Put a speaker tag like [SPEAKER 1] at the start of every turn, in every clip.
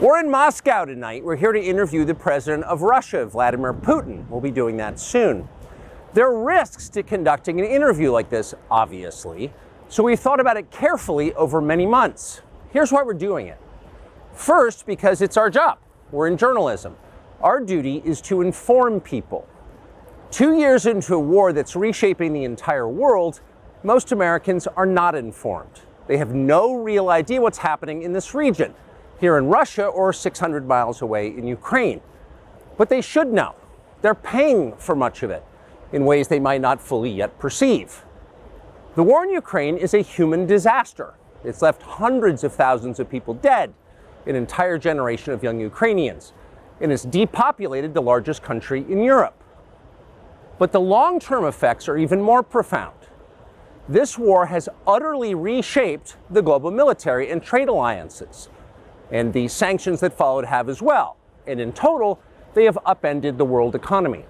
[SPEAKER 1] We're in Moscow tonight. We're here to interview the president of Russia, Vladimir Putin. We'll be doing that soon. There are risks to conducting an interview like this, obviously, so we thought about it carefully over many months. Here's why we're doing it. First, because it's our job. We're in journalism. Our duty is to inform people. Two years into a war that's reshaping the entire world, most Americans are not informed. They have no real idea what's happening in this region here in Russia or 600 miles away in Ukraine. But they should know. They're paying for much of it in ways they might not fully yet perceive. The war in Ukraine is a human disaster. It's left hundreds of thousands of people dead, an entire generation of young Ukrainians, and it's depopulated the largest country in Europe. But the long term effects are even more profound. This war has utterly reshaped the global military and trade alliances and the sanctions that followed have as well. And in total, they have upended the world economy.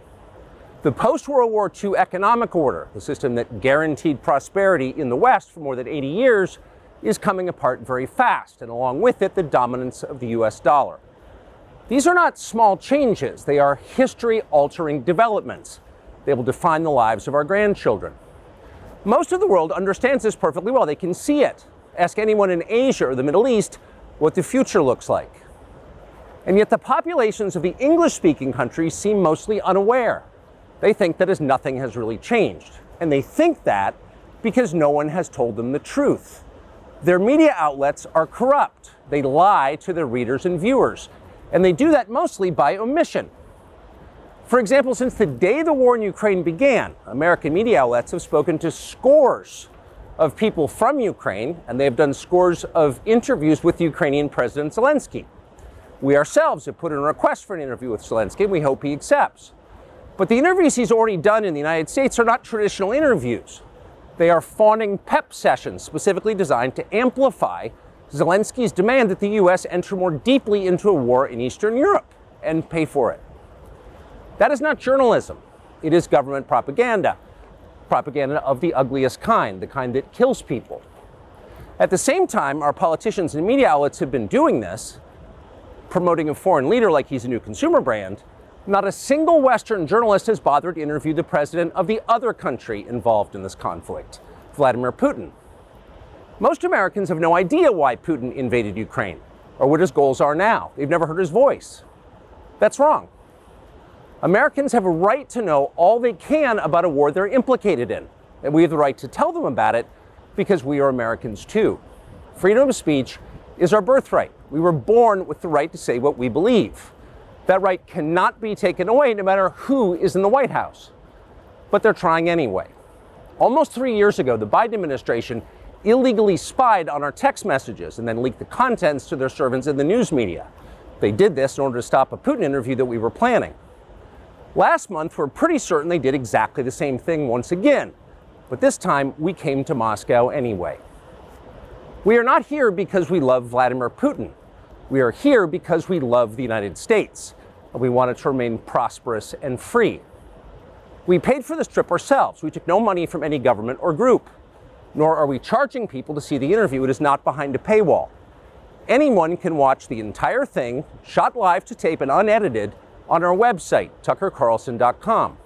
[SPEAKER 1] The post World War II economic order, the system that guaranteed prosperity in the West for more than 80 years, is coming apart very fast, and along with it, the dominance of the US dollar. These are not small changes, they are history altering developments. They will define the lives of our grandchildren. Most of the world understands this perfectly well, they can see it. Ask anyone in Asia or the Middle East what the future looks like. And yet the populations of the English speaking countries seem mostly unaware. They think that as nothing has really changed. And they think that because no one has told them the truth. Their media outlets are corrupt. They lie to their readers and viewers. And they do that mostly by omission. For example, since the day the war in Ukraine began, American media outlets have spoken to scores of people from Ukraine, and they have done scores of interviews with Ukrainian President Zelensky. We ourselves have put in a request for an interview with Zelensky, and we hope he accepts. But the interviews he's already done in the United States are not traditional interviews. They are fawning pep sessions specifically designed to amplify Zelensky's demand that the U.S. enter more deeply into a war in Eastern Europe and pay for it. That is not journalism, it is government propaganda propaganda of the ugliest kind, the kind that kills people. At the same time, our politicians and media outlets have been doing this, promoting a foreign leader like he's a new consumer brand. Not a single Western journalist has bothered to interview the president of the other country involved in this conflict, Vladimir Putin. Most Americans have no idea why Putin invaded Ukraine or what his goals are now. They've never heard his voice. That's wrong. Americans have a right to know all they can about a war they're implicated in, and we have the right to tell them about it because we are Americans too. Freedom of speech is our birthright. We were born with the right to say what we believe. That right cannot be taken away no matter who is in the White House. But they're trying anyway. Almost three years ago, the Biden administration illegally spied on our text messages and then leaked the contents to their servants in the news media. They did this in order to stop a Putin interview that we were planning. Last month, we're pretty certain they did exactly the same thing once again. But this time, we came to Moscow anyway. We are not here because we love Vladimir Putin. We are here because we love the United States. And we want it to remain prosperous and free. We paid for this trip ourselves. We took no money from any government or group. Nor are we charging people to see the interview. It is not behind a paywall. Anyone can watch the entire thing, shot live to tape and unedited, on our website, tuckercarlson.com.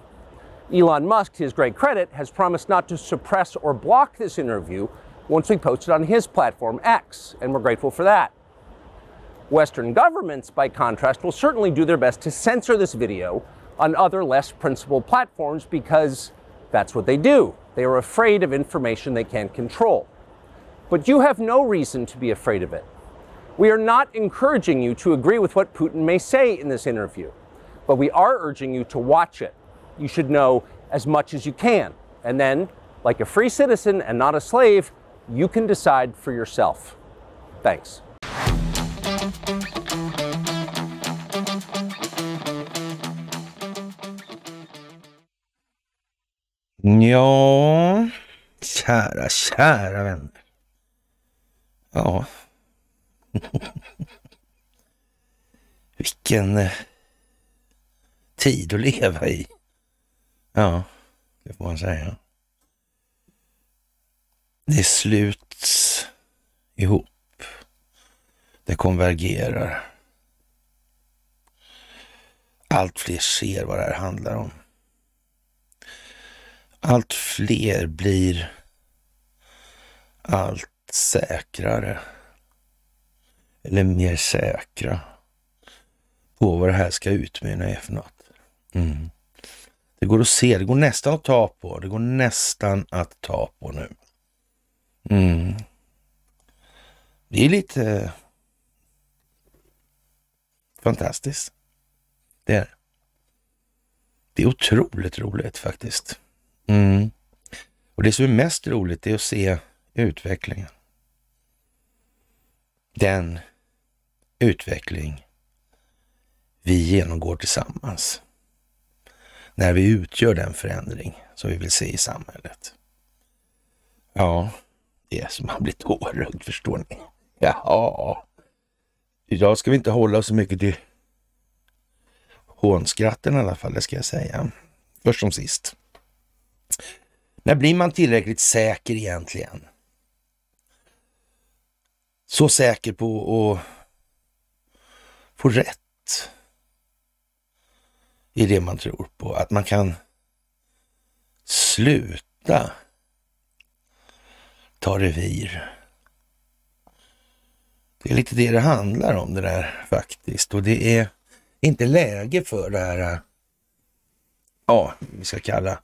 [SPEAKER 1] Elon Musk, to his great credit, has promised not to suppress or block this interview once we post it on his platform, X, and we're grateful for that. Western governments, by contrast, will certainly do their best to censor this video on other less principled platforms because that's what they do. They are afraid of information they can't control. But you have no reason to be afraid of it. We are not encouraging you to agree with what Putin may say in this interview. But we are urging you to watch it. You should know as much as you can. And then, like a free citizen and not a slave, you can decide for yourself. Thanks.
[SPEAKER 2] Ja, kära, kära vänner. Ja. Vilken eh, tid att leva i. Ja, det får man säga. Det sluts ihop. Det konvergerar. Allt fler ser vad det här handlar om. Allt fler blir allt säkrare. Eller mer säkra på vad det här ska utmynna i för något. Mm. Det går att se, det går nästan att ta på. Det går nästan att ta på nu. Mm. Det är lite eh, fantastiskt. Det är det. är otroligt roligt faktiskt. Mm. Och det som är mest roligt är att se utvecklingen. Den utveckling vi genomgår tillsammans när vi utgör den förändring som vi vill se i samhället. Ja, det är som man blir tårögd, förstår ni. Jaha. Idag ska vi inte hålla oss så mycket till hånskratten i alla fall, det ska jag säga. Först som sist. När blir man tillräckligt säker egentligen? Så säker på att få rätt? i det man tror på. Att man kan sluta ta revir. Det är lite det det handlar om det där faktiskt. Och det är inte läge för det här, äh, ja, vi ska kalla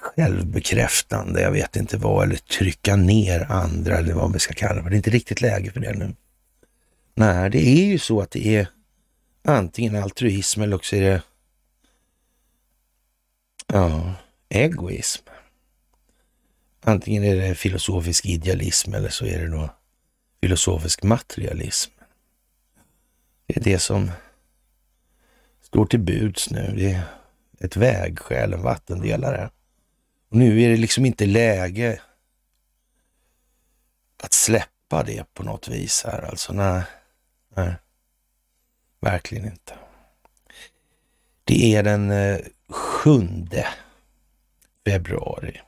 [SPEAKER 2] självbekräftande, jag vet inte vad, eller trycka ner andra eller vad vi ska kalla det. Det är inte riktigt läge för det nu. Nej, det är ju så att det är antingen altruism eller också är det ja, egoism. Antingen är det filosofisk idealism eller så är det då filosofisk materialism. Det är det som står till buds nu. Det är ett vägskäl, en vattendelare. Och nu är det liksom inte läge att släppa det på något vis här alltså. Nej. nej. Verkligen inte. Det är den 7 eh, februari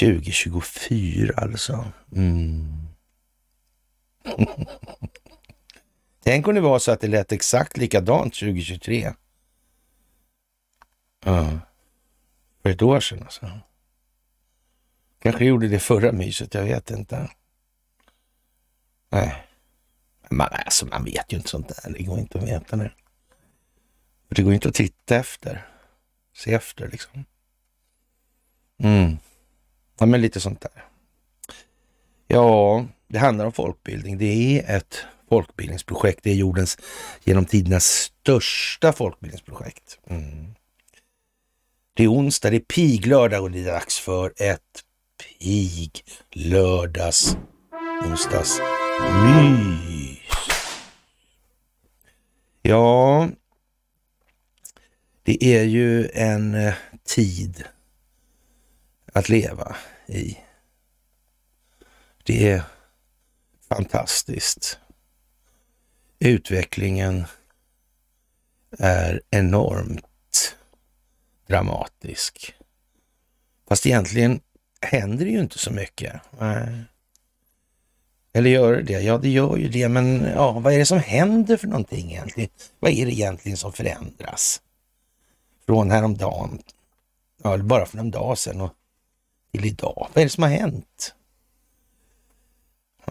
[SPEAKER 2] 2024 alltså. Mm. Tänk om det var så att det lät exakt likadant 2023. Ja, för ett år sedan alltså. Kanske gjorde det förra myset, jag vet inte. Nej. Man, alltså, man vet ju inte sånt där. Det går inte att veta nu. det går inte att titta efter. Se efter liksom. Mm. Ja, men lite sånt där. Ja, det handlar om folkbildning. Det är ett folkbildningsprojekt. Det är jordens genom tidernas största folkbildningsprojekt. Mm. Det är onsdag, det är piglördag och det är dags för ett piglördags onsdags mys. Ja, det är ju en eh, tid att leva i. Det är fantastiskt. Utvecklingen är enormt dramatisk. Fast egentligen händer det ju inte så mycket. Nej. Eller gör det det? Ja, det gör ju det, men ja, vad är det som händer för någonting egentligen? Vad är det egentligen som förändras? Från häromdagen, ja, bara för en dag sedan och till idag. Vad är det som har hänt?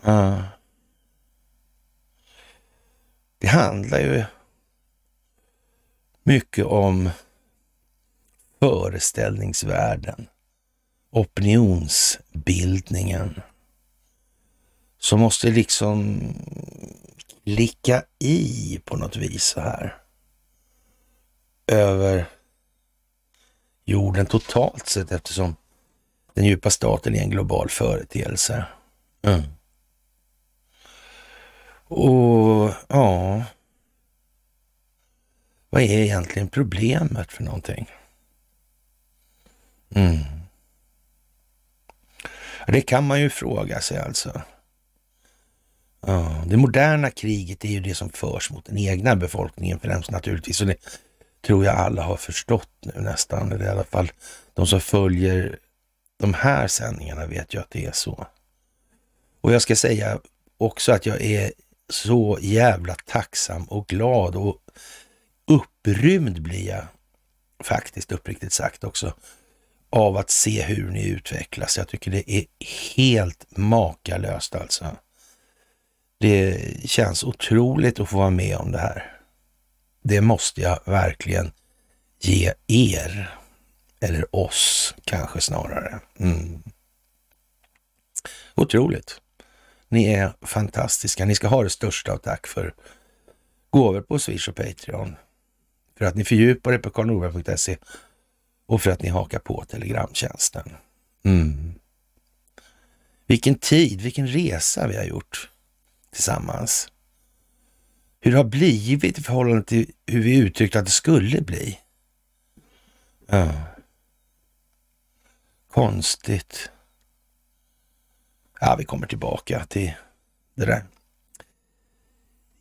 [SPEAKER 2] Uh, det handlar ju mycket om föreställningsvärlden, opinionsbildningen så måste liksom klicka i på något vis så här. Över jorden totalt sett eftersom den djupa staten är en global företeelse. Mm. Och ja, vad är egentligen problemet för någonting? Mm. Det kan man ju fråga sig alltså. Ja, det moderna kriget är ju det som förs mot den egna befolkningen främst naturligtvis. Och det tror jag alla har förstått nu nästan. Eller i alla fall de som följer de här sändningarna vet ju att det är så. Och jag ska säga också att jag är så jävla tacksam och glad och upprymd blir jag faktiskt uppriktigt sagt också av att se hur ni utvecklas. Jag tycker det är helt makalöst alltså. Det känns otroligt att få vara med om det här. Det måste jag verkligen ge er, eller oss kanske snarare. Mm. Otroligt. Ni är fantastiska. Ni ska ha det största av tack för gåvor på Swish och Patreon. För att ni fördjupar er på karlnorberg.se och för att ni hakar på Telegramtjänsten. Mm. Vilken tid, vilken resa vi har gjort tillsammans. Hur det har blivit i förhållande till hur vi uttryckte att det skulle bli. Ja. Konstigt. Ja, vi kommer tillbaka till det där.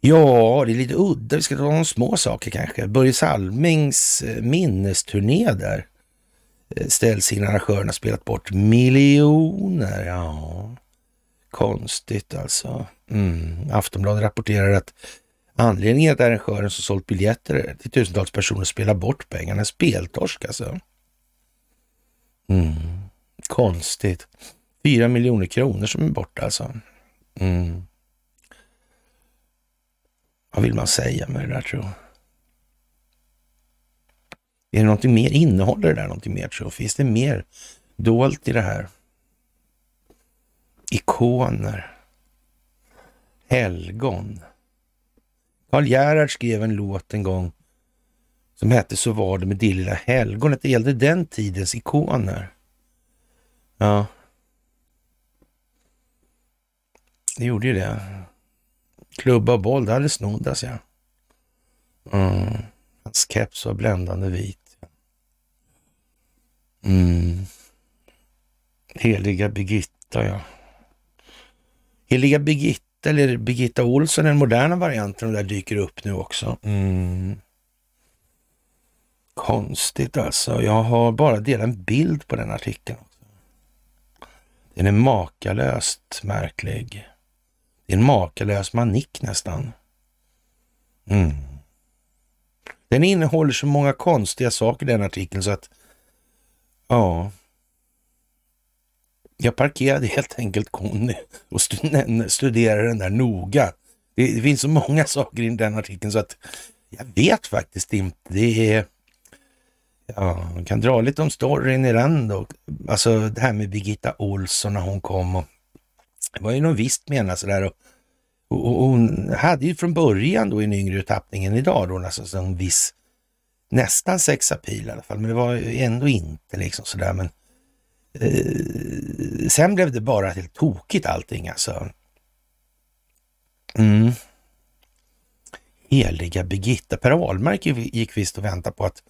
[SPEAKER 2] Ja, det är lite udda. Vi ska ta några små saker kanske. Börje Salmings eh, minnesturné där eh, ställs in. Arrangörerna spelat bort miljoner. Ja, konstigt alltså. Mm. Aftonbladet rapporterar att anledningen att arrangören som sålt biljetter till tusentals personer spelar bort pengarna speltorsk alltså. Mm. Konstigt. Fyra miljoner kronor som är borta alltså. Mm. Vad vill man säga med det där tror jag? Är det någonting mer? Innehåller det där någonting mer tror jag? Finns det mer dolt i det här? Ikoner helgon. Karl Gerhard skrev en låt en gång som hette Så var det med det lilla helgonet. Det gällde den tidens ikoner. Ja. Det gjorde ju det. Klubba och boll, det hade Snoddas ja. Mm. Hans keps var bländande vit. Mm. Heliga Birgitta ja. Heliga Birgitta eller Birgitta Olsson, den moderna varianten, och där dyker upp nu också. Mm. Konstigt alltså. Jag har bara delat en bild på den artikeln. Den är makalöst märklig. Det är en makalös manick nästan. Mm. Den innehåller så många konstiga saker den artikeln så att ja, jag parkerade helt enkelt Conny och studerade den där noga. Det finns så många saker i den artikeln så att jag vet faktiskt inte. Det är... Ja, man kan dra lite om storyn i den då. Alltså det här med Birgitta Olsson när hon kom och det var ju någon visst mena sådär och, och, och, hon hade ju från början då i den yngre tappningen idag då alltså en viss nästan sexapil i alla fall, men det var ju ändå inte liksom sådär men eh, sen blev det bara till tokigt allting alltså. Mm. Heliga Birgitta. Per Ahlmark gick visst och väntade på att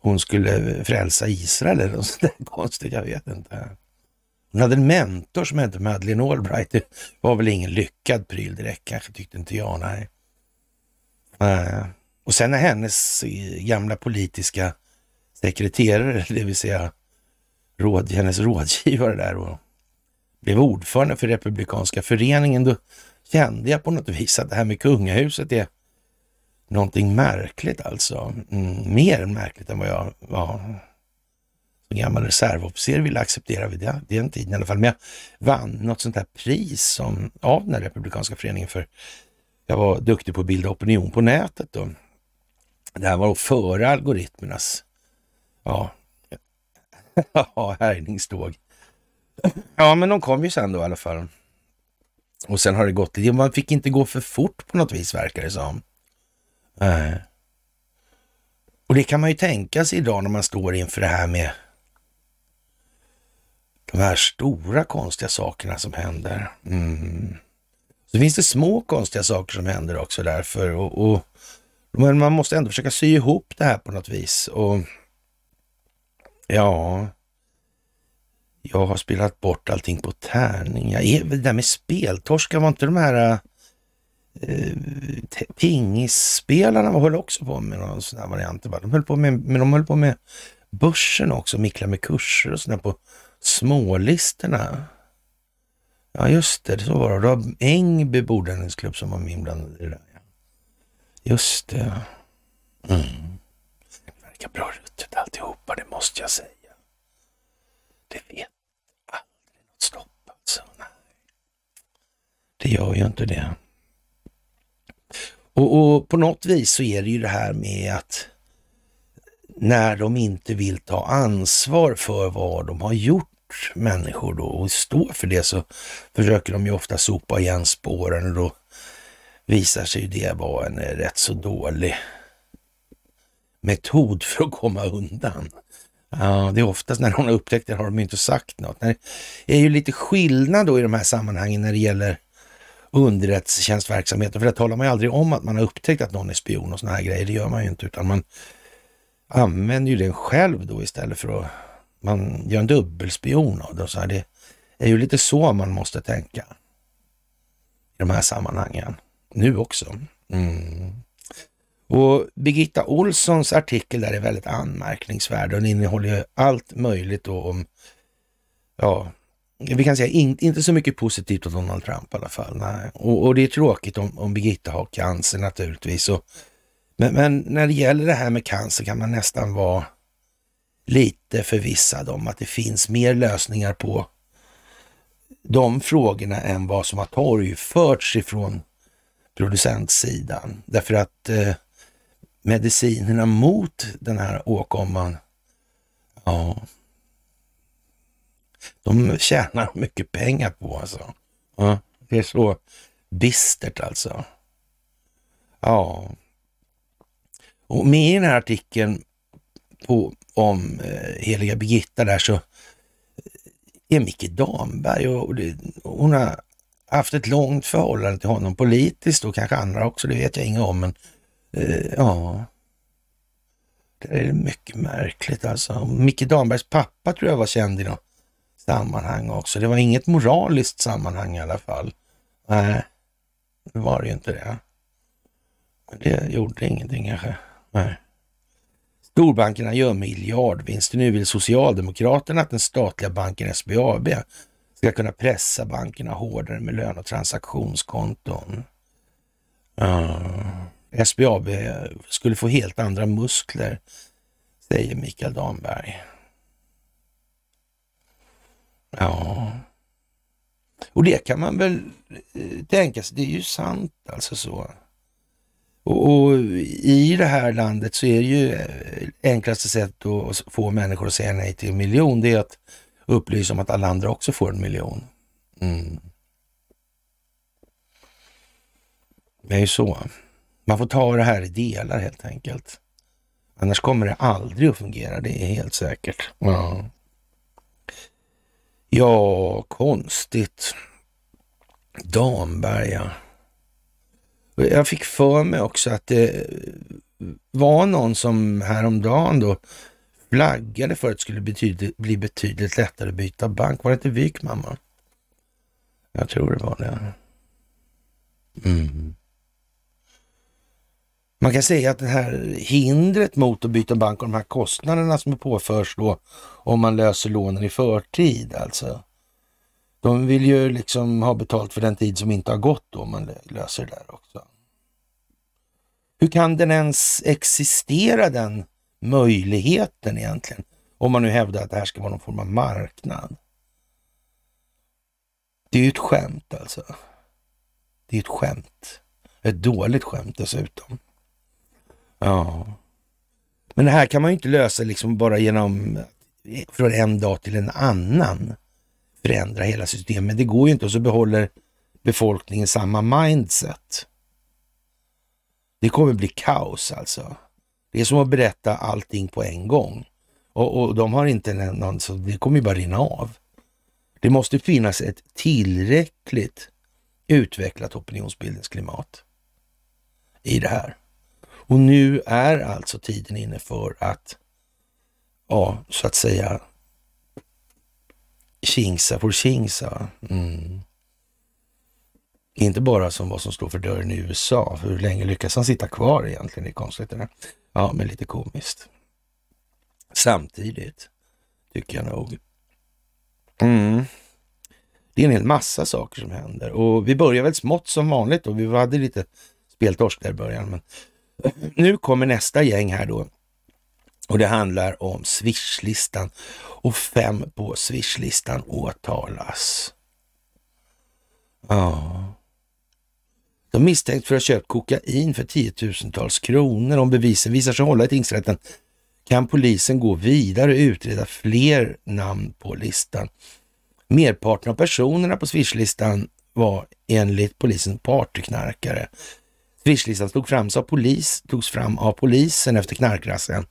[SPEAKER 2] hon skulle frälsa Israel eller något sånt där konstigt, jag vet inte. Hon hade en mentor som hette Madeleine Albright. Det var väl ingen lyckad pryl direkt kanske, tyckte inte jag. Nej. Eh, och sen när hennes eh, gamla politiska sekreterare, det vill säga råd, hennes rådgivare där och blev ordförande för Republikanska föreningen, då kände jag på något vis att det här med kungahuset är någonting märkligt alltså. Mm, mer märkligt än vad jag var som gammal reservofficer ville acceptera vid det, den tiden i alla fall. Men jag vann något sånt här pris som, av den här Republikanska föreningen för jag var duktig på att bilda opinion på nätet då. Det här var då före algoritmernas ja, ja, härjningståg. Ja, men de kom ju sen då i alla fall. Och sen har det gått lite. Man fick inte gå för fort på något vis verkar det som. Äh. Och det kan man ju tänka sig idag när man står inför det här med de här stora konstiga sakerna som händer. Mm. Så finns det små konstiga saker som händer också därför. Och, och, men man måste ändå försöka sy ihop det här på något vis. Och Ja, jag har spelat bort allting på tärning. Jag är väl där med speltorskar, var inte de här eh, pingisspelarna höll också på med någon sån här variant. De höll på med, men de höll på med börsen också, Mikla med kurser och sådär på smålistorna. Ja, just det, så var det. Det var Ängby bordläggningsklubb som var inblandad i Just det. Mm. Det verkar bra mörkret alltihopa, det måste jag säga. Det vet aldrig något stopp alltså. Nej. Det gör ju inte det. Och, och, på något vis så är det ju det här med att när de inte vill ta ansvar för vad de har gjort människor då och stå för det så försöker de ju ofta sopa igen spåren och då visar sig det vara en rätt så dålig metod för att komma undan. Ja, det är oftast när någon har upptäckt det har de inte sagt något. Det är ju lite skillnad då i de här sammanhangen när det gäller underrättelsetjänstverksamheten, för där talar man ju aldrig om att man har upptäckt att någon är spion och såna här grejer. Det gör man ju inte, utan man använder ju den själv då istället för att man gör en dubbelspion av det. så här. Det är ju lite så man måste tänka i de här sammanhangen nu också. Mm. Och Birgitta Olssons artikel där är väldigt anmärkningsvärd. Den innehåller ju allt möjligt då om, ja, vi kan säga in, inte så mycket positivt om Donald Trump i alla fall. Nej. Och, och det är tråkigt om, om Birgitta har cancer naturligtvis. Och, men, men, när det gäller det här med cancer kan man nästan vara lite förvissad om att det finns mer lösningar på de frågorna än vad som har torgförts ifrån producentsidan. Därför att eh, medicinerna mot den här åkomman, ja, de tjänar mycket pengar på alltså. Ja, det är så bistert alltså. Ja. Och med i den här artikeln på, om eh, heliga Birgitta där så eh, är Micke Damberg och, det, hon har haft ett långt förhållande till honom politiskt och kanske andra också, det vet jag inget om, men Eh, ja, det är mycket märkligt alltså. Micke Dambergs pappa tror jag var känd i något sammanhang också. Det var inget moraliskt sammanhang i alla fall. Nej, det var det ju inte det. Men det gjorde ingenting kanske. Nej. Storbankerna gör miljardvinster. Nu vill Socialdemokraterna att den statliga banken SBAB ska kunna pressa bankerna hårdare med löne och transaktionskonton. Uh. SBAB skulle få helt andra muskler, säger Mikael Damberg. Ja, och det kan man väl eh, tänka sig, det är ju sant alltså så. Och, och, i det här landet så är det ju eh, enklaste sätt att få människor att säga nej till en miljon, det är att upplysa om att alla andra också får en miljon. Mm. Det är ju så. Man får ta det här i delar helt enkelt. Annars kommer det aldrig att fungera, det är helt säkert. Ja, ja konstigt. Damberga. Jag fick för mig också att det var någon som häromdagen då flaggade för att det skulle betyda, bli betydligt lättare att byta bank. Var det inte Wykman? Jag tror det var det. Mm. Man kan säga att det här hindret mot att byta bank och de här kostnaderna som påförs då om man löser lånen i förtid alltså. De vill ju liksom ha betalt för den tid som inte har gått då om man löser det där också. Hur kan den ens existera den möjligheten egentligen? Om man nu hävdar att det här ska vara någon form av marknad. Det är ju ett skämt alltså. Det är ett skämt. Ett dåligt skämt dessutom. Ja. Men det här kan man ju inte lösa liksom bara genom från en dag till en annan förändra hela systemet. Det går ju inte och så behåller befolkningen samma mindset. Det kommer bli kaos alltså. Det är som att berätta allting på en gång. Och, och de har inte någon, så det kommer ju bara rinna av. Det måste finnas ett tillräckligt utvecklat opinionsbildningsklimat i det här. Och nu är alltså tiden inne för att, ja, så att säga, chingsa får chingsa. Mm. Inte bara som vad som står för dörren i USA. Hur länge lyckas han sitta kvar egentligen? i är Ja, men lite komiskt. Samtidigt, tycker jag nog. Mm. Det är en hel massa saker som händer och vi börjar väl smått som vanligt och vi hade lite speltorsk där i början. Men nu kommer nästa gäng här då. Och det handlar om swishlistan och fem på swishlistan åtalas. Ja. De misstänks för att ha köpt kokain för tiotusentals kronor. Om bevisen visar sig hålla i tingsrätten kan polisen gå vidare och utreda fler namn på listan. Merparten av personerna på swishlistan var enligt polisen partyknarkare Swishlistan listan togs fram, av polis, togs fram av polisen efter knarkrassen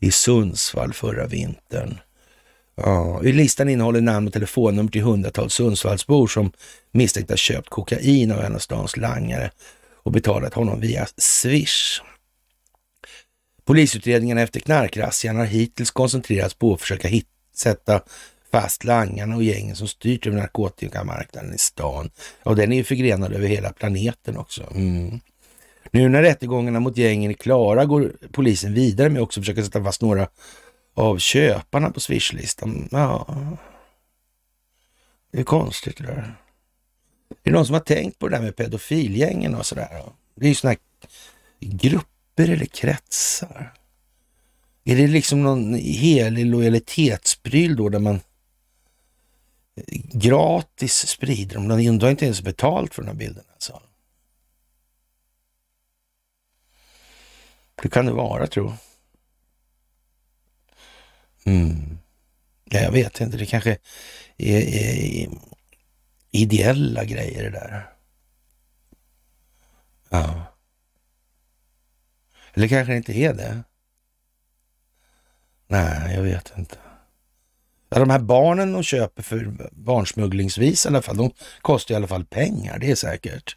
[SPEAKER 2] i Sundsvall förra vintern. Ja, listan innehåller namn och telefonnummer till hundratals Sundsvallsbor som misstänkt har köpt kokain av en av stans langare och betalat honom via Swish. Polisutredningarna efter knarkrazzian har hittills koncentrerats på att försöka hit, sätta fast langarna och gängen som styrt över narkotikamarknaden i stan. Och den är ju förgrenad över hela planeten också. Mm. Nu när rättegångarna mot gängen är klara går polisen vidare med också försöka sätta fast några av köparna på swishlistan. Ja. Det är konstigt det där. Det är någon som har tänkt på det där med pedofilgängen och sådär. Det är ju sådana grupper eller kretsar. Är det liksom någon helig lojalitetspryl då där man eh, gratis sprider dem? De har inte ens betalt för de här bilderna. Alltså. Det kan det vara, tror mm. ja, jag. vet inte, det kanske är, är, ideella grejer det där. Ja. Eller kanske det inte är det. Nej, jag vet inte. Ja, de här barnen de köper för barnsmugglingsvis i alla fall, de kostar i alla fall pengar, det är säkert.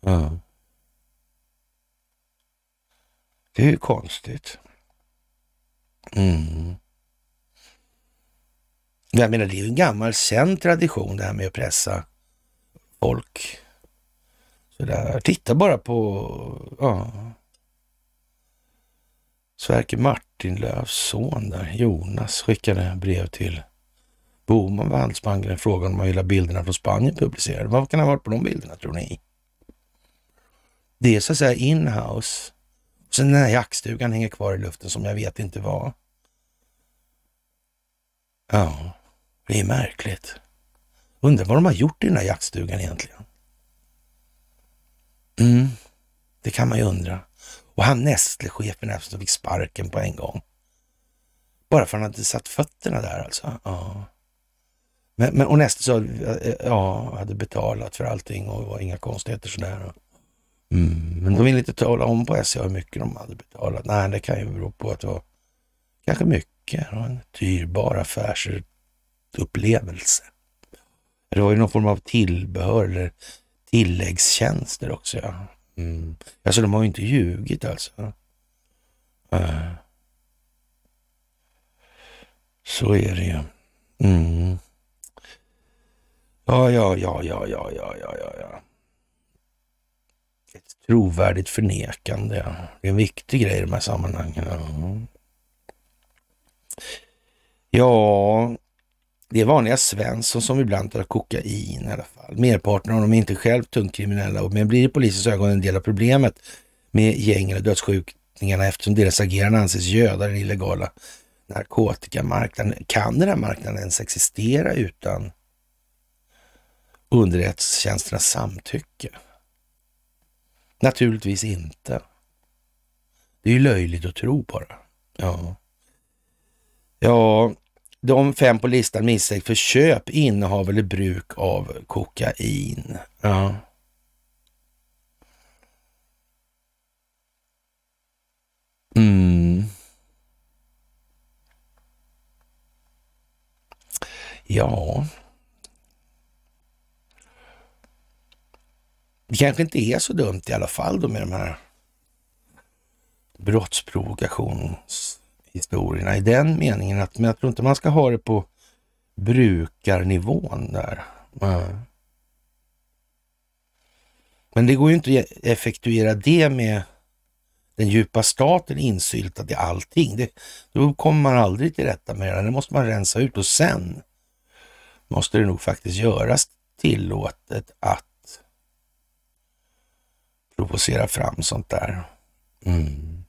[SPEAKER 2] Ja. Det är ju konstigt. Mm. Jag menar, det är ju en gammal känd tradition det här med att pressa folk. Sådär. Titta bara på ja. Sverker Martinlövs son där, Jonas, skickade brev till Boman var halsbanglaren frågade om han ville ha bilderna från Spanien publicerade. Vad kan han ha varit på de bilderna tror ni? Det är så att säga inhouse Sen den här jaktstugan hänger kvar i luften som jag vet inte var. Ja, det är märkligt. Undrar vad de har gjort i den här jaktstugan egentligen? Mm, det kan man ju undra. Och han Nestle-chefen som fick sparken på en gång. Bara för att han hade satt fötterna där alltså. Ja. Men, men, och Nestle sa, eh, eh, ja, hade betalat för allting och var inga konstigheter sådär. Mm, men de ville inte tala om på SCA hur mycket de hade betalat. Nej, det kan ju bero på att det var kanske mycket. Det var en dyrbar affärsupplevelse. Det var ju någon form av tillbehör eller tilläggstjänster också. Ja. Mm. Alltså de har ju inte ljugit alltså. Uh. Så är det ju. Mm. Ja, ja, ja, ja, ja, ja, ja, ja trovärdigt förnekande. Det är en viktig grej i de här sammanhangen. Ja, det är vanliga Svensson som ibland tar kokain i alla fall. Merparten av dem är inte själv tungt kriminella, men blir i polisens ögon en del av problemet med gängen och dödsskjutningarna eftersom deras agerande anses göda den illegala narkotikamarknaden. Kan den här marknaden ens existera utan underrättelsetjänsternas samtycke? Naturligtvis inte. Det är ju löjligt att tro på det. Ja. Ja, de fem på listan misstänkt för köp, innehav eller bruk av kokain. Ja.
[SPEAKER 1] Mm.
[SPEAKER 2] Ja. Det kanske inte är så dumt i alla fall då med de här brottsprovokationshistorierna i den meningen att, men jag tror inte man ska ha det på brukarnivån där. Mm. Men det går ju inte att effektuera det med den djupa staten insyltad i allting. Det, då kommer man aldrig till rätta med det. Det måste man rensa ut och sen måste det nog faktiskt göras tillåtet att provocera fram sånt där.
[SPEAKER 1] Mm.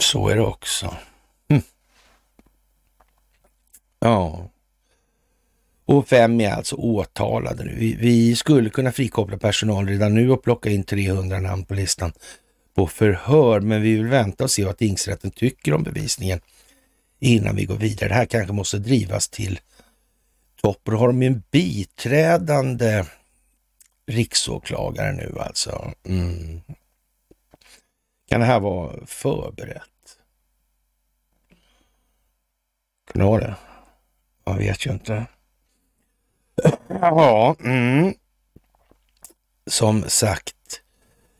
[SPEAKER 2] Så är det också. Mm. Ja. Och fem är alltså åtalade Vi, vi, skulle kunna frikoppla personal redan nu och plocka in 300 namn på listan på förhör, men vi vill vänta och se vad tingsrätten tycker om bevisningen innan vi går vidare. Det här kanske måste drivas till biskoper och har de ju en biträdande riksåklagare nu alltså. Mm. Kan det här vara förberett? Kan det vara det. Jag vet ju inte. Ja, mm. som sagt.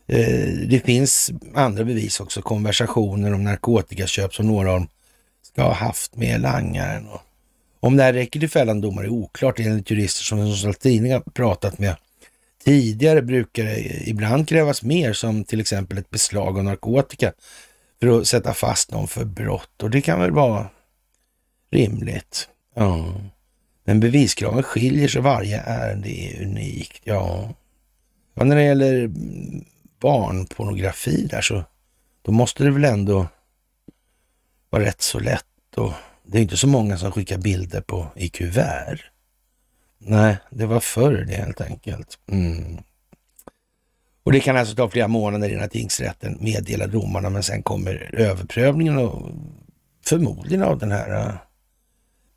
[SPEAKER 2] Eh, det finns andra bevis också, konversationer om narkotikaköp som några av dem ska ha haft med langaren. Och om det här räcker till fällande domar är oklart. Enligt jurister som Sundsvalls Tidning pratat med tidigare brukar det ibland krävas mer, som till exempel ett beslag av narkotika för att sätta fast någon för brott. Och det kan väl vara rimligt. Ja. Men beviskraven skiljer sig. Varje ärende är unikt. Ja. ja, när det gäller barnpornografi där så då måste det väl ändå vara rätt så lätt att det är inte så många som skickar bilder på i kuvert. Nej, det var förr det helt enkelt. Mm. Och det kan alltså ta flera månader innan tingsrätten meddelar domarna, men sen kommer överprövningen och förmodligen av den här äh,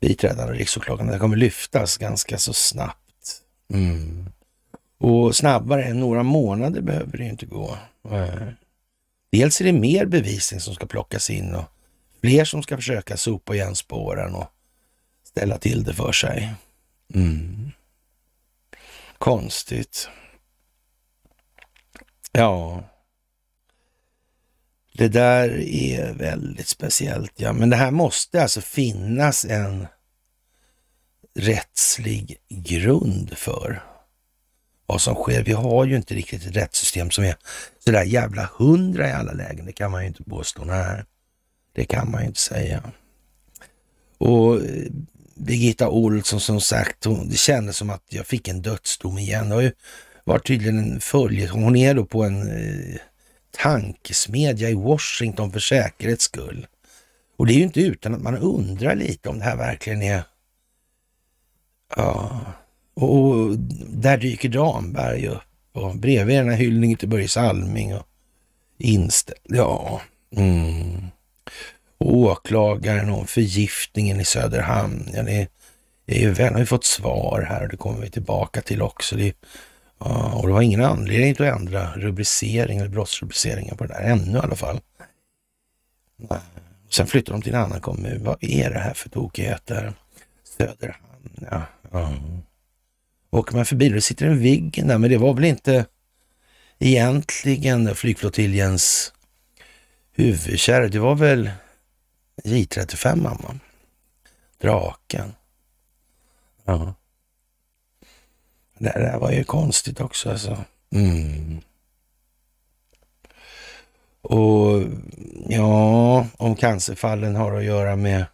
[SPEAKER 2] biträdande riksåklagaren. Det kommer lyftas ganska så snabbt. Mm. Och snabbare än några månader behöver det inte gå. Mm. Dels är det mer bevisning som ska plockas in och fler som ska försöka sopa igen spåren och ställa till det för sig. Mm. Konstigt. Ja. Det där är väldigt speciellt, ja. Men det här måste alltså finnas en rättslig grund för vad som sker. Vi har ju inte riktigt ett rättssystem som är sådär jävla hundra i alla lägen. Det kan man ju inte påstå. Nej. Det kan man ju inte säga. Och eh, Birgitta Olsson som sagt, hon, det kändes som att jag fick en dödsdom igen. Det har ju varit tydligen en följetong. Hon är då på en eh, tankesmedja i Washington för säkerhets skull. Och det är ju inte utan att man undrar lite om det här verkligen är... Ja, och, och där dyker Damberg upp och bredvid den här hyllningen till Börje Salming och inställd. Ja, mm åklagaren om förgiftningen i Söderhamn. Ja, det är ju väl, har ju fått svar här och det kommer vi tillbaka till också. Det, och det var ingen anledning att ändra rubriceringen eller brottsrubriceringen på det där ännu i alla fall. Sen flyttar de till en annan kommun. Vad är det här för tokigheter? Söderhamn, ja. Mm. Åker man förbi då sitter en Viggen där, men det var väl inte egentligen flygflottiljens huvudkärr. Det var väl J35, va? Draken. Ja. Det där var ju konstigt också alltså. Mm. Och ja, om cancerfallen har att göra med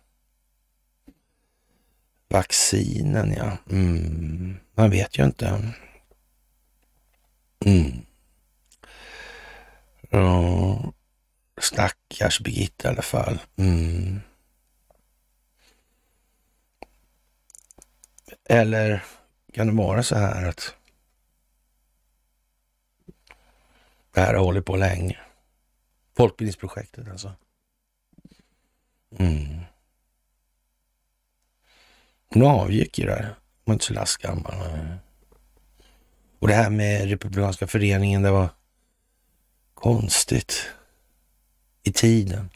[SPEAKER 2] vaccinen ja. Mm. Man vet ju inte. Mm. Ja, Stackars Birgitta i alla fall. Mm. Eller kan det vara så här att det här har hållit på länge? Folkbildningsprojektet alltså. Mm. Hon avgick ju där. Hon var inte så lastgammal. Och det här med Republikanska föreningen, det var konstigt i tiden.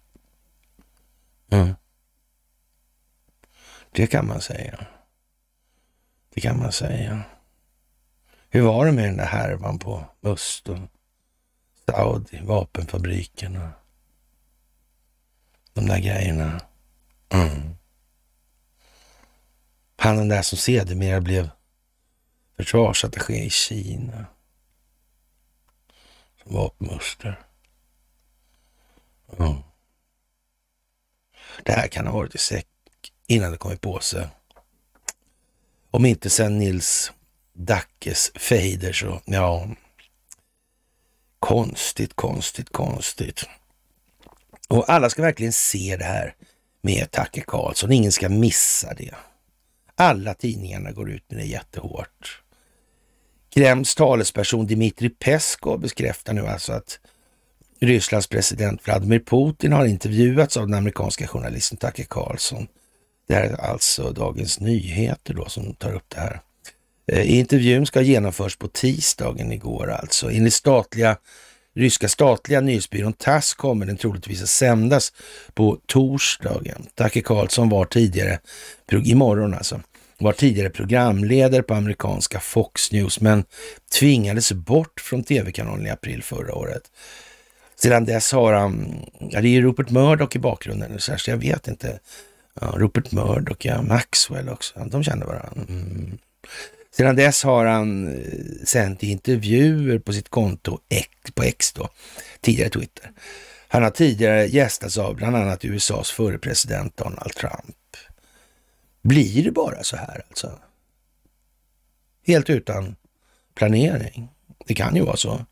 [SPEAKER 2] Mm. Det kan man säga. Det kan man säga. Hur var det med den där härvan på Must och Saudi, vapenfabrikerna. de där grejerna? Mm. Han den där som sedermera blev försvarsattaché i Kina. Som vapenmuster. Ja. Det här kan ha varit i säck innan det kom i påse. Om inte sen Nils Dackes fejder så, ja. Konstigt, konstigt, konstigt. Och alla ska verkligen se det här med Tacke Karlsson. Ingen ska missa det. Alla tidningarna går ut med det jättehårt. Kremls talesperson Dmitrij Peskov bekräftar nu alltså att Rysslands president Vladimir Putin har intervjuats av den amerikanska journalisten Tucker Carlson. Det här är alltså Dagens Nyheter då som tar upp det här. Eh, intervjun ska genomföras på tisdagen igår alltså. Enligt statliga, ryska statliga nyhetsbyrån TASS kommer den troligtvis att sändas på torsdagen. Tucker Carlson var tidigare, imorgon alltså, var tidigare programledare på amerikanska Fox News men tvingades bort från tv-kanalen i april förra året. Sedan dess har han, ja, det är ju Rupert Murdoch i bakgrunden, så, så jag vet inte. Ja, Rupert Murdoch, ja, Maxwell också, de känner varandra. Mm. Sedan dess har han eh, sänt intervjuer på sitt konto på X då, tidigare Twitter. Han har tidigare gästats av bland annat USAs förre president Donald Trump. Blir det bara så här alltså? Helt utan planering. Det kan ju vara så.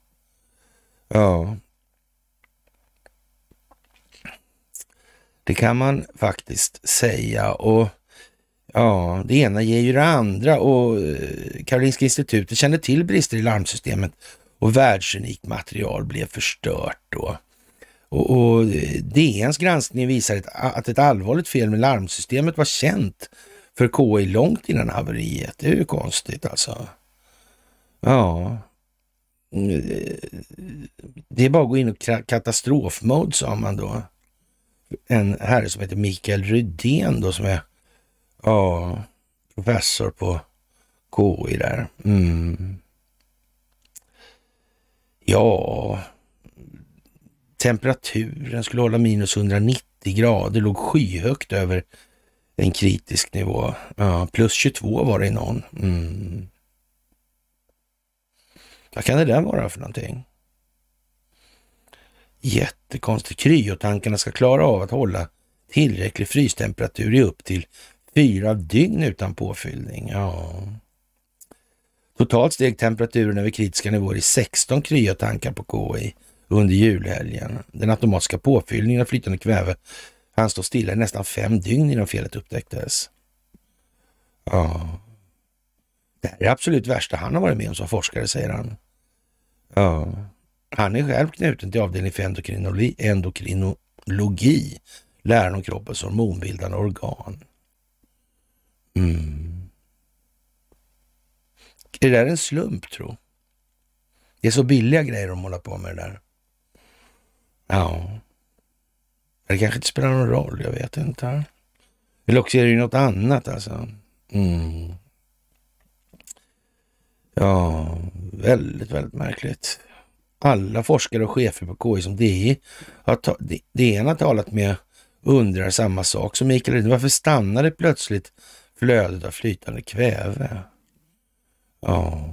[SPEAKER 2] Ja, Det kan man faktiskt säga. Och ja, det ena ger ju det andra och eh, Karolinska institutet kände till brister i larmsystemet och världsunikt material blev förstört då. Och, och eh, DNs granskning visar att ett allvarligt fel med larmsystemet var känt för KI långt innan haveriet. Det är ju konstigt alltså. Ja. Mm, eh, det är bara att gå in i katastrofmode sa man då en herre som heter Mikael Rydén då som är ja, professor på KI där. Mm. Ja, temperaturen skulle hålla minus 190 grader, låg skyhögt över en kritisk nivå. Ja, plus 22 var det i någon. Mm. Vad kan det där vara för någonting? jättekonstigt. Kryotankarna ska klara av att hålla tillräcklig frystemperatur i upp till fyra dygn utan påfyllning. Ja. Totalt steg temperaturen över kritiska nivåer i 16 kryotankar på KI under julhelgen. Den automatiska påfyllningen av flytande kväve han stå stilla i nästan fem dygn innan felet upptäcktes. Ja. Det här är absolut värsta han har varit med om som forskare, säger han. Ja. Han är själv knuten till avdelning för endokrinologi, endokrinologi läran om kroppens hormonbildande organ.
[SPEAKER 1] Mm.
[SPEAKER 2] Är det där en slump tro? Det är så billiga grejer de håller på med det där. Ja. Det kanske inte spelar någon roll, jag vet inte. Eller också är det ju något annat alltså. Mm. Ja, väldigt, väldigt märkligt alla forskare och chefer på KI som DI har DN har talat med undrar samma sak som Mikael Rydin. Varför stannar det plötsligt flödet av flytande kväve? Ja,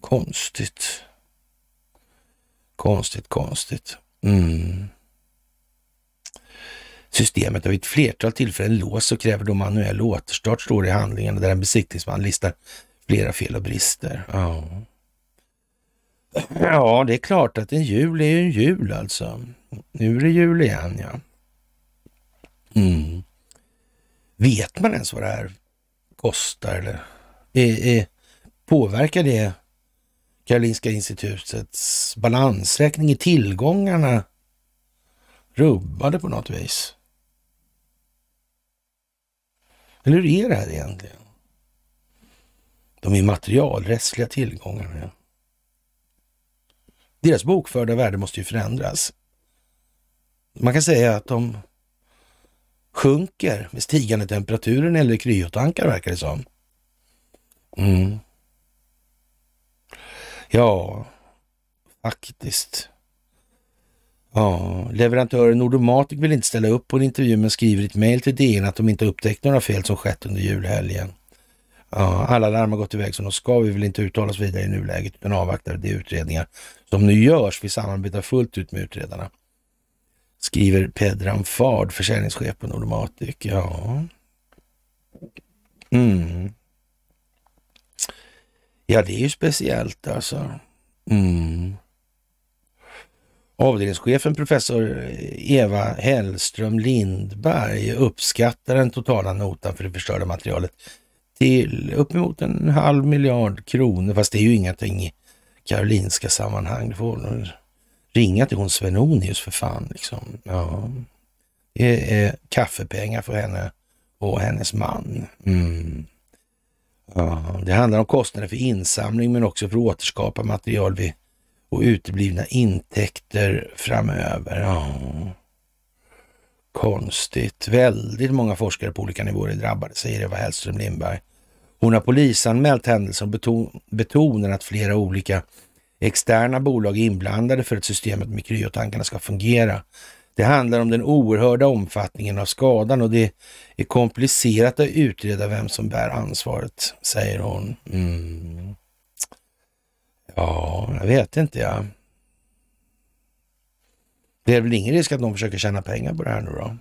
[SPEAKER 2] konstigt. Konstigt, konstigt. Mm. Systemet har vid ett flertal tillfällen låst och kräver då manuell återstart, står det i handlingarna där en besiktningsman listar flera fel och brister. Ja. Ja, det är klart att en jul är en jul alltså. Nu är det jul igen ja. Mm. Vet man ens vad det här kostar eller är, är, påverkar det Karolinska institutets balansräkning i tillgångarna rubbade på något vis? Eller hur är det här egentligen? De immaterialrättsliga tillgångarna. Ja. Deras bokförda värde måste ju förändras. Man kan säga att de sjunker med stigande temperaturen eller kryotankar verkar det som. Mm. Ja, faktiskt. Ja, leverantören Nordomatic vill inte ställa upp på en intervju men skriver i ett mejl till DN att de inte upptäckt några fel som skett under julhelgen. Ja, alla larm har gått iväg som de ska. Vi vill inte uttala oss vidare i nuläget utan avvaktar de utredningar som nu görs. Vi samarbetar fullt ut med utredarna. Skriver Pedram Fard, försäljningschef på Nordmatic. Ja. Mm. Ja, det är ju speciellt alltså. Mm. Avdelningschefen professor Eva Hellström Lindberg uppskattar den totala notan för det förstörda materialet till uppemot en halv miljard kronor. Fast det är ju ingenting Karolinska sammanhang. Du får ringa till hon Svenonius för fan. Liksom. Ja. Det är kaffepengar för henne och hennes man. Mm. Ja, det handlar om kostnader för insamling men också för att återskapa material vid och uteblivna intäkter framöver. Ja. Konstigt. Väldigt många forskare på olika nivåer är drabbade, säger Eva Hellström Lindberg. Hon har polisanmält händelsen och betonar att flera olika externa bolag är inblandade för att systemet med kryotankarna ska fungera. Det handlar om den oerhörda omfattningen av skadan och det är komplicerat att utreda vem som bär ansvaret, säger hon. Mm. Ja, jag vet inte jag. Det är väl ingen risk att någon försöker tjäna pengar på det här nu då?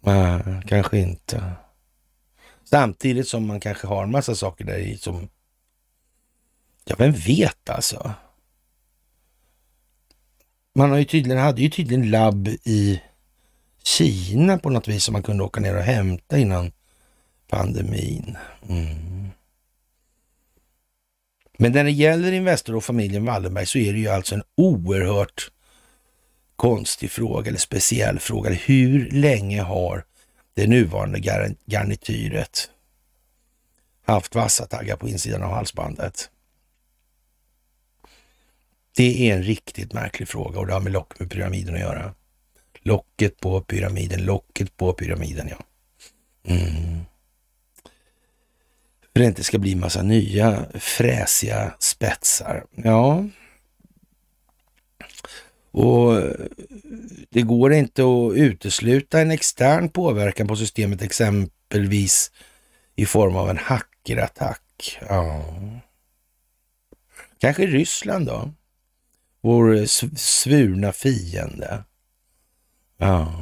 [SPEAKER 2] Nej, kanske inte. Samtidigt som man kanske har en massa saker där i som... Ja, vem vet alltså? Man har ju tydligen, hade ju tydligen labb i Kina på något vis som man kunde åka ner och hämta innan pandemin. Mm. Men när det gäller Investor och familjen Wallenberg så är det ju alltså en oerhört konstig fråga eller speciell fråga. Hur länge har det nuvarande garnityret haft vassa taggar på insidan av halsbandet? Det är en riktigt märklig fråga och det har med locket med pyramiden att göra. Locket på pyramiden, locket på pyramiden, ja. Mm. För det inte ska bli massa nya fräsiga spetsar. Ja, och eh, Det går inte att utesluta en extern påverkan på systemet, exempelvis i form av en hackerattack. Ja. Kanske Ryssland då? Vår eh, svurna fiende. Ja.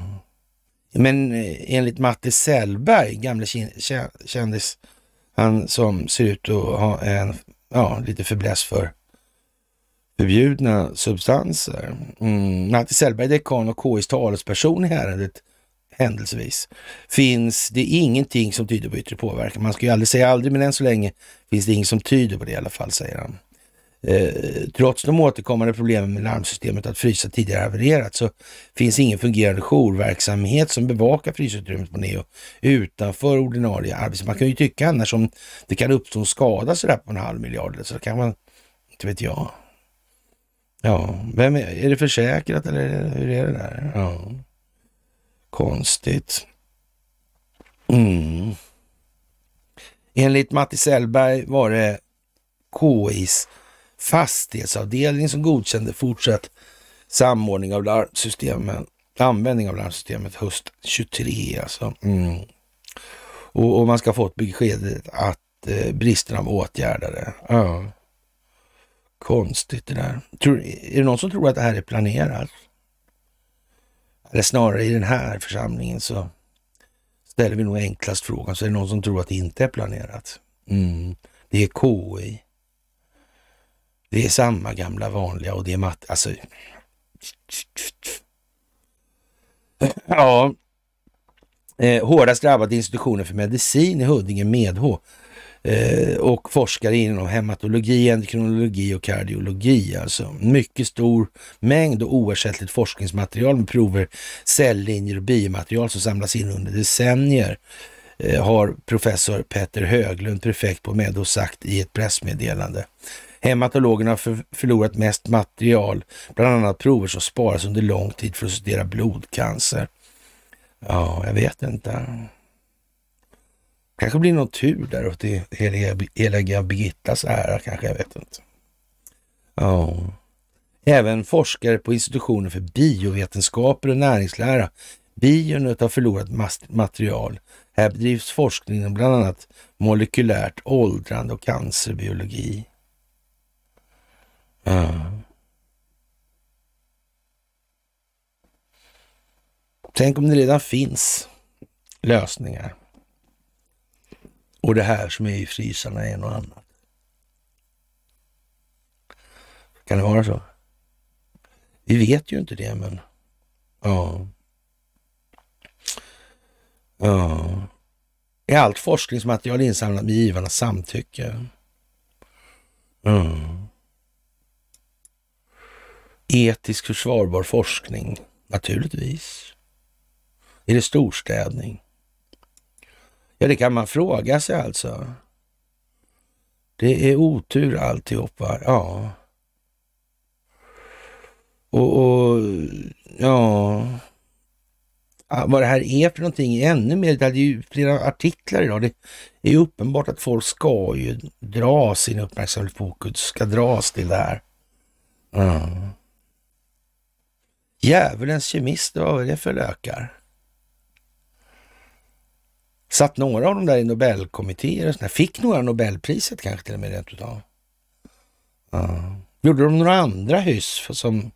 [SPEAKER 2] Men eh, enligt Matti Sällberg, gamle kändis, han som ser ut att ha en, ja, lite fäbless för förbjudna substanser. Mm. Natti Sellberg, dekan och KIs talesperson i ärendet händelsevis, finns det ingenting som tyder på yttre påverkan. Man ska ju aldrig säga aldrig, men än så länge finns det inget som tyder på det i alla fall, säger han. Eh, trots de återkommande problemen med larmsystemet att frysa tidigare havererat så finns ingen fungerande jourverksamhet som bevakar frysutrymmet på Neo utanför ordinarie arbetsplats. Man kan ju tycka annars om det kan uppstå en skada sådär på en halv miljard så kan man, inte vet jag. Ja, vem är, är det försäkrat eller hur är det där? Ja. Konstigt. Mm. Enligt Matti Sellberg var det KIs fastighetsavdelning som godkände fortsatt samordning av larmsystemen, användning av larmsystemet höst 23 alltså. Mm. Och, och, man ska få ett beskedet att eh, bristerna var åtgärdade. Ja. Konstigt det där. Tror, är det någon som tror att det här är planerat? Eller snarare i den här församlingen så ställer vi nog enklast frågan så är det någon som tror att det inte är planerat. Mm. Det är KI. Det är samma gamla vanliga och det är matte. Alltså... Ja. Eh, hårdast drabbat institutionen för medicin i Huddinge MedH. Eh, och forskare inom hematologi, endokrinologi och kardiologi. Alltså mycket stor mängd och oersättligt forskningsmaterial med prover, cellinjer och biomaterial som samlas in under decennier eh, har professor Petter Höglund, prefekt på Medo, sagt i ett pressmeddelande. Hematologerna har förlorat mest material, bland annat prover som sparas under lång tid för att studera blodcancer. Ja, jag vet inte kanske blir någon tur där och till heliga, heliga Birgittas ära kanske, jag vet inte. Ja. Även forskare på institutionen för biovetenskaper och näringslära, Bion har förlorat material. Här bedrivs forskning om bland annat molekylärt åldrande och cancerbiologi. Ja. Tänk om det redan finns lösningar och det här som är i frysarna är något annat. Kan det vara så? Vi vet ju inte det, men ja. Ja. Är allt forskningsmaterial insamlat med givarnas samtycke? Mm. Etisk försvarbar forskning, naturligtvis. Är det storstädning? Ja, det kan man fråga sig alltså. Det är otur alltihopa. Ja. Och, och ja... Vad det här är för någonting ännu mer. Det är ju flera artiklar idag. Det är uppenbart att folk ska ju dra sin uppmärksamhet, fokus ska dras till det här. Ja. Djävulens kemist, vad var det för lökar? Satt några av dem där i Nobelkommittéer och sådär. Fick några Nobelpriset kanske till och med rent utav. Ja. Gjorde de några andra hyss som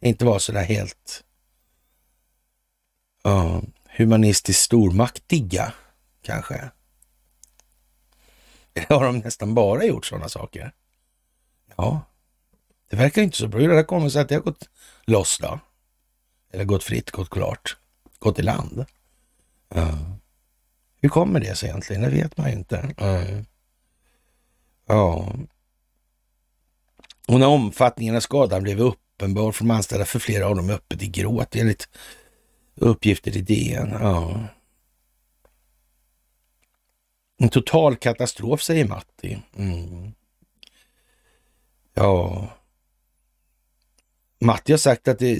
[SPEAKER 2] inte var sådär helt ja, humanistiskt stormaktiga kanske? Eller har de nästan bara gjort sådana saker? Ja, det verkar inte så bra. Hur har det kommit sig att det har gått loss då? Eller gått fritt, gått klart, gått i land? Ja. Hur kommer det sig egentligen? Det vet man ju inte. Mm. Ja. Och när omfattningen av skadan blev uppenbar för de anställda för flera av dem öppet i gråt enligt uppgifter i DN. Ja. En total katastrof säger Matti. Mm. Ja, Matti har sagt att det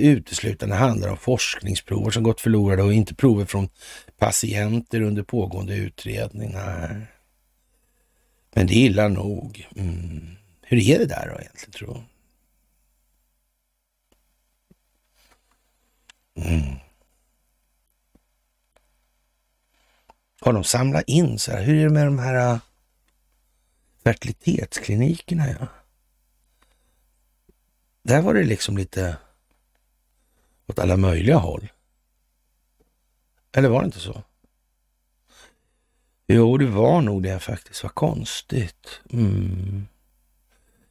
[SPEAKER 2] uteslutande handlar om forskningsprover som gått förlorade och inte prover från patienter under pågående utredning. Nej. Men det är illa nog. Mm. Hur är det där då egentligen tror du? Mm. Har de samlat in så här? Hur är det med de här äh, fertilitetsklinikerna? Ja? där var det liksom lite åt alla möjliga håll. Eller var det inte så? Jo, det var nog det faktiskt. Vad konstigt. Mm.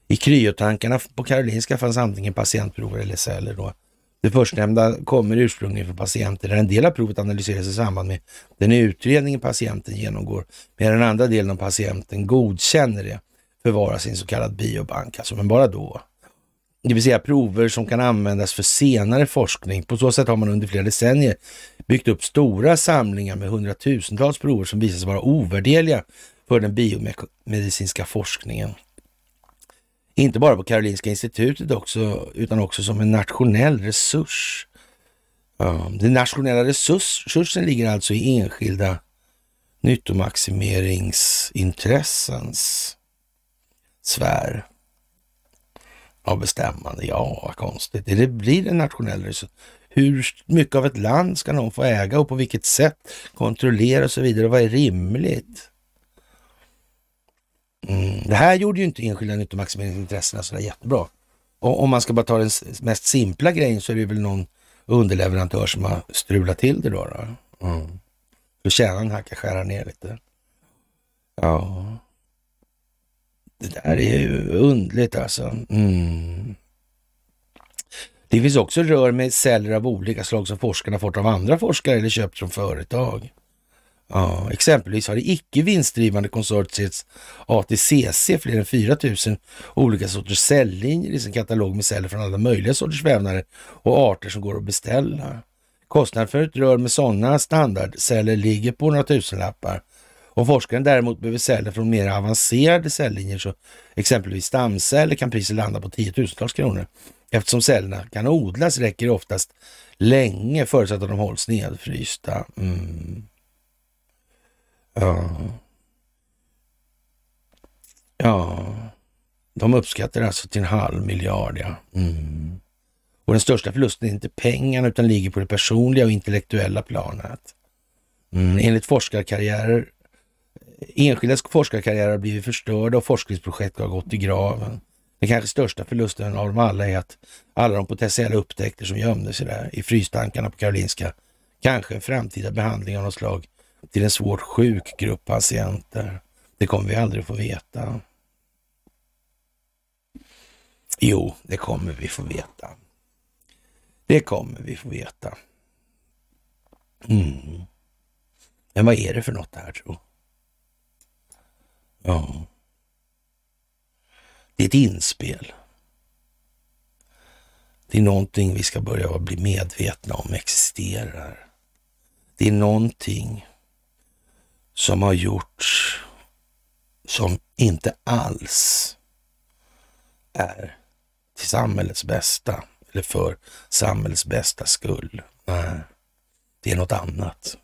[SPEAKER 2] I kryotankarna på Karolinska fanns antingen patientprover eller celler då. Det förstnämnda kommer ursprungligen från patienter där en del av provet analyseras i samband med den utredning patienten genomgår, medan den andra delen av patienten godkänner det, förvaras i en så kallad biobank, alltså, men bara då det vill säga prover som kan användas för senare forskning. På så sätt har man under flera decennier byggt upp stora samlingar med hundratusentals prover som visar sig vara ovärdeliga för den biomedicinska forskningen. Inte bara på Karolinska institutet också, utan också som en nationell resurs. den nationella resursen ligger alltså i enskilda nyttomaximeringsintressens sfär av bestämmande. Ja, vad konstigt. Det blir en nationell resurs. Hur mycket av ett land ska någon få äga och på vilket sätt kontrollera och så vidare. Vad är rimligt? Mm. Det här gjorde ju inte enskilda nyttomaximeringsintressena sådär jättebra. Och om man ska bara ta den mest simpla grejen så är det väl någon underleverantör som har strulat till det då. då. Mm. Så tjänaren hackar skära ner lite. Ja. Det där är ju undligt alltså. Mm. Det finns också rör med celler av olika slag som forskarna fått av andra forskare eller köpt från företag. Ja, exempelvis har det icke vinstdrivande konsortiet ATCC fler än 4000 olika sorters cellinjer i sin katalog med celler från alla möjliga sorters vävnader och arter som går att beställa. Kostnaden för ett rör med sådana standardceller ligger på några tusenlappar om forskaren däremot behöver celler från mer avancerade cellinjer, så exempelvis stamceller, kan priset landa på tiotusentals kronor. Eftersom cellerna kan odlas räcker det oftast länge, förutsatt att de hålls nedfrysta. Mm. Ja. ja, de uppskattar alltså till en halv miljard. Ja. Mm. Och den största förlusten är inte pengarna utan ligger på det personliga och intellektuella planet. Mm. Enligt forskarkarriärer Enskilda forskarkarriärer har blivit förstörda och forskningsprojekt har gått i graven. Den kanske största förlusten av dem alla är att alla de potentiella upptäckter som gömde sig där i frystankarna på Karolinska, kanske en framtida behandling av något slag till en svårt sjuk grupp patienter. Det kommer vi aldrig få veta. Jo, det kommer vi få veta. Det kommer vi få veta. Mm. Men vad är det för något det här tror Ja. Det är ett inspel. Det är någonting vi ska börja bli medvetna om existerar. Det är någonting som har gjorts som inte alls är till samhällets bästa eller för samhällets bästa skull. Nej, det är något annat.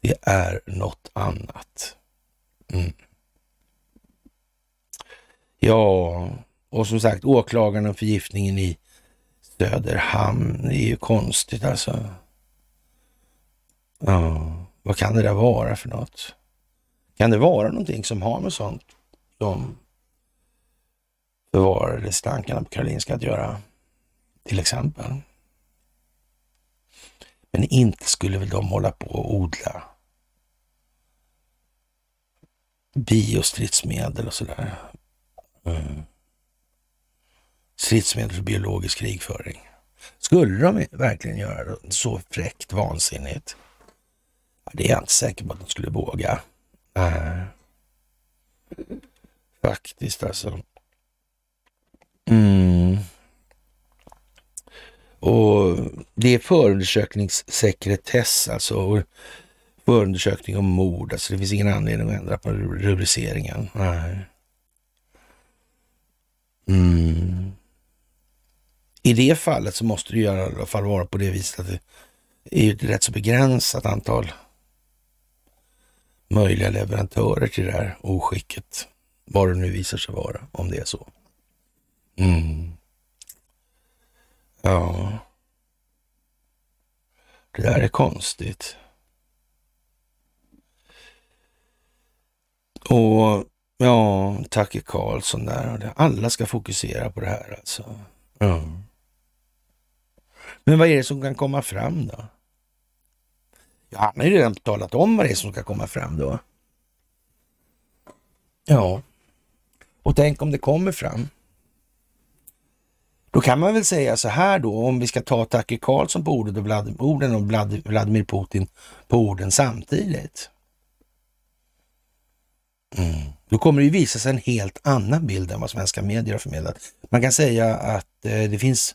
[SPEAKER 2] Det är något annat. Mm. Ja, och som sagt åklagaren om förgiftningen i Söderhamn. Det är ju konstigt alltså. Ja, vad kan det där vara för något? Kan det vara någonting som har med sånt som förvarade slankarna på Karolinska att göra? Till exempel. Men inte skulle väl de hålla på och odla biostridsmedel och sådär. Mm. Eh, Stridsmedel för biologisk krigföring. Skulle de verkligen göra det så fräckt vansinnigt? Det är jag inte säker på att de skulle våga. Nej. Eh, faktiskt alltså. Mm. Och Det är förundersökningssekretess alltså. Förundersökning om mord. Alltså det finns ingen anledning att ändra på rubriceringen. Nej. Mm. I det fallet så måste det i alla fall vara på det viset att det är ett rätt så begränsat antal möjliga leverantörer till det här oskicket. Vad det nu visar sig vara, om det är så. Mm. Ja. Det där är konstigt. Och Ja, Tacke Karlsson där. Alla ska fokusera på det här alltså. Ja. Men vad är det som kan komma fram då? Ja, han har ju redan talat om vad det är som ska komma fram då. Ja, och tänk om det kommer fram. Då kan man väl säga så här då, om vi ska ta Tucker Carlson på ordet och Vlad, orden och Vlad, Vladimir Putin på orden samtidigt. Mm då kommer det ju visas en helt annan bild än vad svenska medier har förmedlat. Man kan säga att eh, det finns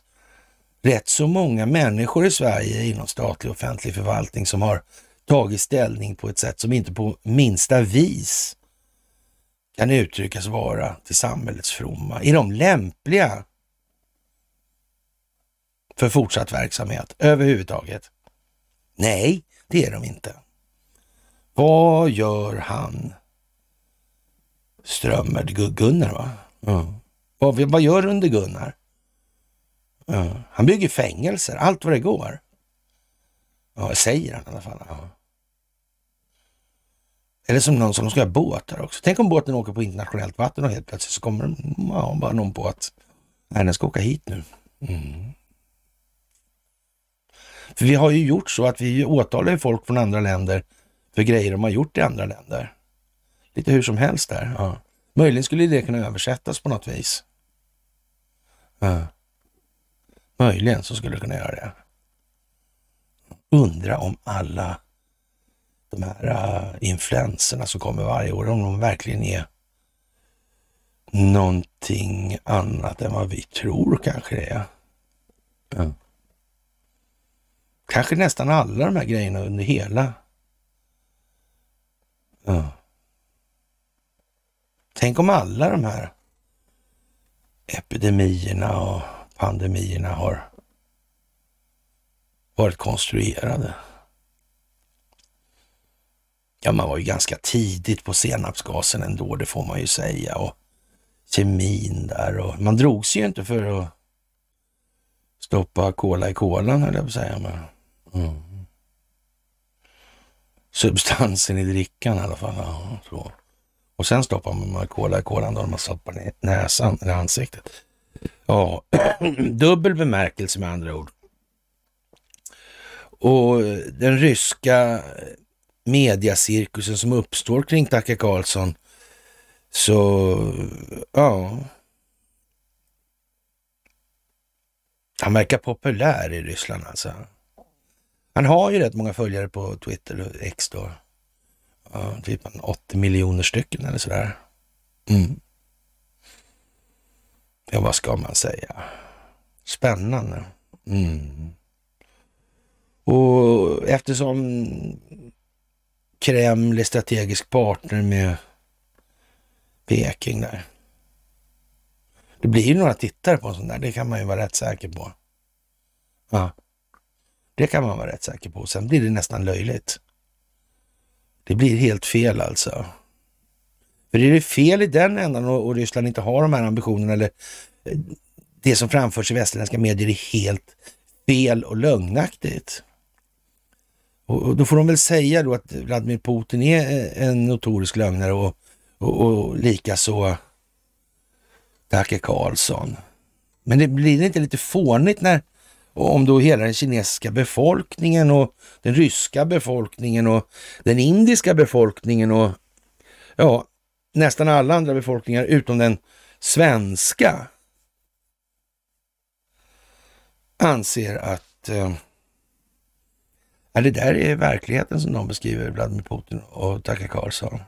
[SPEAKER 2] rätt så många människor i Sverige inom statlig offentlig förvaltning som har tagit ställning på ett sätt som inte på minsta vis kan uttryckas vara till samhällets fromma. Är de lämpliga för fortsatt verksamhet överhuvudtaget? Nej, det är de inte. Vad gör han? Strömmer, Gunnar va? Ja. Vad, vad gör under Gunnar? Ja. Han bygger fängelser, allt vad det går. Ja, säger han i alla fall. Ja. Eller som någon som ska ha båtar också. Tänk om båten åker på internationellt vatten och helt plötsligt så kommer ja, bara någon på att nej, den ska åka hit nu. Mm. För vi har ju gjort så att vi åtalar folk från andra länder för grejer de har gjort i andra länder lite hur som helst där. Ja. Möjligen skulle det kunna översättas på något vis. Ja. Möjligen så skulle det kunna göra det. Undra om alla de här uh, influenserna som kommer varje år, om de verkligen är någonting annat än vad vi tror kanske det är. Ja. Kanske nästan alla de här grejerna under hela ja. Tänk om alla de här epidemierna och pandemierna har varit konstruerade. Ja, man var ju ganska tidigt på senapsgasen ändå, det får man ju säga. Och kemin där och man sig ju inte för att stoppa kola i kolan, höll jag på att säga. Men, mm. Substansen i drickan i alla fall. Ja, så. Och sen stoppar man med kola i kolan då man stoppar i näsan eller ansiktet. Ja, dubbel bemärkelse med andra ord. Och eh, den ryska mediacirkusen som uppstår kring Tacka Karlsson. Så, ja. Han verkar populär i Ryssland alltså. Han har ju rätt många följare på Twitter och X då. Ja, typ 80 miljoner stycken eller sådär. Mm. Ja, vad ska man säga? Spännande. Mm. Och eftersom Kreml är strategisk partner med Peking där. Det blir ju några tittare på en sån där, det kan man ju vara rätt säker på. Ja, det kan man vara rätt säker på. Sen blir det nästan löjligt. Det blir helt fel alltså. För är det fel i den ändan och, och Ryssland inte har de här ambitionerna eller eh, det som framförs i västerländska medier är helt fel och lögnaktigt. Och, och då får de väl säga då att Vladimir Putin är eh, en notorisk lögnare och, och, och likaså Dacke Karlsson. Men det blir inte lite fånigt när och om då hela den kinesiska befolkningen och den ryska befolkningen och den indiska befolkningen och ja, nästan alla andra befolkningar utom den svenska anser att eh, ja, det där är verkligheten som de beskriver, Vladimir Putin och Dacke Karlsson.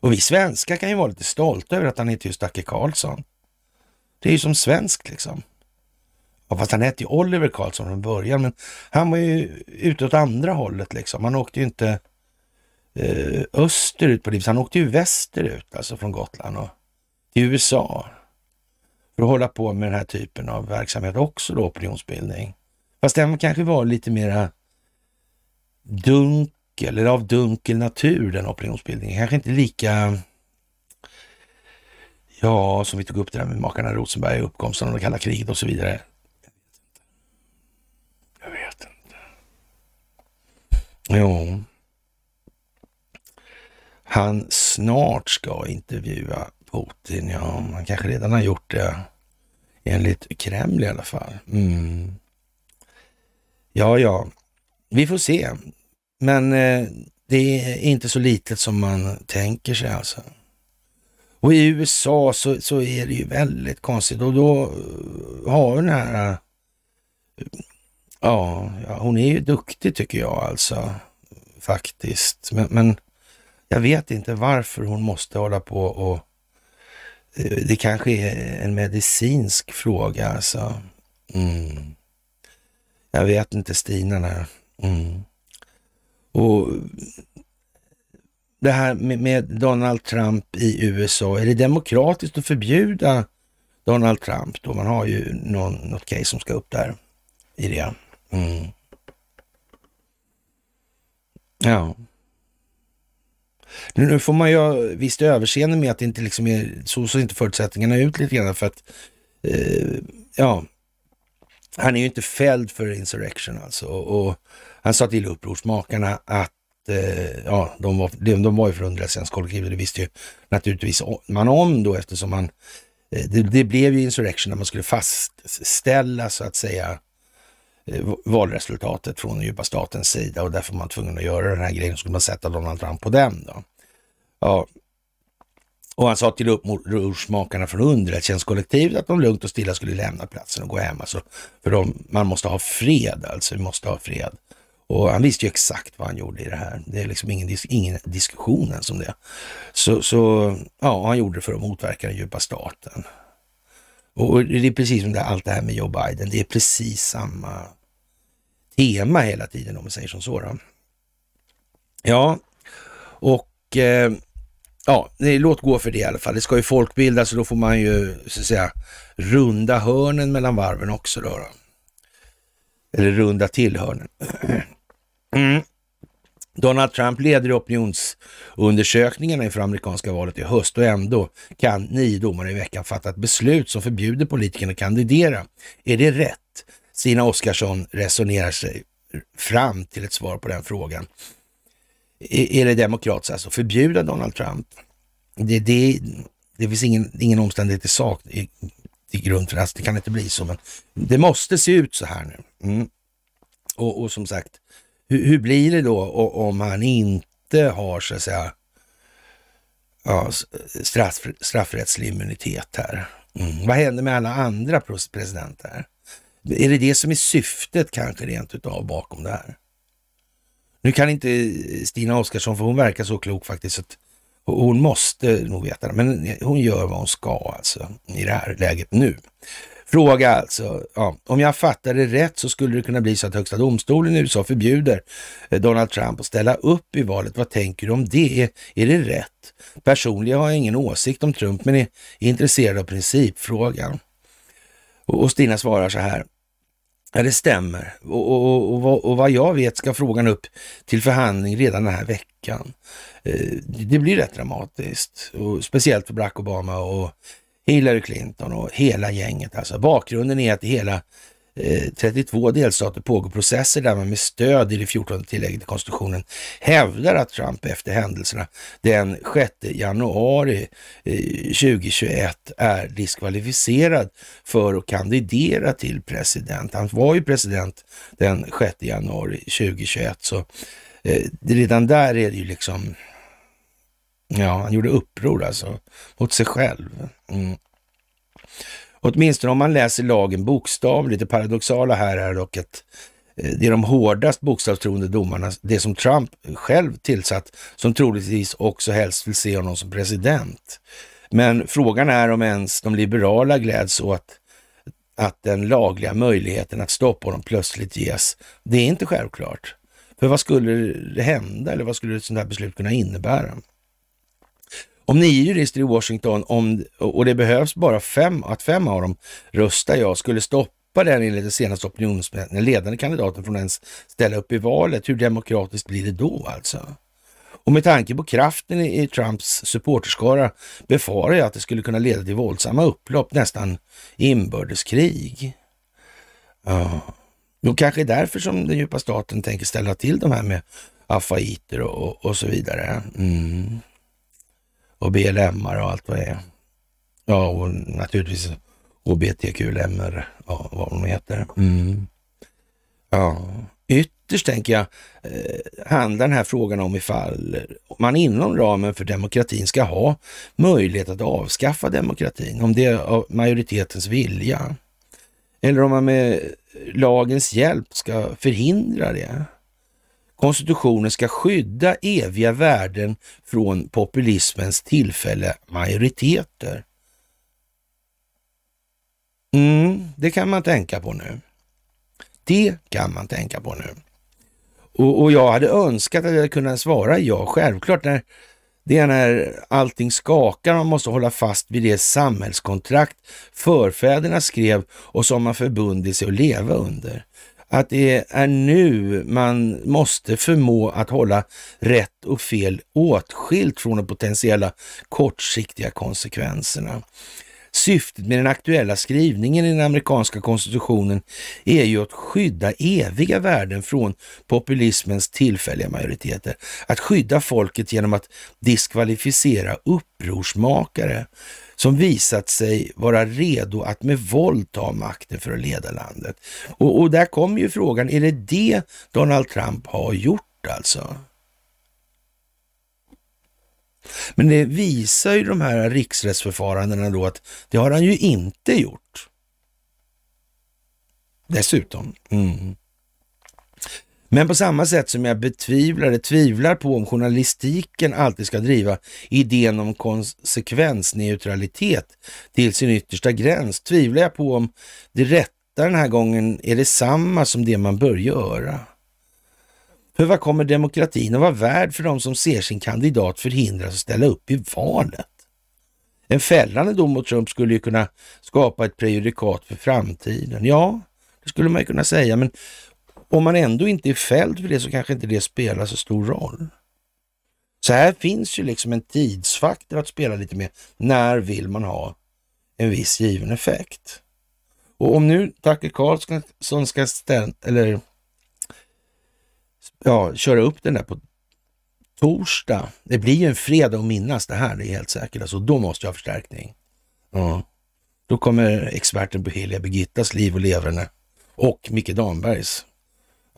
[SPEAKER 2] Och vi svenskar kan ju vara lite stolta över att han heter just Dacke Karlsson. Det är ju som svenskt liksom. Ja, fast han hette ju Oliver Karlsson från början, men han var ju ute åt andra hållet liksom. Han åkte ju inte eh, österut på livet, han åkte ju västerut, alltså från Gotland och till USA. För att hålla på med den här typen av verksamhet också då, opinionsbildning. Fast den kanske var lite mera dunkel, eller av dunkel natur, den opinionsbildningen. Kanske inte lika Ja, som vi tog upp det där med makarna Rosenberg, uppkomsten av det kalla kriget och så vidare. Jo, Han snart ska intervjua Putin. Ja, han kanske redan har gjort det. Enligt Kreml i alla fall. Mm. Ja, ja, vi får se. Men eh, det är inte så litet som man tänker sig alltså. Och i USA så, så är det ju väldigt konstigt och då eh, har den här eh, Ja, hon är ju duktig tycker jag alltså, faktiskt. Men, men jag vet inte varför hon måste hålla på och... Eh, det kanske är en medicinsk fråga alltså. Mm. Jag vet inte Stina Mm. Och det här med, med Donald Trump i USA, är det demokratiskt att förbjuda Donald Trump då? Man har ju någon, något case som ska upp där i det. Mm. Ja. Nu får man ju ha visst överseende med att det inte liksom är, så ser inte förutsättningarna ut lite grann för att, eh, ja, han är ju inte fälld för insurrection alltså. Och, och han sa till upprorsmakarna att eh, ja, de var, de, de var ju för underrättelsetjänstkollektivet, det visste ju naturligtvis man om då eftersom man, eh, det, det, blev ju insurrection när man skulle fastställa så att säga Eh, valresultatet från den djupa statens sida och därför var man tvungen att göra den här grejen. skulle man sätta Donald Trump på den då. Ja. Och han sa till upprorsmakarna från underrättelsetjänstkollektivet att de lugnt och stilla skulle lämna platsen och gå hem. Alltså, för de, man måste ha fred alltså, vi måste ha fred. Och han visste ju exakt vad han gjorde i det här. Det är liksom ingen, dis ingen diskussion ens om det. Så, så, ja, han gjorde det för att motverka den djupa staten. Och det är precis som det, allt det här med Joe Biden, det är precis samma tema hela tiden om man säger som så. Då. Ja, och eh, ja, nej, låt gå för det i alla fall. Det ska ju folkbildas och då får man ju så att säga runda hörnen mellan varven också. Då, då. Eller runda till hörnen. Mm. Donald Trump leder opinionsundersökningarna inför amerikanska valet i höst och ändå kan nio domare i veckan fatta ett beslut som förbjuder politikerna att kandidera. Är det rätt? Stina Oskarsson resonerar sig fram till ett svar på den frågan. Är det demokratiskt alltså förbjuda Donald Trump? Det, det, det finns ingen, ingen omständighet i sak i, i grund för det. Alltså, det kan inte bli så, men det måste se ut så här nu. Mm. Och, och, som sagt, hur, hur, blir det då om han inte har så att säga ja, straff, straffrättslig immunitet här? Mm. Vad händer med alla andra presidenter? Är det det som är syftet kanske rent utav bakom det här? Nu kan inte Stina Oskarsson, för hon verkar så klok faktiskt, att hon måste nog veta det. Men hon gör vad hon ska alltså i det här läget nu. Fråga alltså, ja, om jag fattar det rätt så skulle det kunna bli så att Högsta domstolen i USA förbjuder eh, Donald Trump att ställa upp i valet. Vad tänker du om det? Är, det rätt? Personligen har jag ingen åsikt om Trump men är, intresserad av principfrågan. och Stina svarar så här. Ja, det stämmer. Och, och, och, och, vad jag vet ska frågan upp till förhandling redan den här veckan. Eh, det blir rätt dramatiskt, och speciellt för Barack Obama och Hillary Clinton och hela gänget. Alltså, bakgrunden är att det hela 32 eh, delstater pågår processer där man med stöd i det 14 tillägget i konstitutionen hävdar att Trump efter händelserna den 6 januari 2021 eh, är diskvalificerad för att kandidera till president. Han var ju president den 6 januari 2021, så eh, redan där är det ju liksom Ja, han gjorde uppror alltså mot sig själv. Mm. Åtminstone om man läser lagen bokstavligt. Det paradoxala här är dock att eh, det är de hårdast bokstavstroende domarna, det som Trump själv tillsatt, som troligtvis också helst vill se honom som president. Men frågan är om ens de liberala gläds åt att den lagliga möjligheten att stoppa honom plötsligt ges. Det är inte självklart. För vad skulle det hända eller vad skulle ett sådant här beslut kunna innebära? Om nio jurister i Washington, om, och det behövs bara fem, att fem av dem röstar ja, skulle stoppa den enligt den senaste opinionsmätningen, ledande kandidaten från ens ställa upp i valet, hur demokratiskt blir det då alltså? Och med tanke på kraften i Trumps supporterskara befarar jag att det skulle kunna leda till våldsamma upplopp, nästan inbördeskrig. Ja, och kanske därför som den djupa staten tänker ställa till de här med afaiter och, och så vidare. Mm och BLM och allt vad det är. Ja, och naturligtvis HBTQLM, ja, vad de heter. Mm. Ja, ytterst tänker jag eh, handlar den här frågan om ifall man inom ramen för demokratin ska ha möjlighet att avskaffa demokratin, om det är av majoritetens vilja. Eller om man med lagens hjälp ska förhindra det. Konstitutionen ska skydda eviga värden från populismens tillfälliga majoriteter. Mm, det kan man tänka på nu. Det kan man tänka på nu. Och, och jag hade önskat att jag kunnat svara ja, självklart. När, det är när allting skakar man måste hålla fast vid det samhällskontrakt förfäderna skrev och som man förbundit sig att leva under att det är nu man måste förmå att hålla rätt och fel åtskilt från de potentiella kortsiktiga konsekvenserna. Syftet med den aktuella skrivningen i den amerikanska konstitutionen är ju att skydda eviga värden från populismens tillfälliga majoriteter. Att skydda folket genom att diskvalificera upprorsmakare som visat sig vara redo att med våld ta makten för att leda landet. Och, och där kommer ju frågan, är det det Donald Trump har gjort alltså? Men det visar ju de här riksrättsförfarandena då att det har han ju inte gjort. Dessutom. Mm. Men på samma sätt som jag betvivlar, tvivlar på om journalistiken alltid ska driva idén om konsekvensneutralitet till sin yttersta gräns, tvivlar jag på om det rätta den här gången är detsamma som det man bör göra. För vad kommer demokratin att vara värd för de som ser sin kandidat förhindras att ställa upp i valet? En fällande dom mot Trump skulle ju kunna skapa ett prejudikat för framtiden. Ja, det skulle man ju kunna säga, men om man ändå inte är fälld för det så kanske inte det spelar så stor roll. Så här finns ju liksom en tidsfaktor att spela lite med. När vill man ha en viss given effekt? Och om nu Tucker Carlson ska ställa, eller ja, köra upp den där på torsdag. Det blir ju en fredag att minnas det här, det är helt säkert. Alltså, då måste jag ha förstärkning. Ja. Då kommer experten på heliga Birgittas liv och leverne och Micke Danbergs.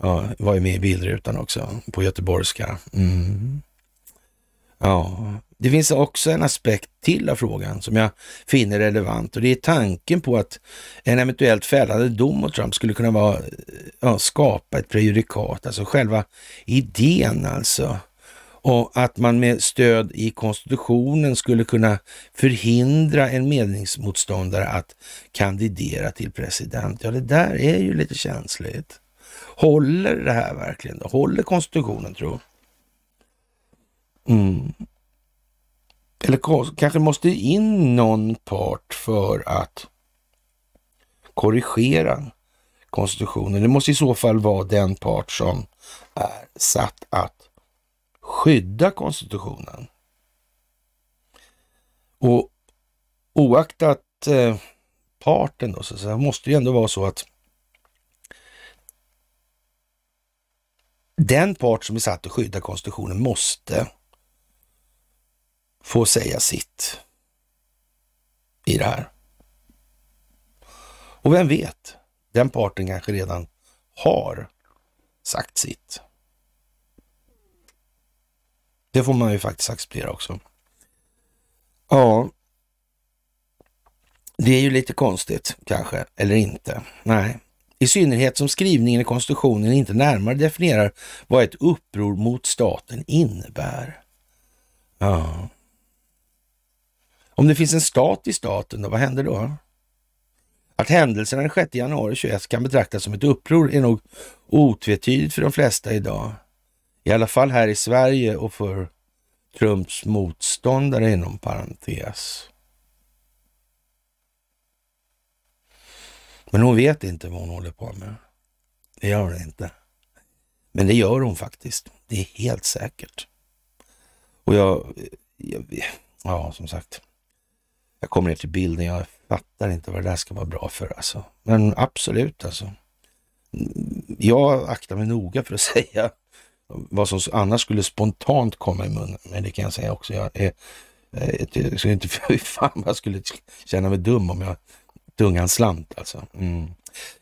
[SPEAKER 2] Ja, var ju med i bildrutan också på göteborgska. Mm. Ja, det finns också en aspekt till av frågan som jag finner relevant och det är tanken på att en eventuellt fällande dom mot Trump skulle kunna vara, ja, skapa ett prejudikat, alltså själva idén alltså. Och att man med stöd i konstitutionen skulle kunna förhindra en meningsmotståndare att kandidera till president. Ja, det där är ju lite känsligt. Håller det här verkligen? Håller konstitutionen tro? Mm. Eller kanske måste in någon part för att korrigera konstitutionen. Det måste i så fall vara den part som är satt att skydda konstitutionen. Och oaktat eh, parten då, så måste det ju ändå vara så att den part som är satt att skydda konstitutionen måste få säga sitt i det här. Och vem vet, den parten kanske redan har sagt sitt. Det får man ju faktiskt acceptera också. Ja, det är ju lite konstigt kanske, eller inte. Nej, i synnerhet som skrivningen i konstitutionen inte närmare definierar vad ett uppror mot staten innebär. Ja. Om det finns en stat i staten, då, vad händer då? Att händelserna den 6 januari 21 kan betraktas som ett uppror är nog otvetydigt för de flesta idag. I alla fall här i Sverige och för Trumps motståndare inom parentes. Men hon vet inte vad hon håller på med. Det gör hon inte. Men det gör hon faktiskt. Det är helt säkert. Och jag, jag ja som sagt, jag kommer ner till bilden. Jag fattar inte vad det där ska vara bra för alltså. Men absolut alltså. Jag aktar mig noga för att säga vad som annars skulle spontant komma i munnen. Men det kan jag säga också. Jag, är, eh, jag, jag, jag, jag, fan, jag skulle känna mig dum om jag Tungan slant alltså. Mm.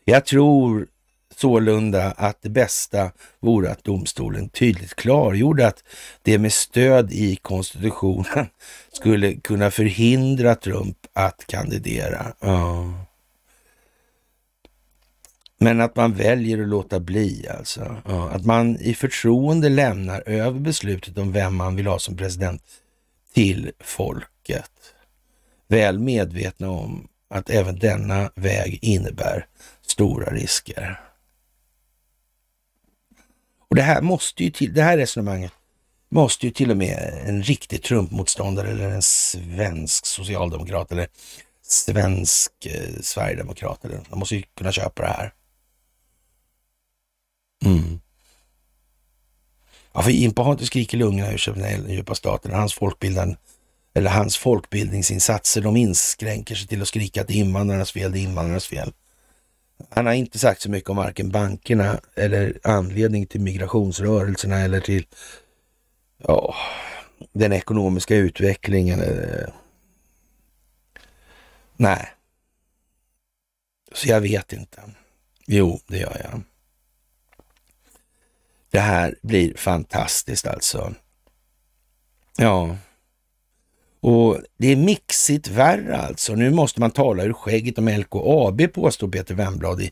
[SPEAKER 2] Jag tror sålunda att det bästa vore att domstolen tydligt klargjorde att det med stöd i konstitutionen skulle kunna förhindra Trump att kandidera. Ja. Men att man väljer att låta bli alltså. Ja. Att man i förtroende lämnar över beslutet om vem man vill ha som president till folket. Väl medvetna om att även denna väg innebär stora risker. Och Det här måste ju till, det här resonemanget måste ju till och med en riktig Trump-motståndare eller en svensk socialdemokrat eller svensk eh, sverigedemokrat. Eller, de måste ju kunna köpa det här. Mm. Ja, för Impa har inte skrikit lungorna ur sig den djupa staten. Hans folkbildande eller hans folkbildningsinsatser, de inskränker sig till att skrika att det är invandrarnas fel, det är invandrarnas fel. Han har inte sagt så mycket om varken bankerna eller anledning till migrationsrörelserna eller till ja, den ekonomiska utvecklingen. Eh. Nej. Så jag vet inte. Jo, det gör jag. Det här blir fantastiskt alltså. Ja, och det är mixigt värre alltså. Nu måste man tala ur skägget om LKAB påstår Peter Wemblad i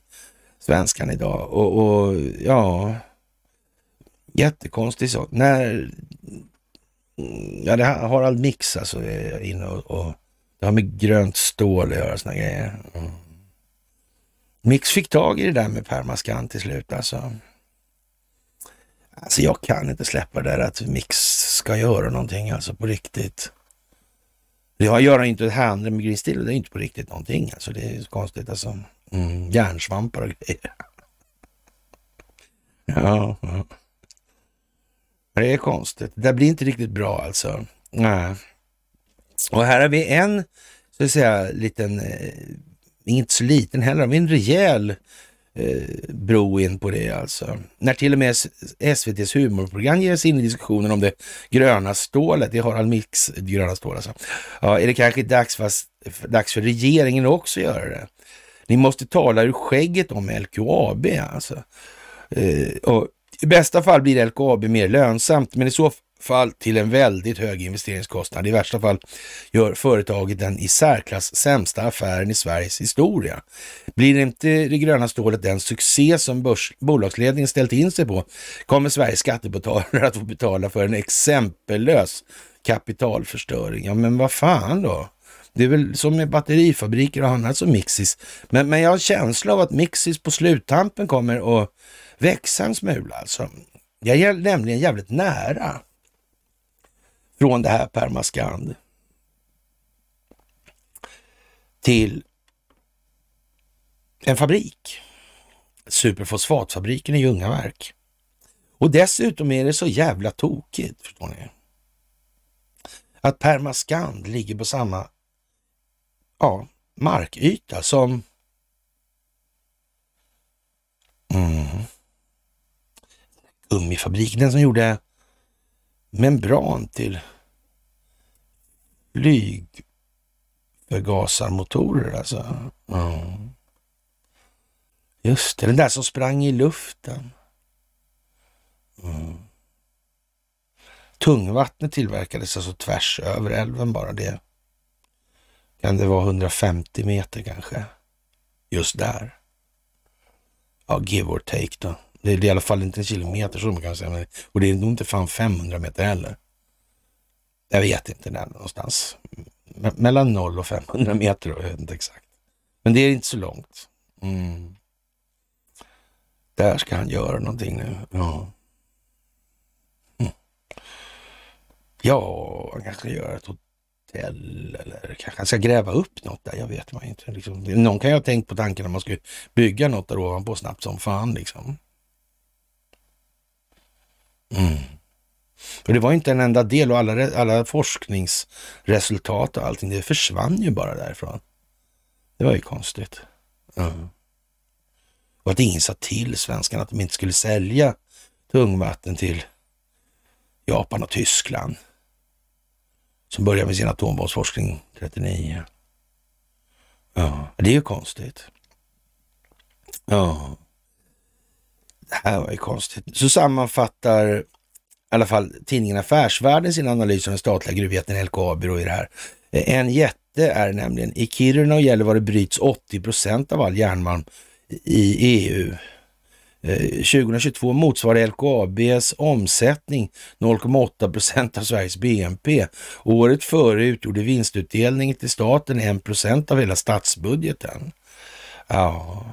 [SPEAKER 2] Svenskan idag. Och, och ja, jättekonstig sak. När, ja, det har Harald Mix alltså är eh, inne och, och det har med grönt stål att göra sådana grejer. Mm. Mix fick tag i det där med permaskan till slut alltså. Alltså jag kan inte släppa det där att Mix ska göra någonting alltså på riktigt. Det har att göra inte handel med gristille, det är inte på riktigt någonting alltså. Det är konstigt alltså. Mm, järnsvampar och grejer. Ja, ja. Det är konstigt. Det blir inte riktigt bra alltså. Nej. Och här har vi en, så att säga, liten, eh, inte så liten heller, men en rejäl Eh, bro in på det alltså. När till och med SVTs humorprogram ger sig in i diskussionen om det gröna stålet, det är Harald Almix gröna stål alltså. Ja, är det kanske dags, fast, dags för regeringen också att göra det? Ni måste tala ur skägget om LKAB alltså. Eh, och I bästa fall blir LKAB mer lönsamt, men i så fall till en väldigt hög investeringskostnad. I värsta fall gör företaget den i särklass sämsta affären i Sveriges historia. Blir inte det gröna stålet den succé som börs, bolagsledningen ställt in sig på kommer Sveriges skattebetalare att få betala för en exempellös kapitalförstöring. Ja, men vad fan då? Det är väl som med batterifabriker och annat som Mixis. Men, men jag har en känsla av att Mixis på sluttampen kommer att växa en smula alltså. Jag är nämligen jävligt nära från det här Permascand till en fabrik. Superfosfatfabriken i Ljungaverk. Och dessutom är det så jävla tokigt, förstår ni. Att Permascand ligger på samma ja, markyta som mm, gummifabriken, den som gjorde membran till flygförgasarmotorer alltså. Mm. Just det, den där som sprang i luften. Mm. Tungvattnet tillverkades alltså tvärs över älven bara det. Kan det vara 150 meter kanske? Just där. Ja, give or take då. Det är i alla fall inte en kilometer så man kan säga. och det är nog inte fan 500 meter heller. Jag vet inte när någonstans. Me mellan 0 och 500 meter då, jag vet inte exakt. Men det är inte så långt. Mm. Där ska han göra någonting nu. Ja. Mm. Ja, han kanske gör ett hotell eller kanske han ska gräva upp något där. Jag vet man inte. Liksom. Någon kan ju ha tänkt på tanken att man skulle bygga något där ovanpå snabbt som fan liksom. Mm. För det var inte en enda del och alla, alla forskningsresultat och allting, det försvann ju bara därifrån. Det var ju konstigt. Mm. Och att ingen sa till svenskarna att de inte skulle sälja tungvatten till Japan och Tyskland. Som började med sin atombombsforskning 39. Ja, det är ju konstigt. Ja det här var ju konstigt. Så sammanfattar i alla fall tidningen Affärsvärlden sin analys av den statliga gruvjätten LKAB i det här. En jätte är nämligen i Kiruna och Gällivare bryts 80 procent av all järnmalm i EU. 2022 eh, motsvarar LKABs omsättning 0,8 procent av Sveriges BNP. Året före utgjorde vinstutdelningen till staten 1 procent av hela statsbudgeten. Ja,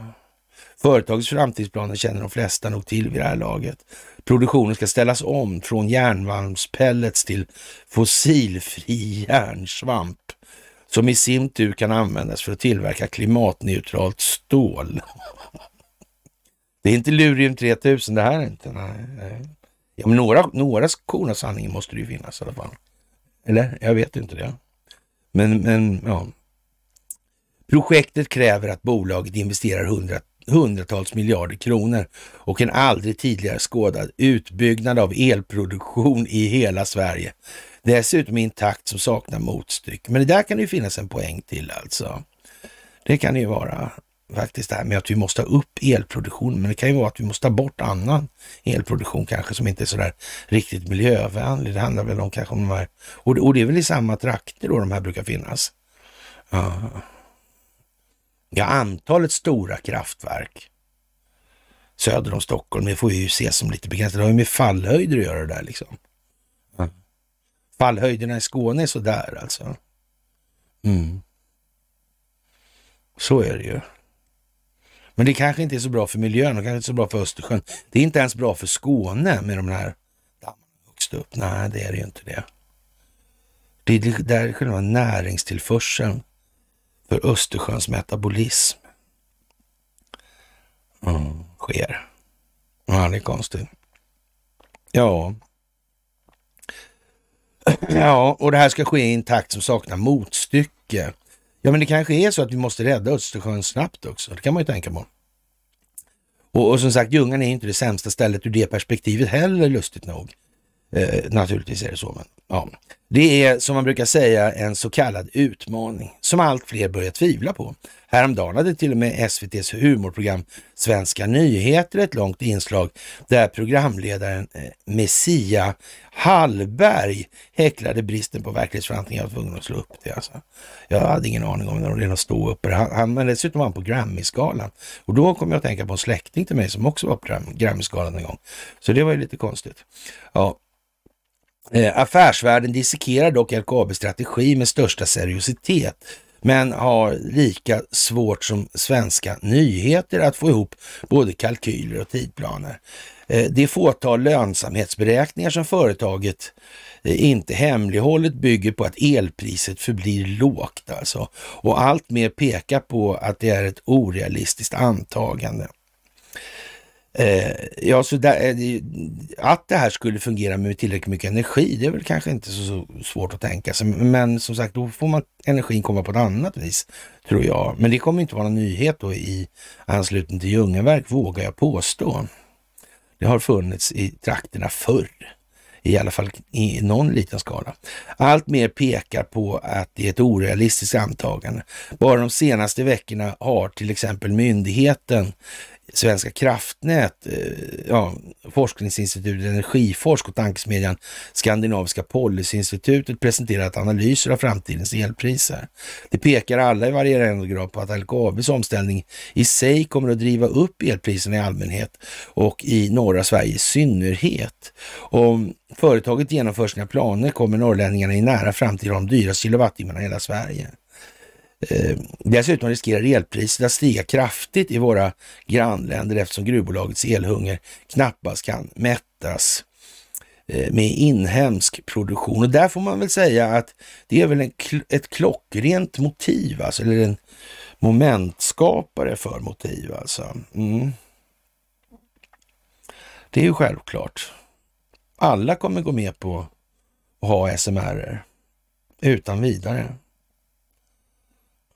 [SPEAKER 2] Företagets framtidsplaner känner de flesta nog till vid det här laget. Produktionen ska ställas om från järnmalmspellets till fossilfri järnsvamp som i sin tur kan användas för att tillverka klimatneutralt stål. Det är inte Lurium 3000 det här är inte. Nej, nej. Ja, men några, några korn av sanningen måste det ju finnas i alla fall. Eller? Jag vet inte det. Men, men ja. Projektet kräver att bolaget investerar 100 hundratals miljarder kronor och en aldrig tidigare skådad utbyggnad av elproduktion i hela Sverige. Dessutom i en takt som saknar motstycke. Men det där kan det ju finnas en poäng till alltså. Det kan det ju vara faktiskt det här med att vi måste ha upp elproduktion. Men det kan ju vara att vi måste ta bort annan elproduktion kanske som inte är sådär riktigt miljövänlig. Det handlar väl om kanske om de här, och det, är väl i samma trakter då de här brukar finnas. Ja. Ja, antalet stora kraftverk söder om Stockholm, det får ju ses som lite begränsat. Det har ju med fallhöjder att göra det där liksom. Mm. Fallhöjderna i Skåne är sådär alltså. Mm. Så är det ju. Men det kanske inte är så bra för miljön och kanske inte så bra för Östersjön. Det är inte ens bra för Skåne med de här dammarna vuxit upp. Nej, det är det ju inte det. Det är där själva näringstillförseln för Östersjöns metabolism mm, sker. Ja, det är konstigt. Ja. Ja, och det här ska ske i en takt som saknar motstycke. Ja, men det kanske är så att vi måste rädda Östersjön snabbt också. Det kan man ju tänka på. Och, och som sagt, Ljungan är inte det sämsta stället ur det perspektivet heller, lustigt nog. Eh, naturligtvis är det så. Men, ja. Det är som man brukar säga en så kallad utmaning som allt fler börjar tvivla på. Häromdagen hade till och med SVTs humorprogram Svenska nyheter ett långt inslag där programledaren eh, Messia Hallberg häcklade bristen på verklighetsförankring. Jag var tvungen att slå upp det alltså. Jag hade ingen aning om när de redan stod uppe. han, han, Men dessutom var han på grammy och då kom jag att tänka på en släkting till mig som också var på grammy en gång. Så det var ju lite konstigt. Ja, Eh, affärsvärlden dissekerar dock LKABs strategi med största seriositet, men har lika svårt som svenska nyheter att få ihop både kalkyler och tidplaner. Eh, det fåtal lönsamhetsberäkningar som företaget eh, inte hemlighållet bygger på att elpriset förblir lågt alltså. Och allt mer pekar på att det är ett orealistiskt antagande. Eh, ja, så där, eh, att det här skulle fungera med tillräckligt mycket energi, det är väl kanske inte så, så, svårt att tänka sig. Men som sagt, då får man energin komma på ett annat vis, tror jag. Men det kommer inte vara någon nyhet då i anslutning till Ljungaverk, vågar jag påstå. Det har funnits i trakterna förr, i alla fall i någon liten skala. Allt mer pekar på att det är ett orealistiskt antagande. Bara de senaste veckorna har till exempel myndigheten Svenska kraftnät, eh, ja, forskningsinstitutet Energiforsk och tankesmedjan Skandinaviska policyinstitutet presenterat analyser av framtidens elpriser. Det pekar alla i varierande grad på att LKABs omställning i sig kommer att driva upp elpriserna i allmänhet och i norra Sverige i synnerhet. Om företaget genomför sina planer kommer norrlänningarna i nära framtid ha de dyraste kilowattimmarna i hela Sverige. Eh, dessutom riskerar elpriset att stiga kraftigt i våra grannländer eftersom gruvbolagets elhunger knappast kan mättas eh, med inhemsk produktion. Och där får man väl säga att det är väl en, ett klockrent motiv, alltså, eller en momentskapare för motiv. Alltså. Mm. Det är ju självklart. Alla kommer gå med på att ha SMR utan vidare.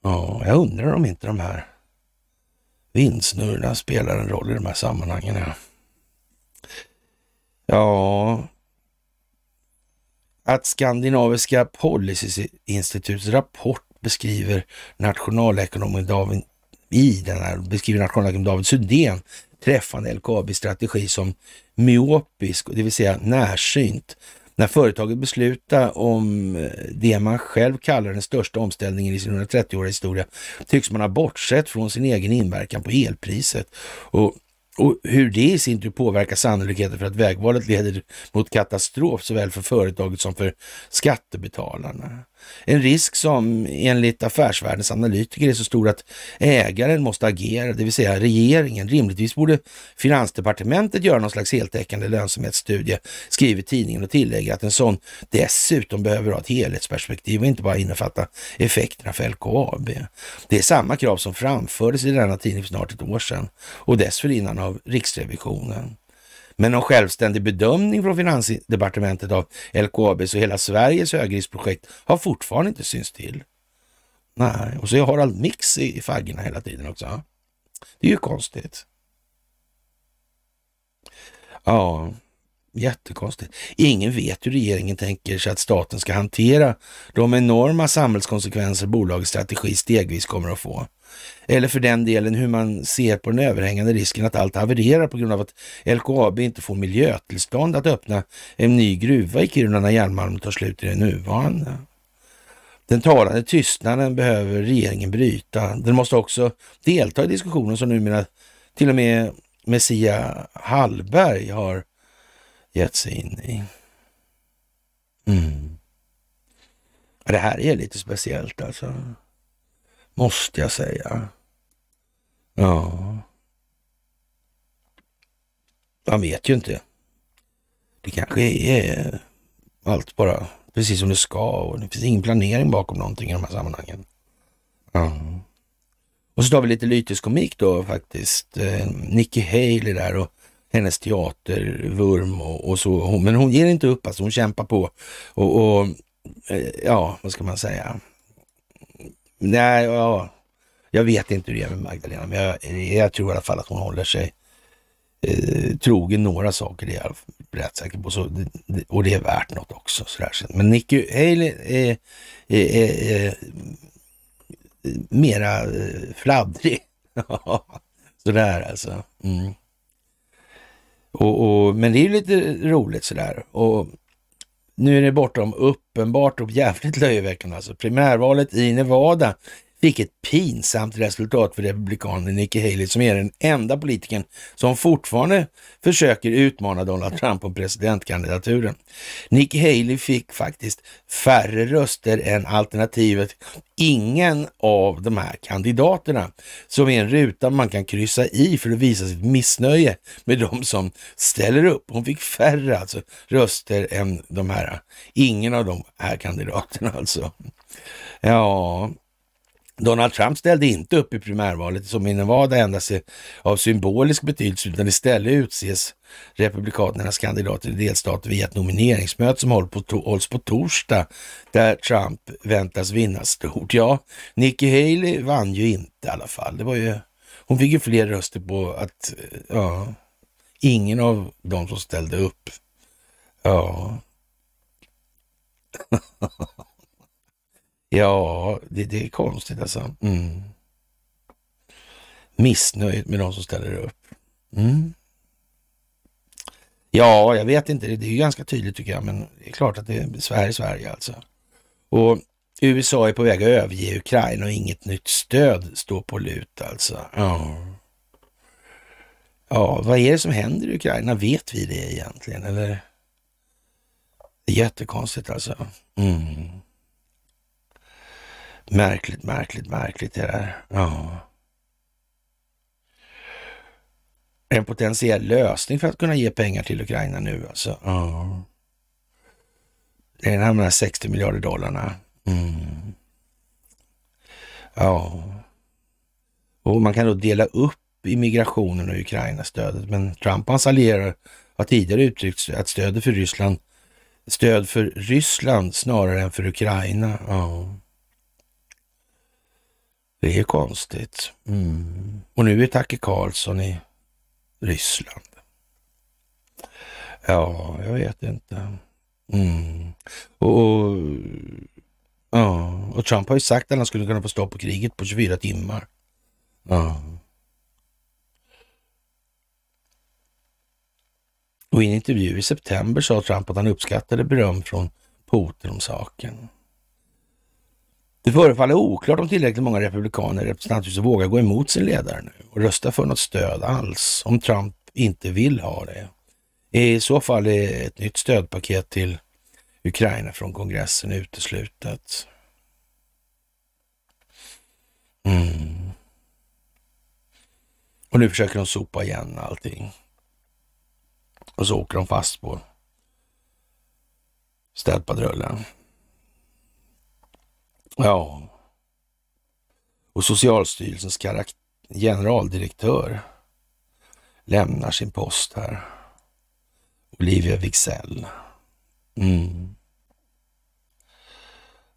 [SPEAKER 2] Ja, jag undrar om inte de här vindsnurrorna spelar en roll i de här sammanhangen. Ja. ja. Att Skandinaviska policyinstituts rapport beskriver nationalekonomen David, i den här, beskriver nationalekonomen David Sudén träffande LKAB-strategi som myopisk, det vill säga närsynt när företaget beslutar om eh, det man själv kallar den största omställningen i sin 130-åriga historia tycks man ha bortsett från sin egen inverkan på elpriset och, och hur det i sin tur påverkar sannolikheten för att vägvalet leder mot katastrof såväl för företaget som för skattebetalarna. En risk som enligt affärsvärldens analytiker är så stor att ägaren måste agera, det vill säga regeringen. Rimligtvis borde Finansdepartementet göra någon slags heltäckande lönsamhetsstudie, skriver tidningen och tillägger att en sån dessutom behöver ha ett helhetsperspektiv och inte bara innefatta effekterna för LKAB. Det är samma krav som framfördes i denna tidning för snart ett år sedan och dessförinnan av Riksrevisionen. Men någon självständig bedömning från Finansdepartementet av LKABs och hela Sveriges högriskprojekt har fortfarande inte synts till. Nej, och så är Harald Mix i, i faggorna hela tiden också. Det är ju konstigt. Ja, Jättekonstigt. Ingen vet hur regeringen tänker sig att staten ska hantera de enorma samhällskonsekvenser bolagets strategi stegvis kommer att få. Eller för den delen hur man ser på den överhängande risken att allt havererar på grund av att LKAB inte får miljötillstånd att öppna en ny gruva i Kiruna när järnmalmen tar slut i den nuvarande. Den talande tystnaden behöver regeringen bryta. Den måste också delta i diskussionen som numera till och med Messia Hallberg har gett sig in i. Mm. Det här är lite speciellt alltså. Måste jag säga. Ja. Man vet ju inte. Det kanske är allt bara precis som det ska och det finns ingen planering bakom någonting i de här sammanhangen. Ja. Och så tar vi lite lyteskomik då faktiskt. Eh, Nikki Haley där och hennes teatervurm och, och så. men hon ger inte upp alltså, hon kämpar på. Och, och eh, ja, vad ska man säga? Nej, ja, jag vet inte hur det är med Magdalena, men jag, jag tror i alla fall att hon håller sig eh, trogen några saker, det är jag rätt säker på. Så, och det är värt något också. Sådär. Men Nikki Haley är, är, är, är eh, mera eh, fladdrig. sådär alltså. Mm. Och, och, men det är ju lite roligt sådär. Och nu är det bortom uppenbart och jävligt löjeväckande alltså. Primärvalet i Nevada vilket pinsamt resultat för republikanen Nikki Haley som är den enda politikern som fortfarande försöker utmana Donald Trump om presidentkandidaturen. Nikki Haley fick faktiskt färre röster än alternativet ingen av de här kandidaterna som är en ruta man kan kryssa i för att visa sitt missnöje med de som ställer upp. Hon fick färre alltså röster än de här, ingen av de här kandidaterna alltså. Ja, Donald Trump ställde inte upp i primärvalet som i Nevada endast är av symbolisk betydelse utan istället utses Republikanernas kandidater i delstaten via ett nomineringsmöte som hålls på, hålls på torsdag där Trump väntas vinna stort. Ja, Nikki Haley vann ju inte i alla fall. Det var ju, hon fick ju fler röster på att ja, ingen av de som ställde upp. Ja. Ja, det, det är konstigt alltså. Mm. Missnöjet med de som ställer upp. Mm. Ja, jag vet inte. Det är ju ganska tydligt tycker jag, men det är klart att det är här i Sverige alltså. Och USA är på väg att överge Ukraina och inget nytt stöd står på lut alltså. Ja. ja, vad är det som händer i Ukraina? Vet vi det egentligen? Eller? Det är jättekonstigt alltså. Mm. Märkligt, märkligt, märkligt det där. Ja. En potentiell lösning för att kunna ge pengar till Ukraina nu alltså. Ja. Det är de här 60 miljarder dollarna. Mm. Ja. Och man kan då dela upp immigrationen och Ukraina-stödet. Men Trump och hans allierade har tidigare uttryckt att stödet för Ryssland, stöd för Ryssland snarare än för Ukraina. Ja. Det är konstigt.
[SPEAKER 1] Mm.
[SPEAKER 2] Och nu är Tacke Karlsson i Ryssland. Ja, jag vet inte. Mm. Och, och, och Trump har ju sagt att han skulle kunna få stopp på kriget på 24 timmar. Ja. Och i en intervju i september sa Trump att han uppskattade beröm från Putin om saken. Det förefaller oklart om tillräckligt många republikaner i representanthuset vågar gå emot sin ledare nu och rösta för något stöd alls om Trump inte vill ha det. I så fall är ett nytt stödpaket till Ukraina från kongressen uteslutet. Mm. Och nu försöker de sopa igen allting. Och så åker de fast på städpadrullen. Ja. Och Socialstyrelsens generaldirektör lämnar sin post här. Olivia Wigzell. Mm.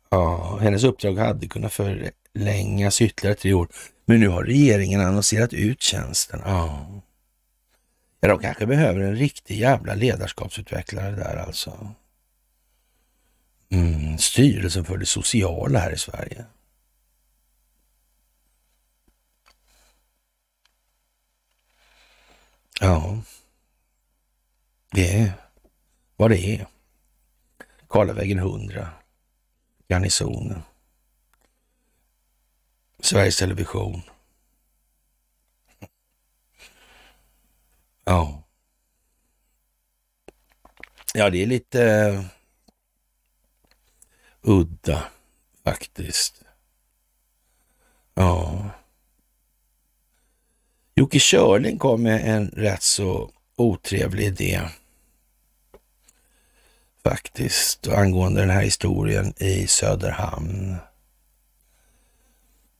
[SPEAKER 2] Ja, hennes uppdrag hade kunnat förlängas ytterligare tre år, men nu har regeringen annonserat ut tjänsten. Ja. ja, de kanske behöver en riktig jävla ledarskapsutvecklare där alltså. Mm, styrelsen för det sociala här i Sverige. Ja, det är vad det är. Karlavägen 100, garnisonen, Sveriges Television. Ja. Ja, det är lite eh, udda faktiskt. Ja. Jocke Körling kom med en rätt så otrevlig idé faktiskt angående den här historien i Söderhamn.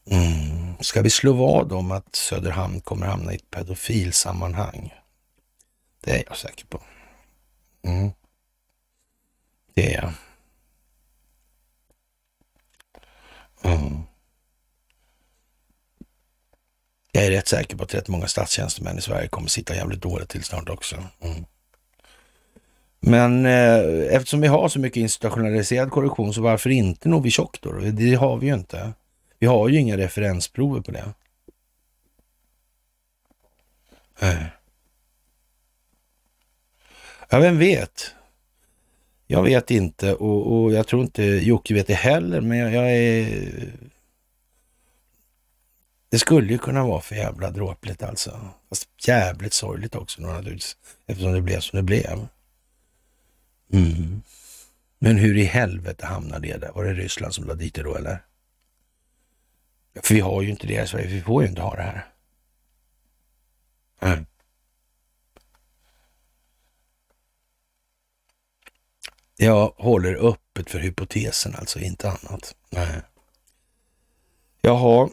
[SPEAKER 2] Mm. Ska vi slå vad om att Söderhamn kommer hamna i ett pedofilsammanhang? Det är jag säker på. Mm. Det är jag. Mm. Jag är rätt säker på att rätt många statstjänstemän i Sverige kommer sitta jävligt dåligt till snart också. Mm. Men eh, eftersom vi har så mycket institutionaliserad korruption, så varför inte nog vid tjock då? Det har vi ju inte. Vi har ju inga referensprover på det. Äh. Ja, vem vet? Jag vet inte och, och jag tror inte Jocke vet det heller, men jag, jag, är... Det skulle ju kunna vara för jävla dråpligt alltså. Fast jävligt sorgligt också naturligtvis, eftersom det blev som det blev. Mm. Men hur i helvete hamnade det där? Var det Ryssland som lade dit det då eller? För vi har ju inte det i Sverige, vi får ju inte ha det här. Mm. Jag håller öppet för hypotesen alltså, inte annat. Nej. Jaha,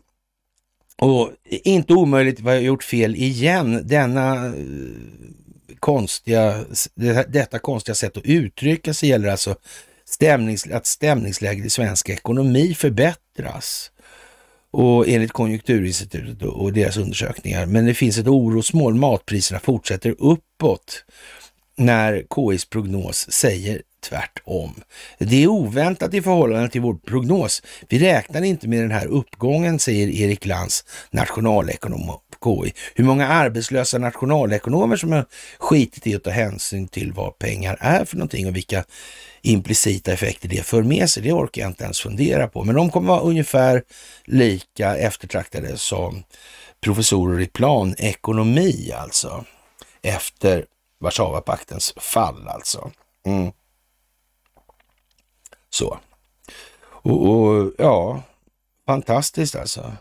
[SPEAKER 2] och inte omöjligt, vad jag gjort fel igen. Denna eh, konstiga, detta konstiga sätt att uttrycka sig gäller alltså stämnings, att stämningsläget i svensk ekonomi förbättras. Och enligt Konjunkturinstitutet och deras undersökningar. Men det finns ett orosmål. Matpriserna fortsätter uppåt när KIs prognos säger tvärtom. Det är oväntat i förhållande till vår prognos. Vi räknar inte med den här uppgången, säger Erik Lantz, nationalekonom på KI. Hur många arbetslösa nationalekonomer som har skitit i att ta hänsyn till vad pengar är för någonting och vilka implicita effekter det för med sig, det orkar jag inte ens fundera på. Men de kommer vara ungefär lika eftertraktade som professorer i planekonomi alltså, efter Warszawapaktens fall alltså. Mm. Så. Och, och, ja, fantastiskt alltså.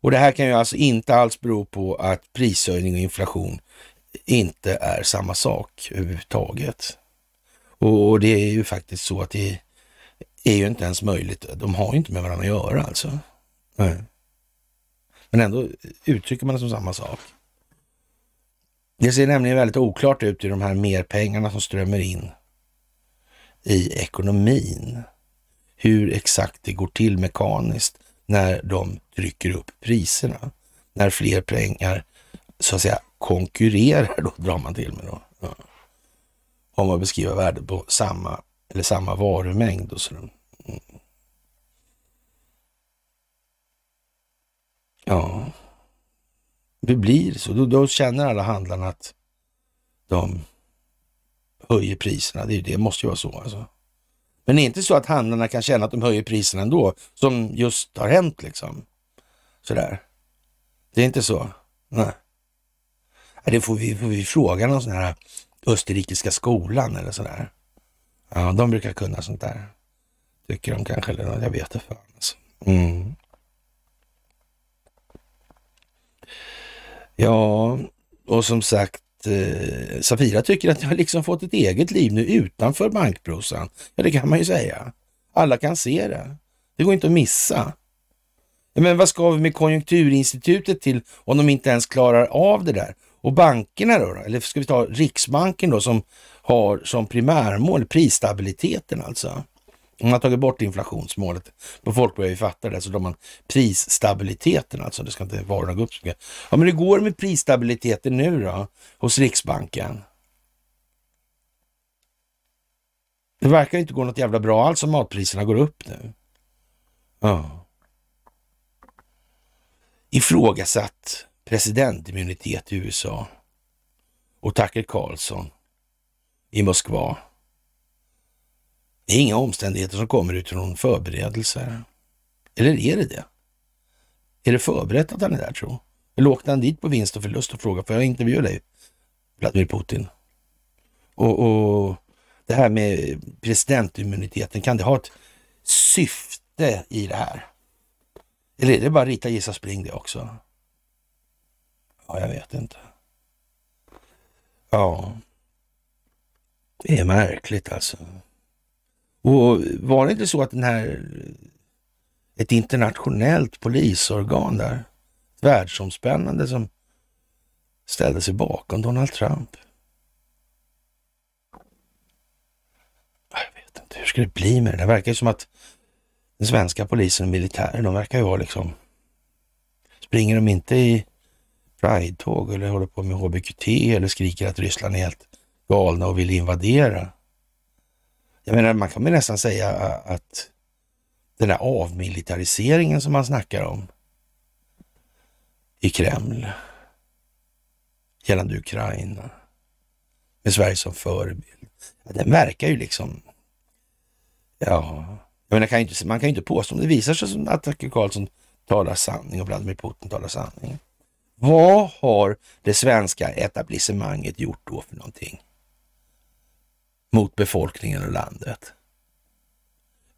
[SPEAKER 2] Och det här kan ju alltså inte alls bero på att prishöjning och inflation inte är samma sak överhuvudtaget. Och, och det är ju faktiskt så att det är ju inte ens möjligt. De har ju inte med varandra att göra alltså. Nej. Men ändå uttrycker man det som samma sak. Det ser nämligen väldigt oklart ut i de här merpengarna som strömmar in i ekonomin hur exakt det går till mekaniskt när de trycker upp priserna. När fler pengar så att säga konkurrerar, då drar man till med då. Ja. Om man beskriver värdet på samma eller samma varumängd. Och så. Mm. Ja, det blir så. Då, då känner alla handlarna att de höjer priserna. Det, det måste ju vara så alltså. Men det är inte så att handlarna kan känna att de höjer priserna ändå, som just har hänt liksom. Sådär. Det är inte så. Nej. Det får vi, får vi fråga någon sån här österrikiska skolan eller sådär. Ja, de brukar kunna sånt där. Tycker de kanske, eller något, jag vet inte fan. Alltså. Mm. Ja, och som sagt, eh, Safira tycker att jag liksom fått ett eget liv nu utanför bankbrosan. Ja, det kan man ju säga. Alla kan se det. Det går inte att missa. Men vad ska vi med Konjunkturinstitutet till om de inte ens klarar av det där? Och bankerna då? Eller ska vi ta Riksbanken då som har som primärmål prisstabiliteten alltså? Man har tagit bort inflationsmålet. Men folk börjar ju fatta det, så då har man prisstabiliteten alltså. Det ska inte varorna gå upp så mycket. Ja, men hur går det med prisstabiliteten nu då hos Riksbanken? Det verkar inte gå något jävla bra alls om matpriserna går upp nu. Ja. Ifrågasatt presidentimmunitet i USA och Tucker Carlson i Moskva. Det är inga omständigheter som kommer utifrån förberedelser. Eller är det det? Är det förberett att han är där tro? Eller åkte han dit på vinst och förlust och frågade, för jag intervjua dig, Vladimir Putin? Och, och det här med presidentimmuniteten, kan det ha ett syfte i det här? Eller är det bara rita, gissa, spring det också? Ja, jag vet inte. Ja, det är märkligt alltså. Och var det inte så att den här, ett internationellt polisorgan där, världsomspännande som ställde sig bakom Donald Trump? Jag vet inte, hur ska det bli med det? Det verkar ju som att den svenska polisen och militären, de verkar ju vara liksom, springer de inte i Pride-tåg eller håller på med HBQT eller skriker att Ryssland är helt galna och vill invadera. Jag menar, man kan väl nästan säga att den här avmilitariseringen som man snackar om i Kreml gällande Ukraina med Sverige som förebild. Den verkar ju liksom, ja, jag menar, kan inte, man kan ju inte påstå, om det visar sig som att Tucker Karlsson talar sanning och Vladimir Putin talar sanning. Vad har det svenska etablissemanget gjort då för någonting? mot befolkningen och landet.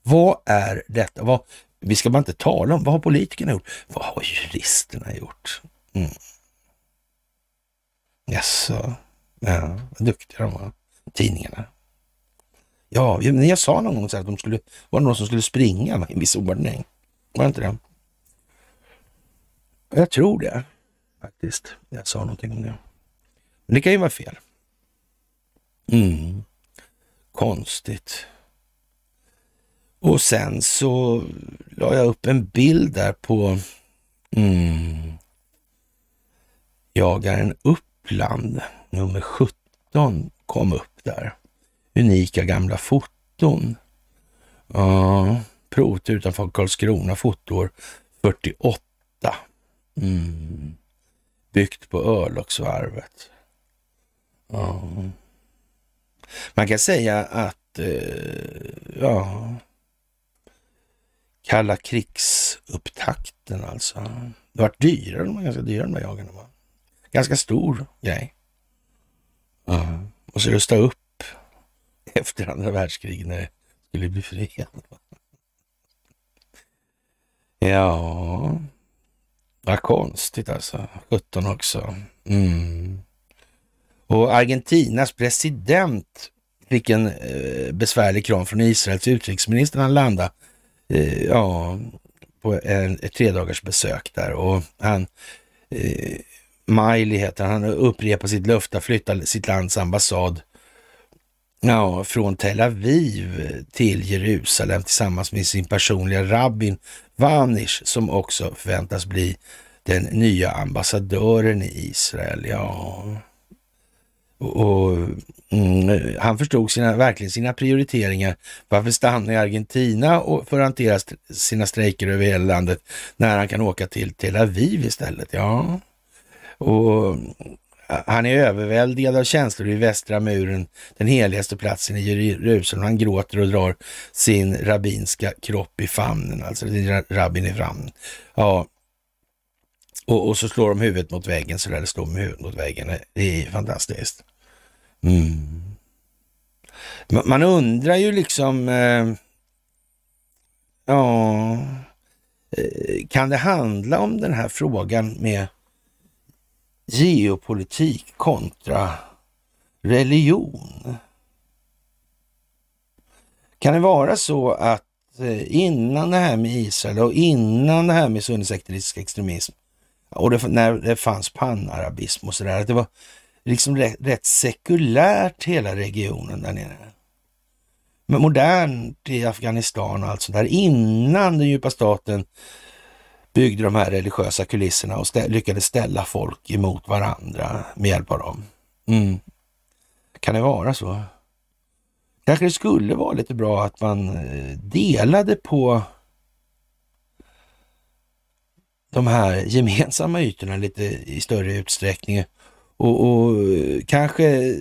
[SPEAKER 2] Vad är detta? Vad, vi ska bara inte tala om, vad har politikerna gjort? Vad har juristerna gjort? Mm. Jaså, ja, vad duktiga de var, tidningarna. Ja, jag, jag sa någon gång så att de skulle, var det någon som skulle springa i en viss ordning. Var det inte det? Jag tror det faktiskt. Jag sa någonting om det. Men det kan ju vara fel. Mm konstigt. Och sen så la jag upp en bild där på mm, Jagaren Uppland nummer 17 kom upp där. Unika gamla foton. Ja, Prot utanför Karlskrona fotoår 48. Mm. Byggt på örlogsvarvet. Ja. Man kan säga att eh, ja, kalla krigsupptakten alltså. Det vart dyrare, de var ganska dyra de där jagarna. Va? Ganska stor grej. Mm. Och så rusta upp efter andra världskriget när det skulle bli fred. Ja, vad konstigt alltså. 17 också. Mm. Och Argentinas president fick en eh, besvärlig kram från Israels utrikesminister när han landade eh, ja, på en, ett tre dagars besök där. Och han, eh, Miley heter han, han upprepar sitt löfte att flytta sitt lands ambassad ja, från Tel Aviv till Jerusalem tillsammans med sin personliga rabbin Vanish som också förväntas bli den nya ambassadören i Israel. Ja, och, mm, han förstod sina, verkligen sina prioriteringar. Varför stanna i Argentina och för att hantera sina strejker över hela landet när han kan åka till Tel Aviv istället? Ja, och han är överväldigad av känslor i västra muren, den heligaste platsen i Jerusalem. Han gråter och drar sin rabbinska kropp i famnen, alltså rabbin i famnen. Ja, och, och så slår de huvudet mot väggen så där, eller slår med huvudet mot väggen. Det är fantastiskt. Mm. Man, undrar ju liksom, eh, ja, eh, kan det handla om den här frågan med geopolitik kontra religion? Kan det vara så att eh, innan det här med Israel och innan det här med sunnisekteristisk extremism och det, när det fanns panarabism och sådär. Att det var liksom rätt, rätt sekulärt hela regionen där nere. Men modernt i Afghanistan och allt sånt där innan den djupa staten byggde de här religiösa kulisserna och stä lyckades ställa folk emot varandra med hjälp av dem. Mm. Kan det vara så? Kanske det skulle vara lite bra att man eh, delade på de här gemensamma ytorna lite i större utsträckning och, och eh, kanske eh,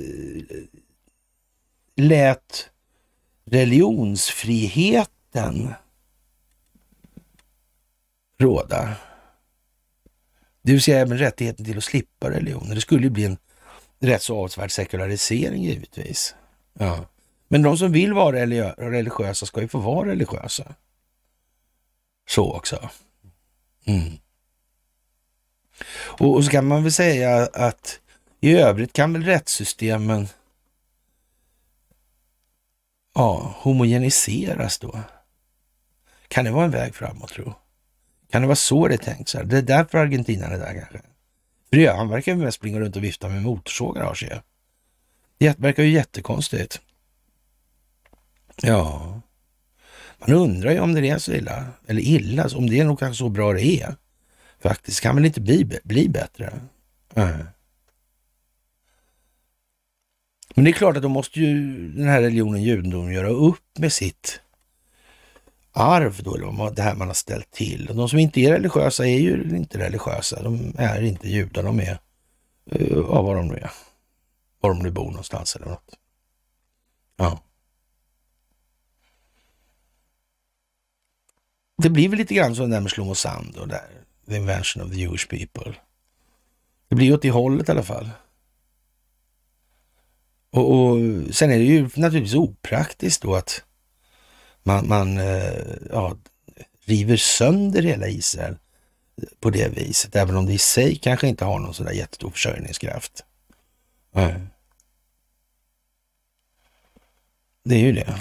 [SPEAKER 2] lät religionsfriheten råda. Det vill säga även rättigheten till att slippa religioner. Det skulle ju bli en rätt så avsevärd sekularisering givetvis. Ja. Men de som vill vara religiösa ska ju få vara religiösa. Så också. Mm. Och, och så kan man väl säga att i övrigt kan väl rättssystemen ja, homogeniseras då? Kan det vara en väg framåt tro? Kan det vara så det är tänkt? Så här? Det är därför Argentina är där kanske. För det, han verkar ju mest springa runt och vifta med motorsågar har sig. Det verkar ju jättekonstigt. Ja, man undrar ju om det är så illa, eller illa, om det är nog kanske så bra det är faktiskt. Kan väl inte bli, bli bättre? Mm. Men det är klart att då måste ju den här religionen judendom göra upp med sitt arv då, det här man har ställt till. de som inte är religiösa är ju inte religiösa. De är inte judar, de är eh, ja, vad de nu är. Var de nu bor någonstans eller något. Ja. Det blir väl lite grann som det där med och Sand och där the invention of the Jewish people. Det blir åt det hållet i alla fall. Och, och sen är det ju naturligtvis opraktiskt då att man, man eh, ja, river sönder hela Israel på det viset, även om det i sig kanske inte har någon sådär jättestor försörjningskraft. Nej. Det är ju det.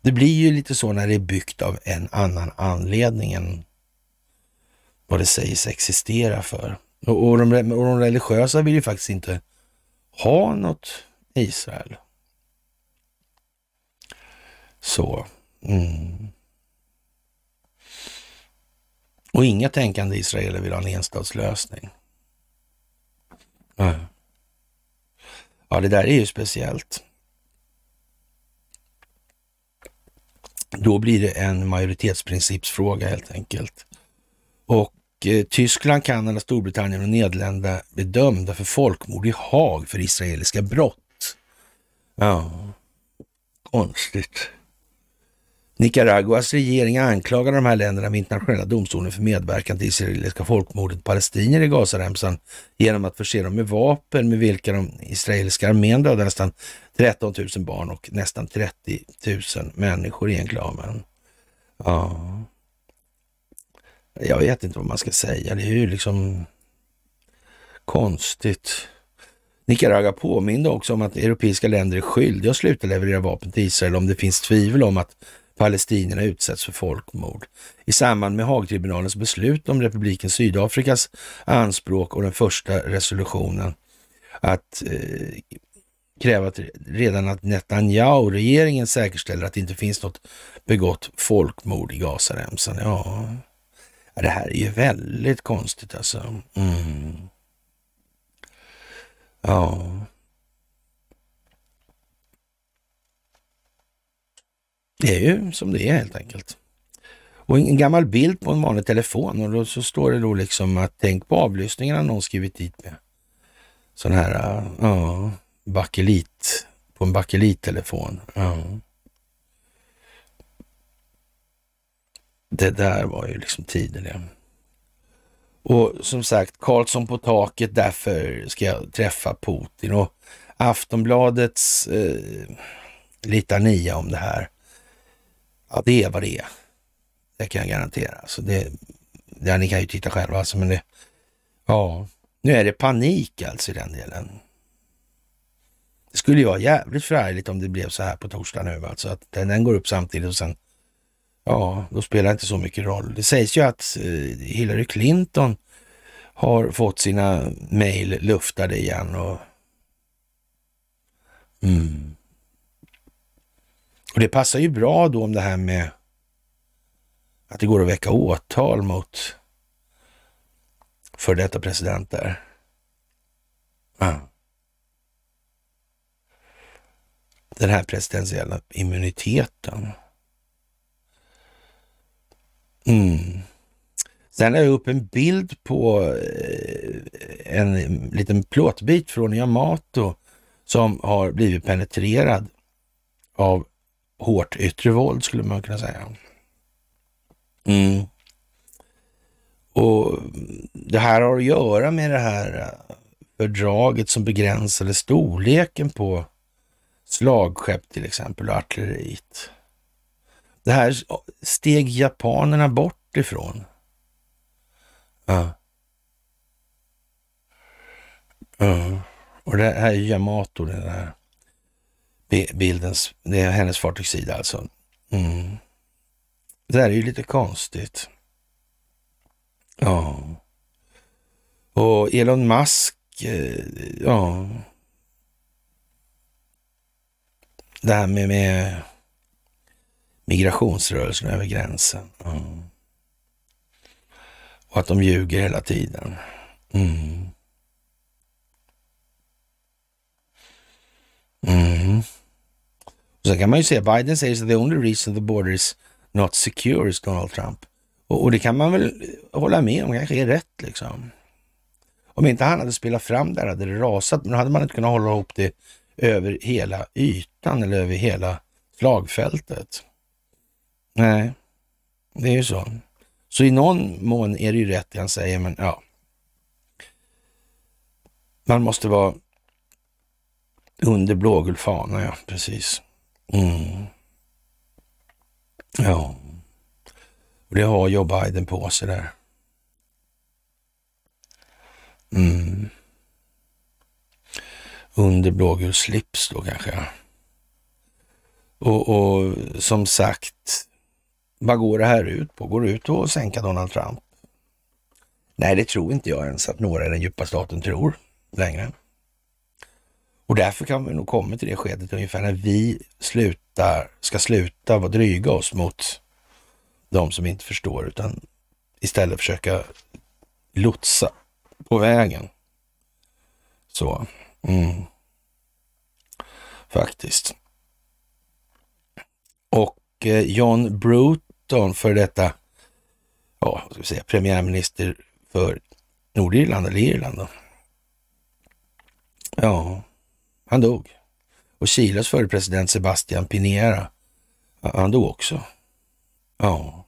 [SPEAKER 2] Det blir ju lite så när det är byggt av en annan anledning än vad det sägs existera för. Och, och, de, och de religiösa vill ju faktiskt inte ha något Israel. Så. Mm. Och inga tänkande israeler vill ha en enstatslösning. Mm. Ja, det där är ju speciellt. Då blir det en majoritetsprincipsfråga helt enkelt. Och eh, Tyskland, Kanada, Storbritannien och Nederländerna är dömda för folkmord i Haag för israeliska brott. Ja, konstigt. Nicaraguas regering anklagar de här länderna med internationella domstolen för medverkan till israeliska folkmordet palestinier i Gazaremsan genom att förse dem med vapen med vilka de israeliska armén dödade nästan 13 000 barn och nästan 30 000 människor i enklaven. Ja. Jag vet inte vad man ska säga. Det är ju liksom konstigt. Nicaragua påminde också om att europeiska länder är skyldiga att sluta leverera vapen till Israel om det finns tvivel om att palestinierna utsätts för folkmord. I samband med Haagtribunalens beslut om republiken Sydafrikas anspråk och den första resolutionen att eh, kräva att redan att Netanyahu, regeringen, säkerställer att det inte finns något begått folkmord i Gazaremsan. Ja, det här är ju väldigt konstigt alltså. Mm. Ja. Det är ju som det är helt enkelt. Och en gammal bild på en vanlig telefon och då så står det då liksom att tänk på avlyssningen har någon skrivit dit med. Sån här, ja, bakelit, på en bakelittelefon. Ja. Det där var ju liksom tiden det. Och som sagt, Karlsson på taket, därför ska jag träffa Putin. Och Aftonbladets eh, litania om det här, ja det är vad det är. Det kan jag garantera. Alltså det, det, ni kan ju titta själva alltså, men det, ja, nu är det panik alltså i den delen. Det skulle ju vara jävligt förargligt om det blev så här på torsdag nu alltså, att den, den går upp samtidigt och sen ja, då spelar det inte så mycket roll. Det sägs ju att eh, Hillary Clinton har fått sina mejl luftade igen och... Mm. Och det passar ju bra då om det här med att det går att väcka åtal mot för detta presidenter. Mm. Den här presidentiella immuniteten. Mm. Sen la jag upp en bild på eh, en liten plåtbit från Yamato som har blivit penetrerad av hårt yttre våld skulle man kunna säga. Mm. Och Det här har att göra med det här eh, fördraget som begränsade storleken på slagskepp till exempel och artilleriet. Det här steg japanerna bort ifrån. Ja. ja. Och det här är Yamato, den där bildens, det är hennes fartygssida alltså. Mm. Det där är ju lite konstigt. Ja. Och Elon Musk, eh, ja. Det här med, med migrationsrörelsen över gränsen. Mm. Och att de ljuger hela tiden. Mm. Mm. sen kan man ju säga Biden säger att the only reason the border is not secure is Donald Trump. Och, och det kan man väl hålla med om, kanske är rätt liksom. Om inte han hade spelat fram där hade det rasat, men då hade man inte kunnat hålla ihop det över hela ytan eller över hela slagfältet. Nej, det är ju så. Så i någon mån är det ju rätt det han säger, men ja. Man måste vara under blågul fana, ja, precis. Mm. Ja, och det har Joe Biden på sig där. Mm. Under blågul slips då kanske. Och, och som sagt, vad går det här ut på? Går det ut på att sänka Donald Trump? Nej, det tror inte jag ens att några i den djupa staten tror längre. Och därför kan vi nog komma till det skedet ungefär när vi slutar, ska sluta vara dryga oss mot de som inte förstår utan istället försöka lotsa på vägen. Så, mm. faktiskt. Och eh, John Brut Clinton, för detta ja, vad ska vi säga, premiärminister för Nordirland eller Irland. Då. Ja, han dog. Och Chiles förre president Sebastian Pinera, han dog också. Ja.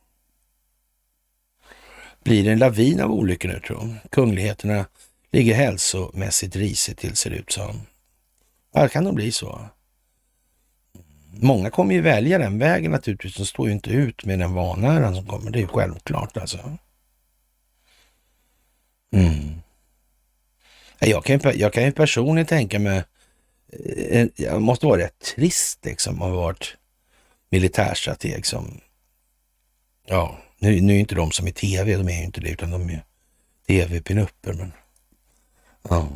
[SPEAKER 2] Blir det en lavin av olyckor nu tror jag. Kungligheterna ligger hälsomässigt risigt till ser det ut som. Ja, kan de bli så? Många kommer ju välja den vägen naturligtvis. De står ju inte ut med den vanäran som kommer. Det är ju självklart alltså. Mm. Jag kan, ju, jag kan ju personligen tänka mig, eh, jag måste vara rätt trist liksom, att ha varit militärstrateg som, ja, nu, nu är inte de som är tv, de är ju inte det, utan de är tv-pinupper. Men, ja.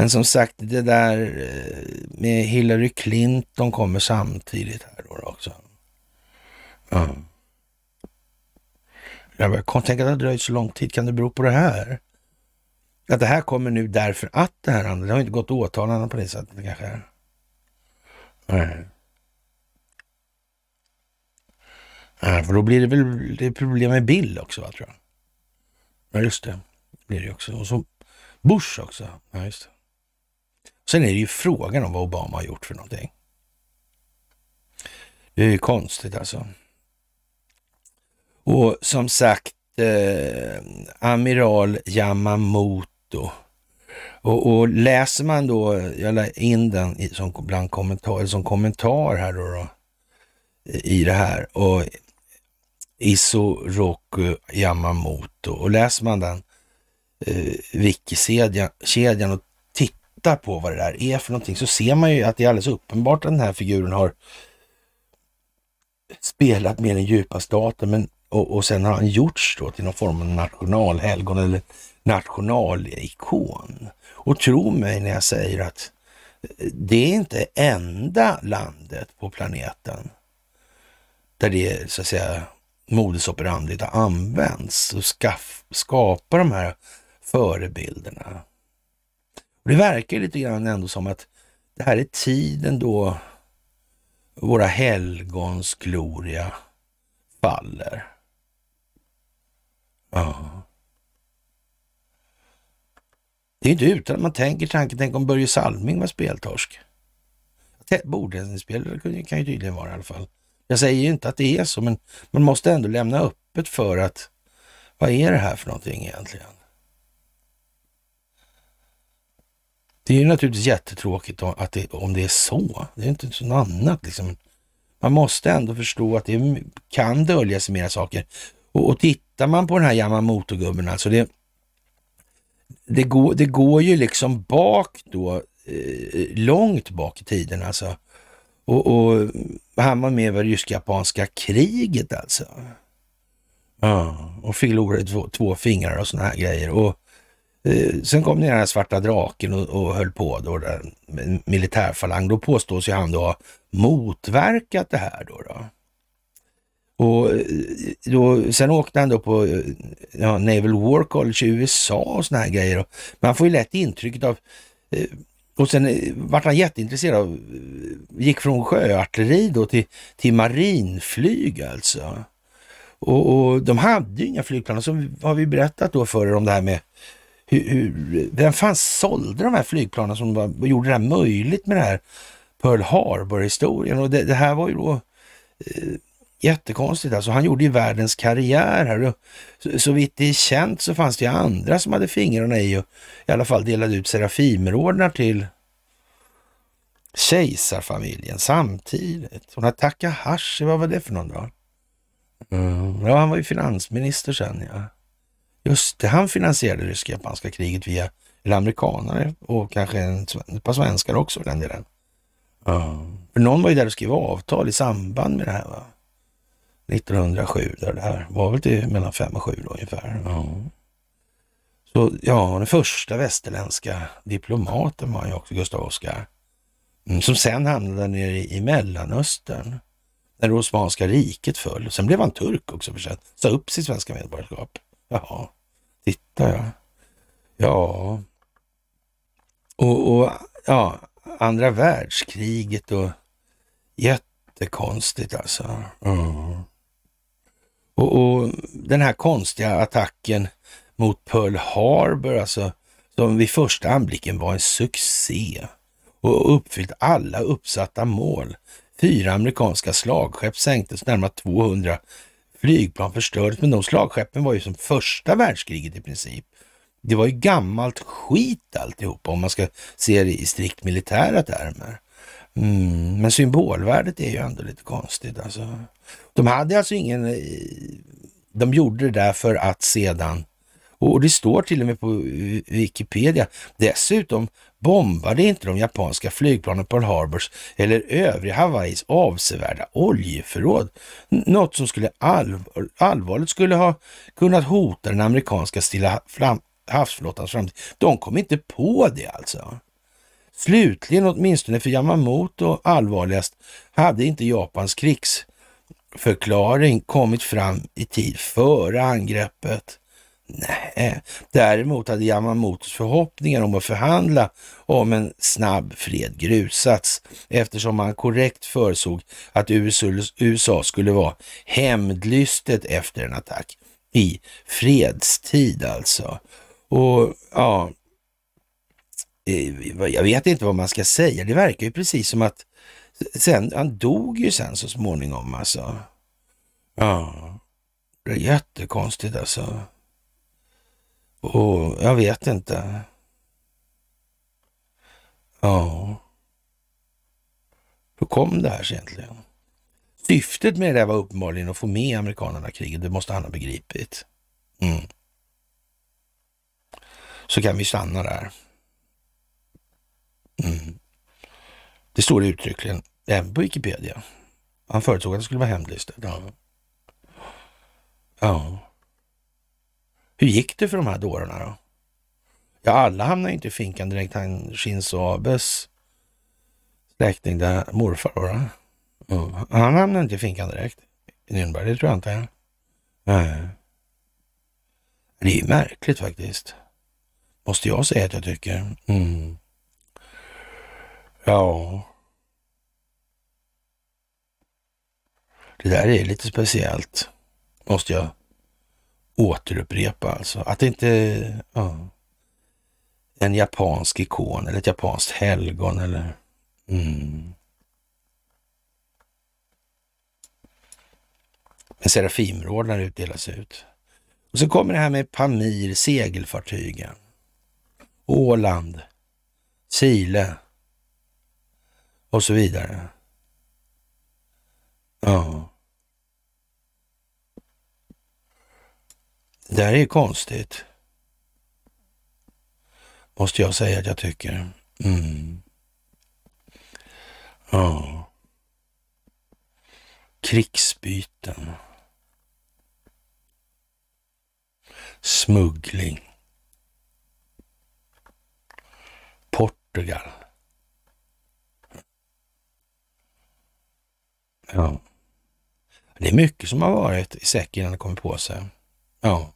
[SPEAKER 2] Men som sagt, det där eh, med Hillary Clinton kommer samtidigt här då också. Ja. Jag kom, tänk att det har dröjt så lång tid. Kan det bero på det här? Att det här kommer nu därför att det här andra. Det har inte gått åtalarna på det sättet kanske. Nej. Nej, för då blir det väl det problem med Bill också, va, tror jag. Ja, just det. blir det också. Och så Bush också. Ja, just det. Sen är det ju frågan om vad Obama har gjort för någonting. Det är ju konstigt alltså. Och som sagt, eh, amiral Yamamoto. Och, och, läser man då, jag la in den i, som, bland kommentar, som kommentar här då, då i det här. Och Isoroku Yamamoto. Och läser man den eh, wikikedjan och tittar på vad det där är för någonting så ser man ju att det är alldeles uppenbart att den här figuren har spelat med den djupa staten men, och, och sen har han gjorts då till någon form av nationalhelgon eller nationalikon. Och tro mig när jag säger att eh, det är inte enda landet på planeten där det så att säga modus har använts och skaff, skapar de här förebilderna det verkar lite grann ändå som att det här är tiden då våra helgons gloria faller. Ja. Det är inte utan att man tänker tanken, tänk om Börje Salming var speltorsk. Bordtennisspelare kan ju tydligen vara i alla fall. Jag säger ju inte att det är så, men man måste ändå lämna öppet för att vad är det här för någonting egentligen? Det är naturligtvis jättetråkigt att det, om det är så. Det är inte något annat liksom. Man måste ändå förstå att det kan dölja sig mera saker. Och, och tittar man på den här Yamamoto-gubben, alltså det, det, går, det går ju liksom bak då, eh, långt bak i tiden alltså. Och, och han var med i rysk-japanska kriget alltså. Ja, och förlorade två, två fingrar och sådana här grejer. Och Eh, sen kom den här svarta draken och, och höll på då, där, militärfalang. Då påstås ju han då ha motverkat det här då. då. Och eh, då, sen åkte han då på eh, ja, Naval War College i USA och såna här grejer. Och man får ju lätt intrycket av... Och sen vart han jätteintresserad av, gick från sjöartilleri då till, till marinflyg alltså. Och, och de hade ju inga flygplan. Och så har vi berättat då för er om det här med hur, hur, vem fan sålde de här flygplanen som var, gjorde det här möjligt med det här Pearl Harbor-historien? Och det, det, här var ju då eh, jättekonstigt. Alltså, han gjorde ju världens karriär här. Och så, så vitt det är känt så fanns det ju andra som hade fingrarna i och i alla fall delade ut Serafimerordnar till kejsarfamiljen samtidigt. Hon här Takahashi, vad var det för någon då? Mm. Ja, han var ju finansminister sen ja. Just det, han finansierade det ryska japanska kriget via eller amerikanare och kanske en, ett par svenskar också för den delen. Mm. För någon var ju där och skrev avtal i samband med det här. Va? 1907, där det här var väl till mellan 5 och 7 då, ungefär. Mm. Så ja, den första västerländska diplomaten var ju också Gustav Oskar. Mm, som sen hamnade nere i Mellanöstern när det Osmanska riket föll. Sen blev han turk också för sig. Sa upp sitt svenska medborgarskap. Ja, titta ja. Ja. Och, och ja, andra världskriget och jättekonstigt alltså. Mm. Och, och, den här konstiga attacken mot Pearl Harbor, alltså som vid första anblicken var en succé och uppfyllt alla uppsatta mål. Fyra amerikanska slagskepp sänktes, närmare 200 flygplan förstördes. Men de slagskeppen var ju som första världskriget i princip. Det var ju gammalt skit alltihopa om man ska se det i strikt militära termer. Mm, men symbolvärdet är ju ändå lite konstigt. Alltså. De hade alltså ingen... Eh, de gjorde det där för att sedan... Och det står till och med på eh, Wikipedia. Dessutom bombade inte de japanska flygplanen Pearl Harbors eller övriga Hawaiis avsevärda oljeförråd. Något som skulle allvar, allvarligt skulle ha kunnat hota den amerikanska Stilla havsflottans framtid. De kom inte på det alltså. Slutligen, åtminstone för Yamamoto allvarligast, hade inte Japans krigsförklaring kommit fram i tid före angreppet. Nej. Däremot hade Yamamotos förhoppningar om att förhandla om en snabb fred grusats eftersom han korrekt förutsåg att USA skulle vara hämndlystet efter en attack i fredstid alltså. Och ja, jag vet inte vad man ska säga. Det verkar ju precis som att sen, han dog ju sen så småningom alltså. Ja, det är jättekonstigt alltså. Och jag vet inte. Ja. Hur kom det här sig egentligen? Syftet med det var uppenbarligen att få med amerikanerna i kriget. Det måste han ha begripit. Mm. Så kan vi stanna där. Mm. Det står det uttryckligen även på Wikipedia. Han förutsåg att det skulle vara hemlistat. Ja. ja. Hur gick det för de här dårarna då? Ja, alla hamnade inte i finkan direkt. Han Shinzo Abes släkting, där morfar då. då. Mm. Han hamnade inte i finkan direkt Nürnberg, det tror jag inte. Nej. Det är märkligt faktiskt. Måste jag säga att jag tycker. Mm. Ja. Det där är lite speciellt, måste jag återupprepa alltså. Att det inte... Ja, en japansk ikon eller ett japanskt helgon eller... Mm. En serafimråd utdelas ut. Och så kommer det här med Pamir, segelfartygen. Åland, Chile och så vidare. Ja. Det här är konstigt. Måste jag säga att jag tycker. Mm. Ja. Krigsbyten. Smuggling. Portugal. Ja. Det är mycket som har varit i säcken innan det kommer på sig. Ja.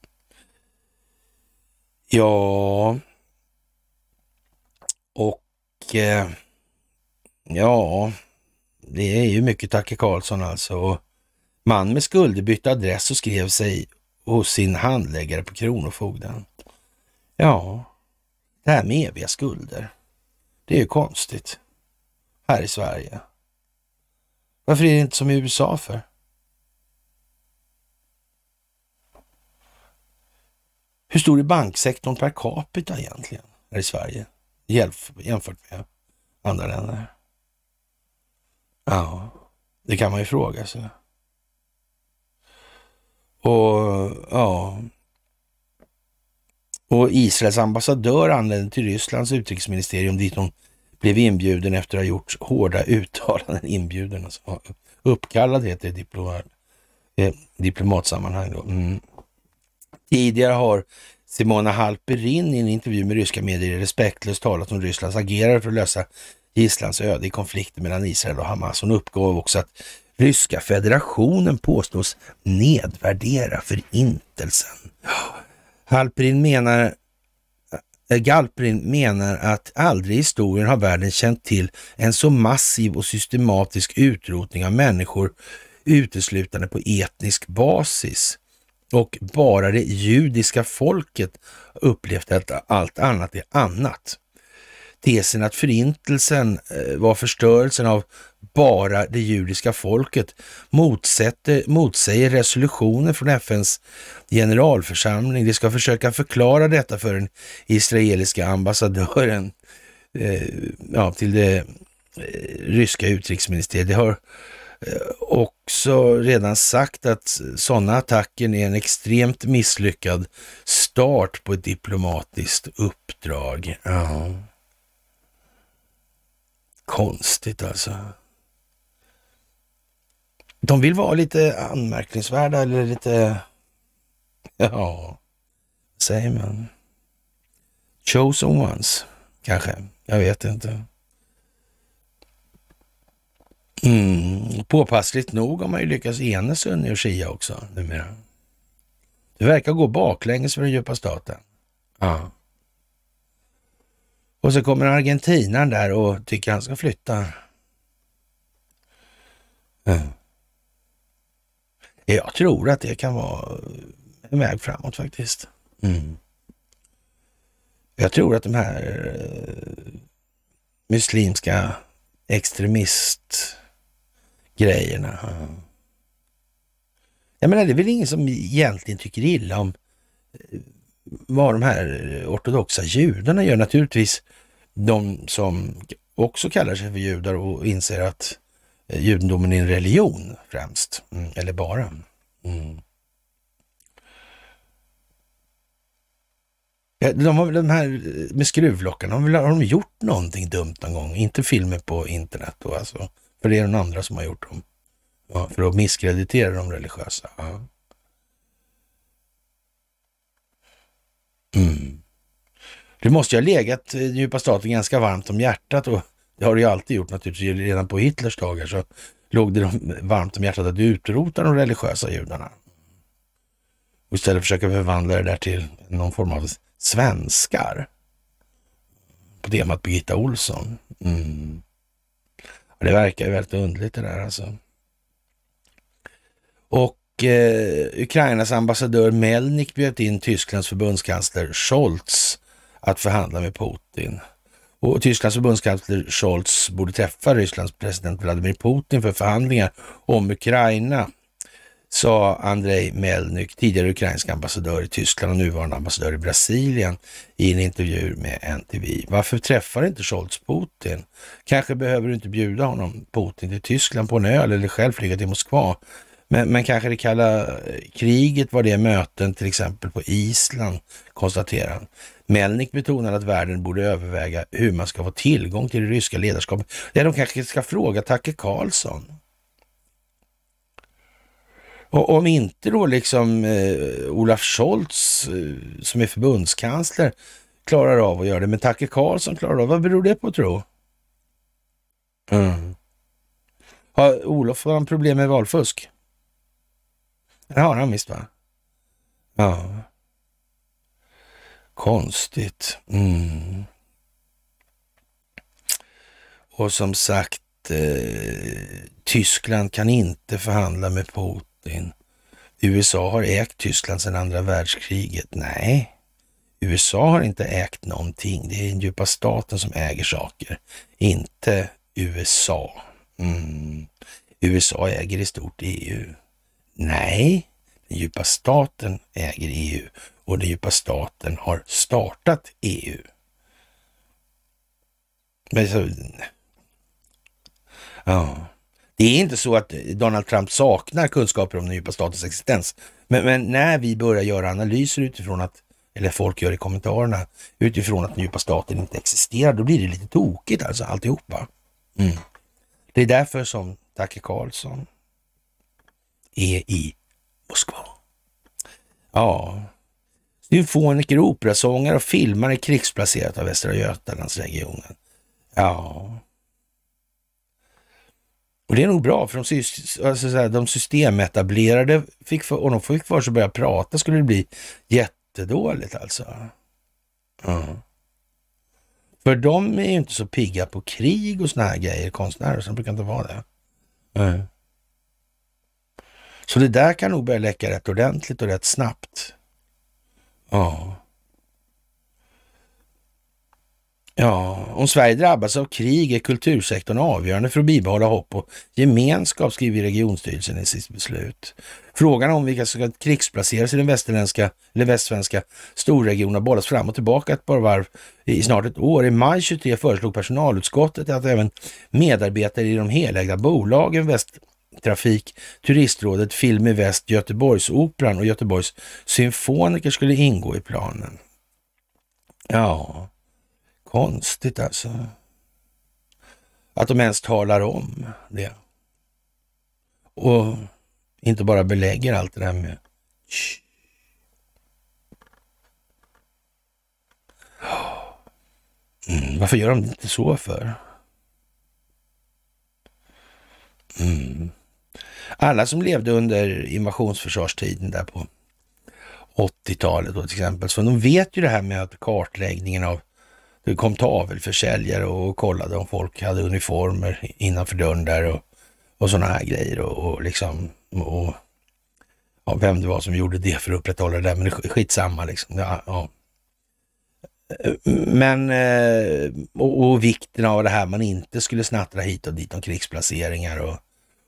[SPEAKER 2] Ja, och eh, ja, det är ju mycket Tacke Karlsson alltså. Man med skulder bytte adress och skrev sig hos sin handläggare på Kronofogden. Ja, det här med eviga skulder. Det är ju konstigt. Här i Sverige. Varför är det inte som i USA för? Hur stor är banksektorn per capita egentligen här i Sverige jämfört med andra länder? Ja, det kan man ju fråga sig. Och ja, och Israels ambassadör anlände till Rysslands utrikesministerium dit hon blev inbjuden efter att ha gjort hårda uttalanden. Inbjuden alltså. Uppkallad heter det i eh, diplomatsammanhang. Då. Mm. Tidigare har Simona Halperin i en intervju med ryska medier respektlöst talat om Rysslands agerande för att lösa gisslans öde i konflikten mellan Israel och Hamas. Hon uppgav också att Ryska federationen påstås nedvärdera förintelsen. Halperin menar eh, Galprin menar att aldrig i historien har världen känt till en så massiv och systematisk utrotning av människor uteslutande på etnisk basis och bara det judiska folket upplevt att allt annat är annat. Tesen att förintelsen eh, var förstörelsen av bara det judiska folket motsäger resolutionen från FNs generalförsamling. De ska försöka förklara detta för den israeliska ambassadören eh, ja, till det eh, ryska utrikesministeriet. Det har Eh, också redan sagt att sådana attacker är en extremt misslyckad start på ett diplomatiskt uppdrag. Ja. Konstigt alltså. De vill vara lite anmärkningsvärda eller lite... Ja, säger man? Chosen ones, kanske. Jag vet inte. Mm. Påpassligt nog har man ju lyckats enas sunni och shia också numera. Det verkar gå baklänges för den djupa staten. Ja. Och så kommer argentinaren där och tycker han ska flytta. Mm. Jag tror att det kan vara en väg framåt faktiskt. Mm. Jag tror att de här eh, muslimska extremist grejerna. Jag menar, det är väl ingen som egentligen tycker illa om eh, vad de här ortodoxa judarna gör. Naturligtvis de som också kallar sig för judar och inser att eh, judendomen är en religion främst, mm, eller bara. Mm. De, har, de här eh, med skruvlockarna, har de gjort någonting dumt någon gång? Inte filmer på internet då alltså? För det är den andra som har gjort dem. Ja, för att misskreditera de religiösa. Ja. Mm. Det måste ju ha legat den eh, djupa staten ganska varmt om hjärtat och det har det ju alltid gjort naturligtvis. Redan på Hitlers dagar så låg det varmt om hjärtat att utrota de religiösa judarna. Och istället försöka förvandla det där till någon form av svenskar. På temat Birgitta Olsson. Mm. Det verkar ju väldigt underligt det där alltså. Och eh, Ukrainas ambassadör Melnik bjöd in Tysklands förbundskansler Scholz att förhandla med Putin. Och Tysklands förbundskansler Scholz borde träffa Rysslands president Vladimir Putin för förhandlingar om Ukraina sa Andrei Melnyk, tidigare ukrainsk ambassadör i Tyskland och nuvarande ambassadör i Brasilien, i en intervju med NTV. Varför träffar inte Scholz Putin? Kanske behöver du inte bjuda honom, Putin, till Tyskland på en öl eller själv flyga till Moskva. Men, men kanske det kalla eh, kriget var det möten till exempel på Island, konstaterar han. Melnik betonar att världen borde överväga hur man ska få tillgång till det ryska ledarskapet. Ja, de kanske ska fråga Tacke Karlsson. Och om inte då liksom eh, Olaf Scholz, eh, som är förbundskansler, klarar av att göra det, men Tacke Karlsson klarar av Vad beror det på tro? Mm. Har Olof han problem med valfusk? Det har han visst va? Ja. Konstigt. Mm. Och som sagt, eh, Tyskland kan inte förhandla med Putin Putin. USA har ägt Tyskland sedan andra världskriget. Nej, USA har inte ägt någonting. Det är den djupa staten som äger saker, inte USA. Mm. USA äger i stort EU. Nej, den djupa staten äger EU och den djupa staten har startat EU. Men så... Ja. Det är inte så att Donald Trump saknar kunskaper om den djupa statens existens. Men, men, när vi börjar göra analyser utifrån att, eller folk gör i kommentarerna, utifrån att den djupa staten inte existerar, då blir det lite tokigt alltså alltihopa. Mm. Det är därför som Tucker Carlson är i Moskva. Ja, symfoniker, operasångare och filmare krigsplacerat av Västra Götalandsregionen. Ja, och det är nog bra, för alltså de, systemetablerade fick för, och de fick för sig att börja prata skulle det bli jättedåligt alltså. Mm. För de är ju inte så pigga på krig och såna här grejer, konstnärer, så de brukar inte vara det. Mm. Så det där kan nog börja läcka rätt ordentligt och rätt snabbt. Ja. Ja, om Sverige drabbas av krig är kultursektorn avgörande för att bibehålla hopp och gemenskap, skriver regionstyrelsen i sitt beslut. Frågan om vilka som ska krigsplaceras i den västerländska eller västsvenska storregionen har bollats fram och tillbaka ett par varv i snart ett år. I maj 23 föreslog personalutskottet att även medarbetare i de helägda bolagen väst Trafik, Turistrådet, Film i Väst, Göteborgsoperan och Göteborgs symfoniker skulle ingå i planen. Ja, konstigt alltså. Att de ens talar om det. Och inte bara belägger allt det där med mm, Varför gör de inte så för? Mm. Alla som levde under invasionsförsvarstiden där på 80-talet till exempel, så de vet ju det här med att kartläggningen av det kom tavelförsäljare och kollade om folk hade uniformer innanför dörren där och, och sådana här grejer och, och liksom och, ja, vem det var som gjorde det för att upprätthålla det där, men skitsamma liksom. Ja, ja. Men, eh, och, och, vikten av det här, man inte skulle snattra hit och dit om krigsplaceringar och,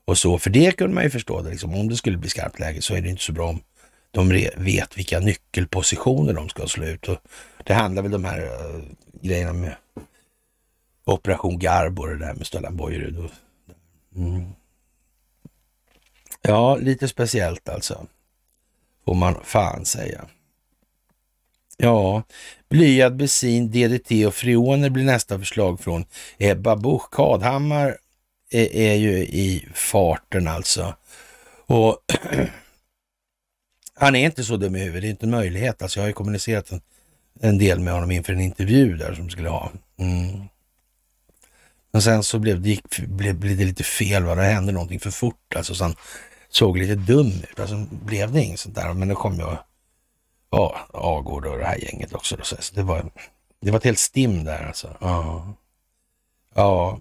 [SPEAKER 2] och så, för det kunde man ju förstå. Det, liksom. Om det skulle bli skarpt läge så är det inte så bra om de vet vilka nyckelpositioner de ska slå ut. Och det handlar väl de här uh, grejerna med Operation Garbo och det där med Stellan Bojerud. Mm. Ja, lite speciellt alltså. Får man fan säga. Ja, blyad bensin, DDT och freoner blir nästa förslag från Ebba Busch. Kadhammar är, eh, är ju i farten alltså. Och han är inte så dum i huvudet, det är inte en möjlighet. Alltså jag har ju kommunicerat en, en del med honom inför en intervju där som skulle ha. Mm. Men sen så blev det, gick, blev, blev det lite fel, va? det hände någonting för fort. Alltså, så han såg lite dum ut. Alltså, blev det inget sånt där. Men då kom jag, ja, Agård och det här gänget också. Då. Så det, var, det var ett helt stim där alltså. Ja. ja,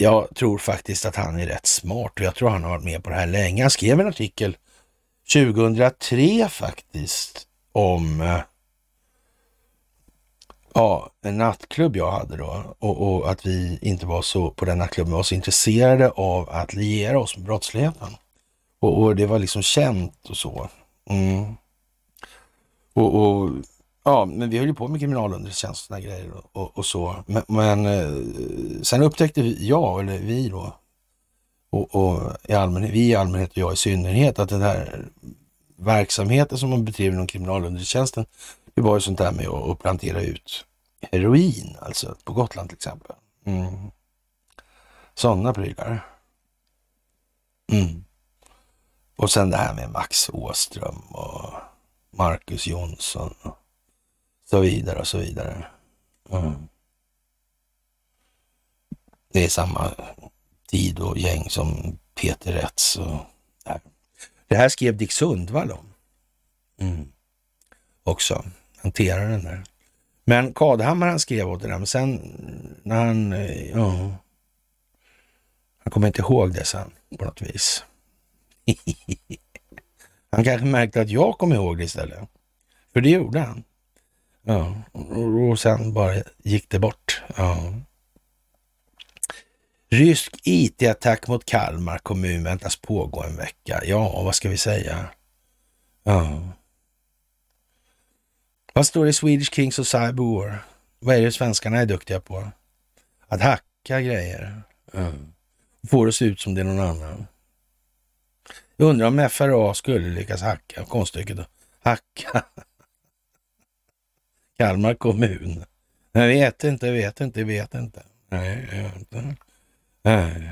[SPEAKER 2] jag tror faktiskt att han är rätt smart och jag tror han har varit med på det här länge. Han skrev en artikel 2003 faktiskt om eh, ja, en nattklubb jag hade då och, och, att vi inte var så på den nattklubben var så intresserade av att liera oss med brottsligheten. Och, och det var liksom känt och så. Mm. Och, och Ja, men vi höll ju på med kriminalunderrättelsetjänst och grejer och, och, så. Men, men, eh, sen upptäckte jag, eller vi då, och, och i allmänhet, vi i allmänhet och jag i synnerhet, att den här verksamheten som man bedriver inom kriminalunderrättelsetjänsten, det var ju sånt där med att plantera ut heroin, alltså på Gotland till exempel. Mm. Sådana prylar. Mm. Och sen det här med Max Åström och Marcus Jonsson så vidare och så vidare. Mm. Det är samma tid och gäng som Peter Rätz. Och, Det här skrev Dick Sundvall om. Mm. Också, hanterar den där. Men Kadhammar han skrev åt det där, men sen när han, eh, ja, han kommer inte ihåg det sen på något vis. Han kanske märkte att jag kom ihåg det istället. För det gjorde han. Ja, och sen bara gick det bort. Ja. Rysk IT-attack mot Kalmar kommun väntas pågå en vecka. Ja, vad ska vi säga? Ja. Vad står det i Swedish Kings of Cyberwar? Vad är det svenskarna är duktiga på? Att hacka grejer. Ja. Får se ut som det är någon annan. Jag undrar om FRA skulle lyckas hacka konststycket. Hacka Kalmar kommun. Jag vet inte, vet inte, vet inte. Nej, jag vet inte. Nej.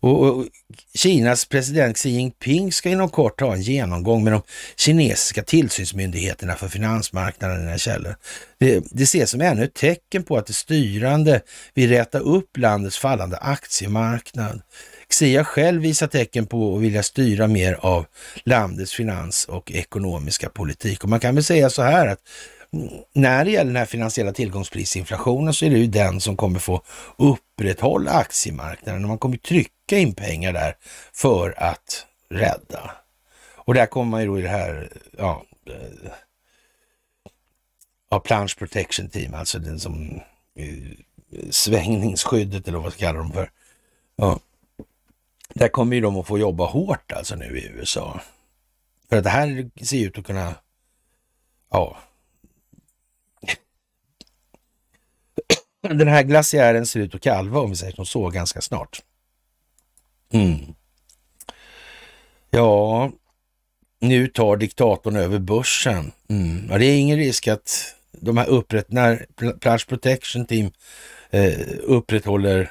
[SPEAKER 2] Och, och, Kinas president Xi Jinping ska inom kort ha en genomgång med de kinesiska tillsynsmyndigheterna för finansmarknaden, dina källor. Det, det ses som ännu ett tecken på att de styrande vill räta upp landets fallande aktiemarknad. Xi har själv visat tecken på att vilja styra mer av landets finans och ekonomiska politik. Och man kan väl säga så här att när det gäller den här finansiella tillgångsprisinflationen så är det ju den som kommer få upprätthålla aktiemarknaden man kommer trycka in pengar där för att rädda. Och där kommer man ju då i det här, ja, eh, ja Plunge Protection Team, alltså den som eh, svängningsskyddet eller vad ska kallar de för. Ja. Där kommer ju de att få jobba hårt alltså nu i USA. För att det här ser ut att kunna, ja, Den här glaciären ser ut att kalva om vi säger som så ganska snart. Mm. Ja, nu tar diktatorn över börsen. Mm. Ja, det är ingen risk att de här upprätt, när Plush Protection Team eh, upprätthåller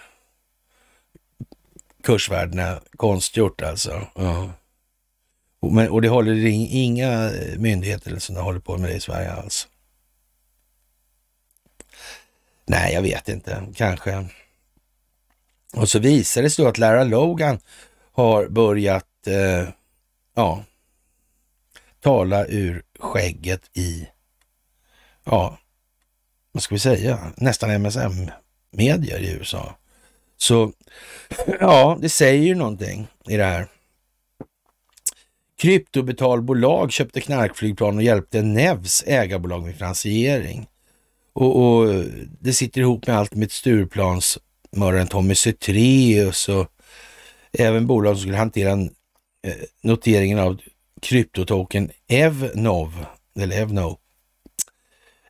[SPEAKER 2] kursvärdena konstgjort alltså. Ja. Och, men, och det håller inga myndigheter som håller på med det i Sverige alls. Nej, jag vet inte. Kanske. Och så visar det sig då att Lara Logan har börjat eh, ja, tala ur skägget i, ja, vad ska vi säga, nästan MSM-medier i USA. Så ja, det säger ju någonting i det här. Kryptobetalbolag köpte knarkflygplan och hjälpte Nevs ägarbolag med finansiering. Och, och det sitter ihop med allt med Stureplansmördaren Tommy Zethraeus och även bolag som skulle hantera en, eh, noteringen av kryptotoken Evnov, eller Evno.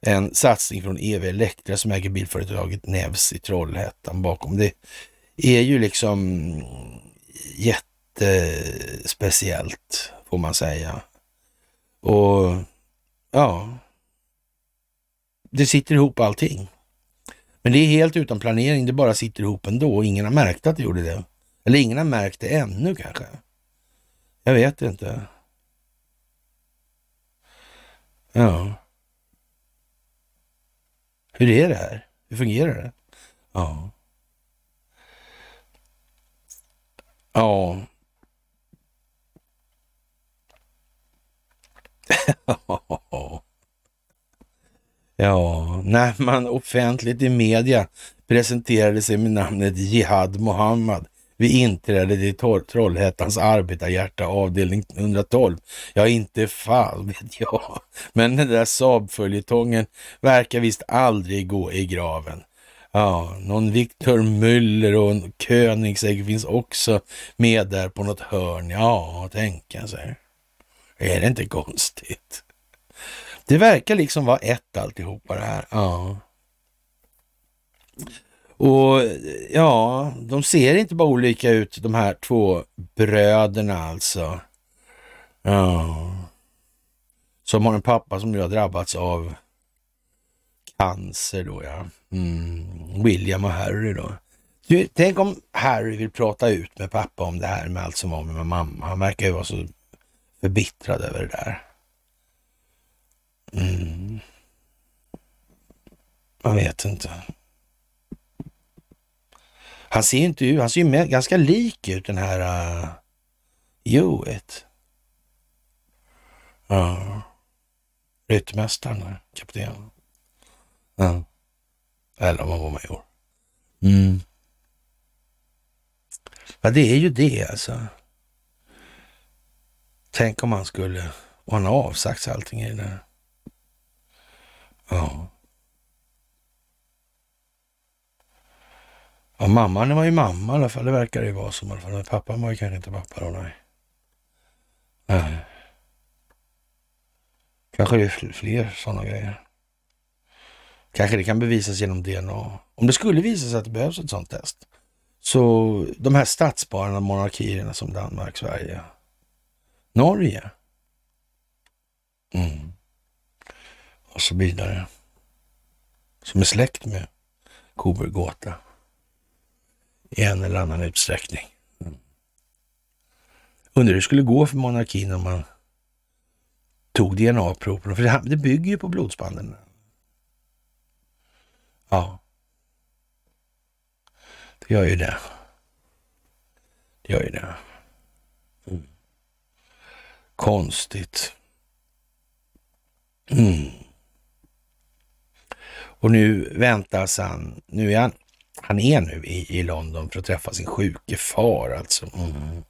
[SPEAKER 2] En satsning från EV Elektra som äger bilföretaget Nevs i Trollhättan bakom. Det är ju liksom jättespeciellt får man säga. Och ja, det sitter ihop allting. Men det är helt utan planering, det bara sitter ihop ändå. Ingen har märkt att det gjorde det. Eller ingen har märkt det ännu kanske. Jag vet inte. Ja. Hur är det här? Hur fungerar det? Ja. Ja. Ja, när man offentligt i media presenterade sig med namnet Jihad Mohammed vid inträdet i Trollhättans arbetarhjärta avdelning 112. Ja, inte fan vet jag. Men den där Saab-följetongen verkar visst aldrig gå i graven. Ja, någon Viktor Müller och en Königsegg finns också med där på något hörn. Ja, tänka sig. Är det inte konstigt? Det verkar liksom vara ett alltihopa det här. Ja. Och ja, de ser inte bara olika ut de här två bröderna alltså. Ja. Som har en pappa som nu har drabbats av cancer då ja. Mm. William och Harry då. Du, tänk om Harry vill prata ut med pappa om det här med allt som var med mamma. Han verkar ju vara så förbittrad över det där. Mm. Man vet inte. Han ser inte ut, han ser ju ganska lik ut den här uh, Hewitt. Ja. Ryttmästaren, kaptenen. Ja. Eller om han var major. Mm. Ja, det är ju det alltså. Tänk om han skulle, och han har avsagt sig allting i det där. Ja. Ja, mamman var ju mamma i alla fall. Det verkar det ju vara som i alla fall. pappan var ju kanske inte pappa då, nej. Nej. Kanske det är fler sådana grejer. Kanske det kan bevisas genom DNA. Om det skulle visa sig att det behövs ett sådant test. Så de här statsbarande monarkierna som Danmark, Sverige, Norge. Mm och så vidare. Som är släkt med Coburg Gåta i en eller annan utsträckning. Mm. Undrar hur det skulle gå för monarkin om man tog DNA-proverna, för det bygger ju på blodsbanden. Ja, det gör ju det. Det gör ju det. Mm. Konstigt. Mm. Och nu väntas han, nu är han, han är nu i, i London för att träffa sin sjuke far alltså. Mm.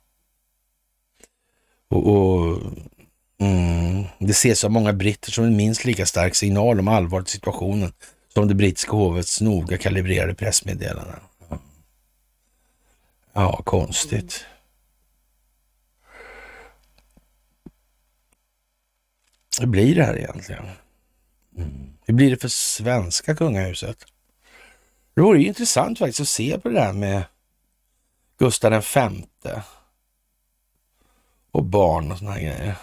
[SPEAKER 2] Och, och mm, det ses av många britter som en minst lika stark signal om allvaret i situationen som det brittiska hovets noga kalibrerade pressmeddelande. Ja, konstigt. Hur blir det här egentligen? Hur blir det för svenska kungahuset? Det vore ju intressant faktiskt att se på det där med Gustav V och barn och såna här grejer.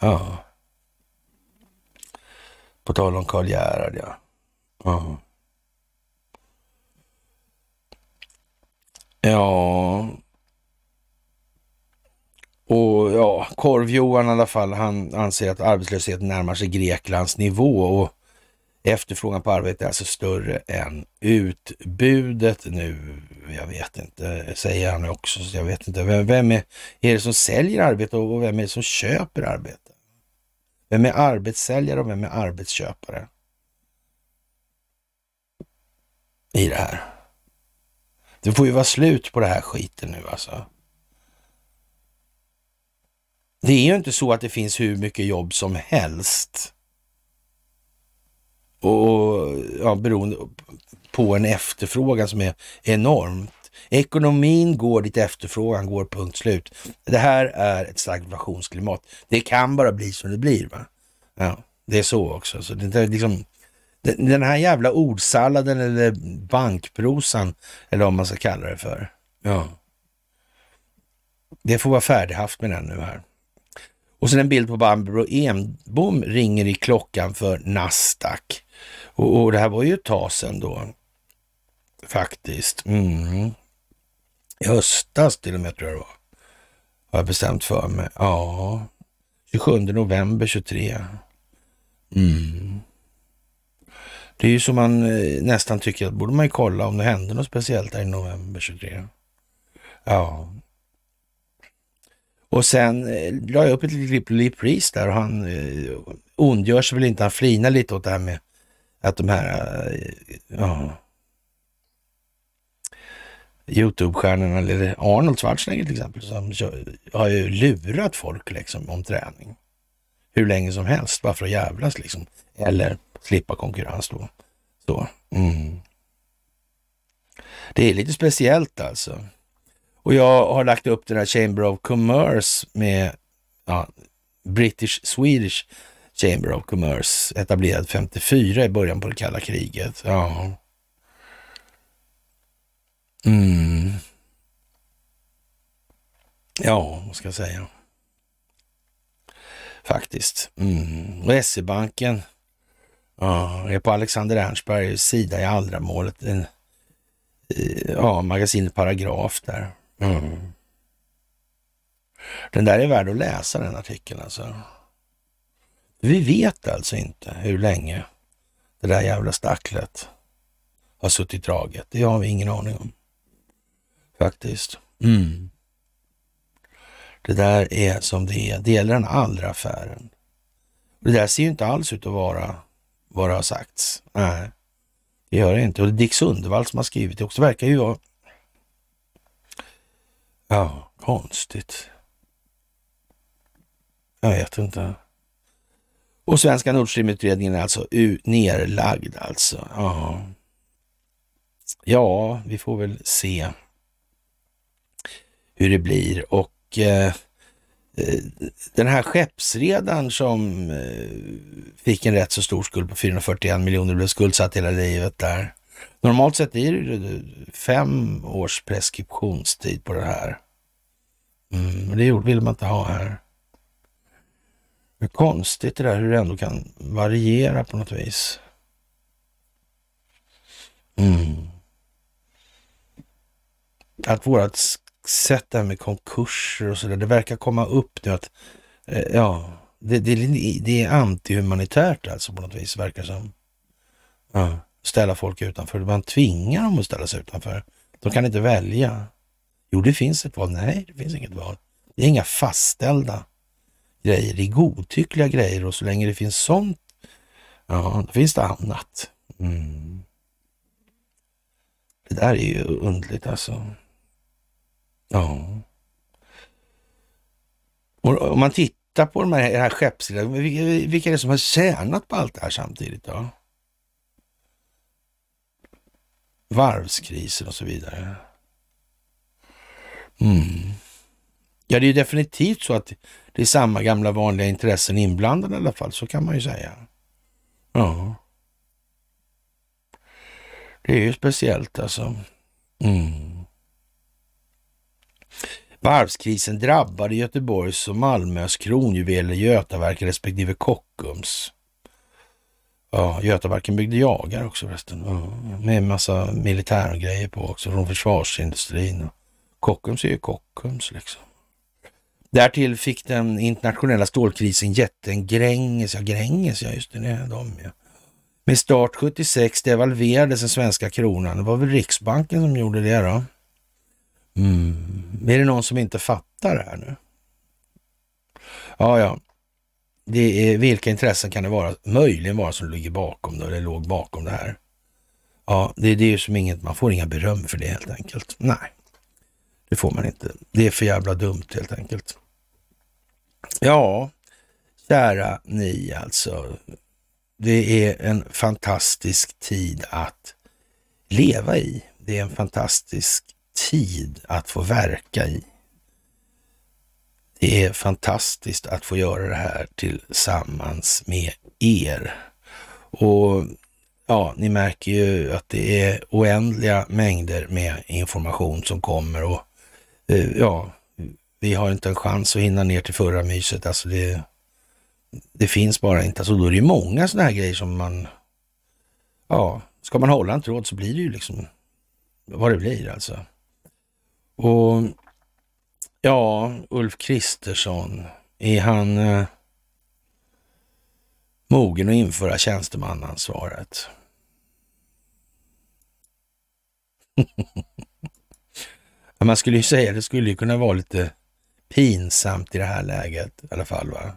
[SPEAKER 2] Ja. På tal om Karl Gerhard, ja. ja. Ja, och ja, Korv-Johan i alla fall, han anser att arbetslösheten närmar sig Greklands nivå och efterfrågan på arbete är alltså större än utbudet nu. Jag vet inte, säger han också, så jag vet inte. Vem, vem är, är, det som säljer arbete och vem är det som köper arbete? Vem är arbetssäljare och vem är arbetsköpare? I det här. Det får ju vara slut på det här skiten nu alltså. Det är ju inte så att det finns hur mycket jobb som helst. Och ja, beroende på en efterfrågan som är enormt. Ekonomin går dit efterfrågan går, punkt slut. Det här är ett stagflationsklimat. Det kan bara bli som det blir. Va? Ja, det är så också. Så det är liksom, den här jävla ordsalladen eller bankprosan eller vad man ska kalla det för. Ja. Det får vara färdighaft med den nu här. Och sen en bild på Barbro Enbom ringer i klockan för Nasdaq. Och, och det här var ju ett tag sedan då, faktiskt. Mm. I höstas till och med tror jag det var. Har jag bestämt för mig. Ja, 27 november 23.
[SPEAKER 1] Mm.
[SPEAKER 2] Det är ju som man eh, nästan tycker att borde man ju kolla om det hände något speciellt där i november 23. Ja, och sen eh, la jag upp ett litet Lee Priest där och han eh, ondgör sig väl inte, han flinar lite åt det här med att de här eh, ja, Youtube-stjärnorna, eller Arnold Schwarzenegger till exempel, som har ju lurat folk liksom om träning hur länge som helst bara för att jävlas liksom. Eller slippa konkurrens då. Så. Mm. Det är lite speciellt alltså. Och jag har lagt upp den här Chamber of Commerce med ja, British Swedish Chamber of Commerce etablerad 54 i början på det kalla kriget. Ja. Mm. Ja, vad ska jag säga? Faktiskt. Mm. Och SE-banken ja, är på Alexander Ernstbergs sida i Allramålet. En, eh, ja, magasinet Paragraf där. Den där är värd att läsa den artikeln alltså. Vi vet alltså inte hur länge det där jävla stacklet har suttit draget. Det har vi ingen aning om. Faktiskt. Mm. Det där är som det är. Det gäller den andra affären. Det där ser ju inte alls ut att vara vad det har sagts. Nej, det gör det inte. Och det är Dick Sundevall som har skrivit det också. Det verkar ju vara Ja, konstigt. Jag vet inte. Och Svenska Nord Stream-utredningen är alltså nerlagd alltså. Ja. ja, vi får väl se hur det blir och eh, eh den här skeppsredan som eh, fick en rätt så stor skuld på 441 miljoner, blev skuldsatt hela livet där. Normalt sett är det fem års preskriptionstid på det här. Mm, men det vill man inte ha här. Det är konstigt det där hur det ändå kan variera på något vis. Mm. Att vårat sätt där med konkurser och sådär, det verkar komma upp nu att eh, ja, det, det, det är antihumanitärt alltså på något vis verkar som. Ja ställa folk utanför. Man tvingar dem att ställa sig utanför. De kan inte välja. Jo, det finns ett val. Nej, det finns inget val. Det är inga fastställda grejer. Det är godtyckliga grejer och så länge det finns sånt, ja, då finns det annat. Mm. Det där är ju undligt alltså. Ja. om man tittar på de här, här skeppsredarna, vilka, vilka är det som har tjänat på allt det här samtidigt? då? Ja? varvskrisen och så vidare. Mm. Ja, det är definitivt så att det är samma gamla vanliga intressen inblandade i alla fall, så kan man ju säga. Ja. Det är ju speciellt alltså. Mm. Varvskrisen drabbade Göteborgs och Malmös kronjuveler, Götaverken respektive Kockums. Ja, Götabacken byggde jagar också förresten. Ja, med massa militärgrejer på också från försvarsindustrin. Kockums är ju Kockums liksom. Därtill fick den internationella stålkrisen jätten Gränges, ja Gränges, ja just det, det är de ja. Med start 76 devalverades den svenska kronan. Det var väl Riksbanken som gjorde det då? Mm. Är det någon som inte fattar det här nu? Ja, ja det är, vilka intressen kan det vara, möjligen vara som ligger bakom det, eller låg bakom det här? Ja, det, det är ju som inget, man får inga beröm för det helt enkelt. Nej, det får man inte. Det är för jävla dumt helt enkelt. Ja, kära ni alltså. Det är en fantastisk tid att leva i. Det är en fantastisk tid att få verka i. Det är fantastiskt att få göra det här tillsammans med er. Och ja, ni märker ju att det är oändliga mängder med information som kommer och eh, ja, vi har inte en chans att hinna ner till förra myset. Alltså det, det finns bara inte. Alltså då är det många sådana här grejer som man, ja, ska man hålla en tråd så blir det ju liksom vad det blir alltså. Och Ja, Ulf Kristersson, är han eh, mogen att införa tjänstemannaansvaret? Man skulle ju säga det skulle ju kunna vara lite pinsamt i det här läget i alla fall. va?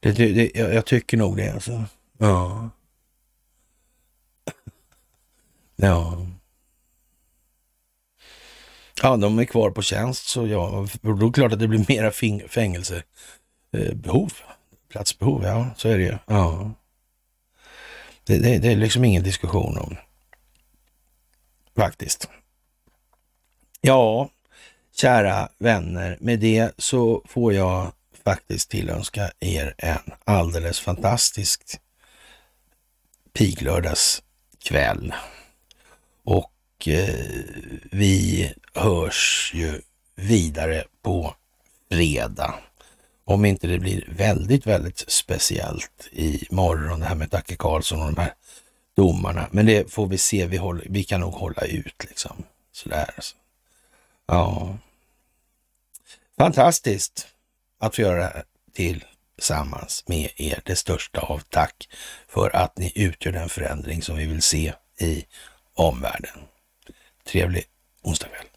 [SPEAKER 2] Det, det, jag, jag, tycker nog det alltså. Ja. Ja. Ja, de är kvar på tjänst så ja, då är det klart att det blir mera fängelsebehov. Eh, platsbehov, ja så är det ju. Ja. Det, det, det är liksom ingen diskussion om. Faktiskt. Ja, kära vänner, med det så får jag faktiskt tillönska er en alldeles fantastisk piglördagskväll. Eh, vi hörs ju vidare på fredag. Om inte det blir väldigt, väldigt speciellt i morgon det här med Dacke Karlsson och de här domarna. Men det får vi se. Vi, håller, vi kan nog hålla ut liksom. Sådär. Alltså. Ja. Fantastiskt att få göra det här tillsammans med er. Det största av tack för att ni utgör den förändring som vi vill se i omvärlden. Trevlig onsdagkväll.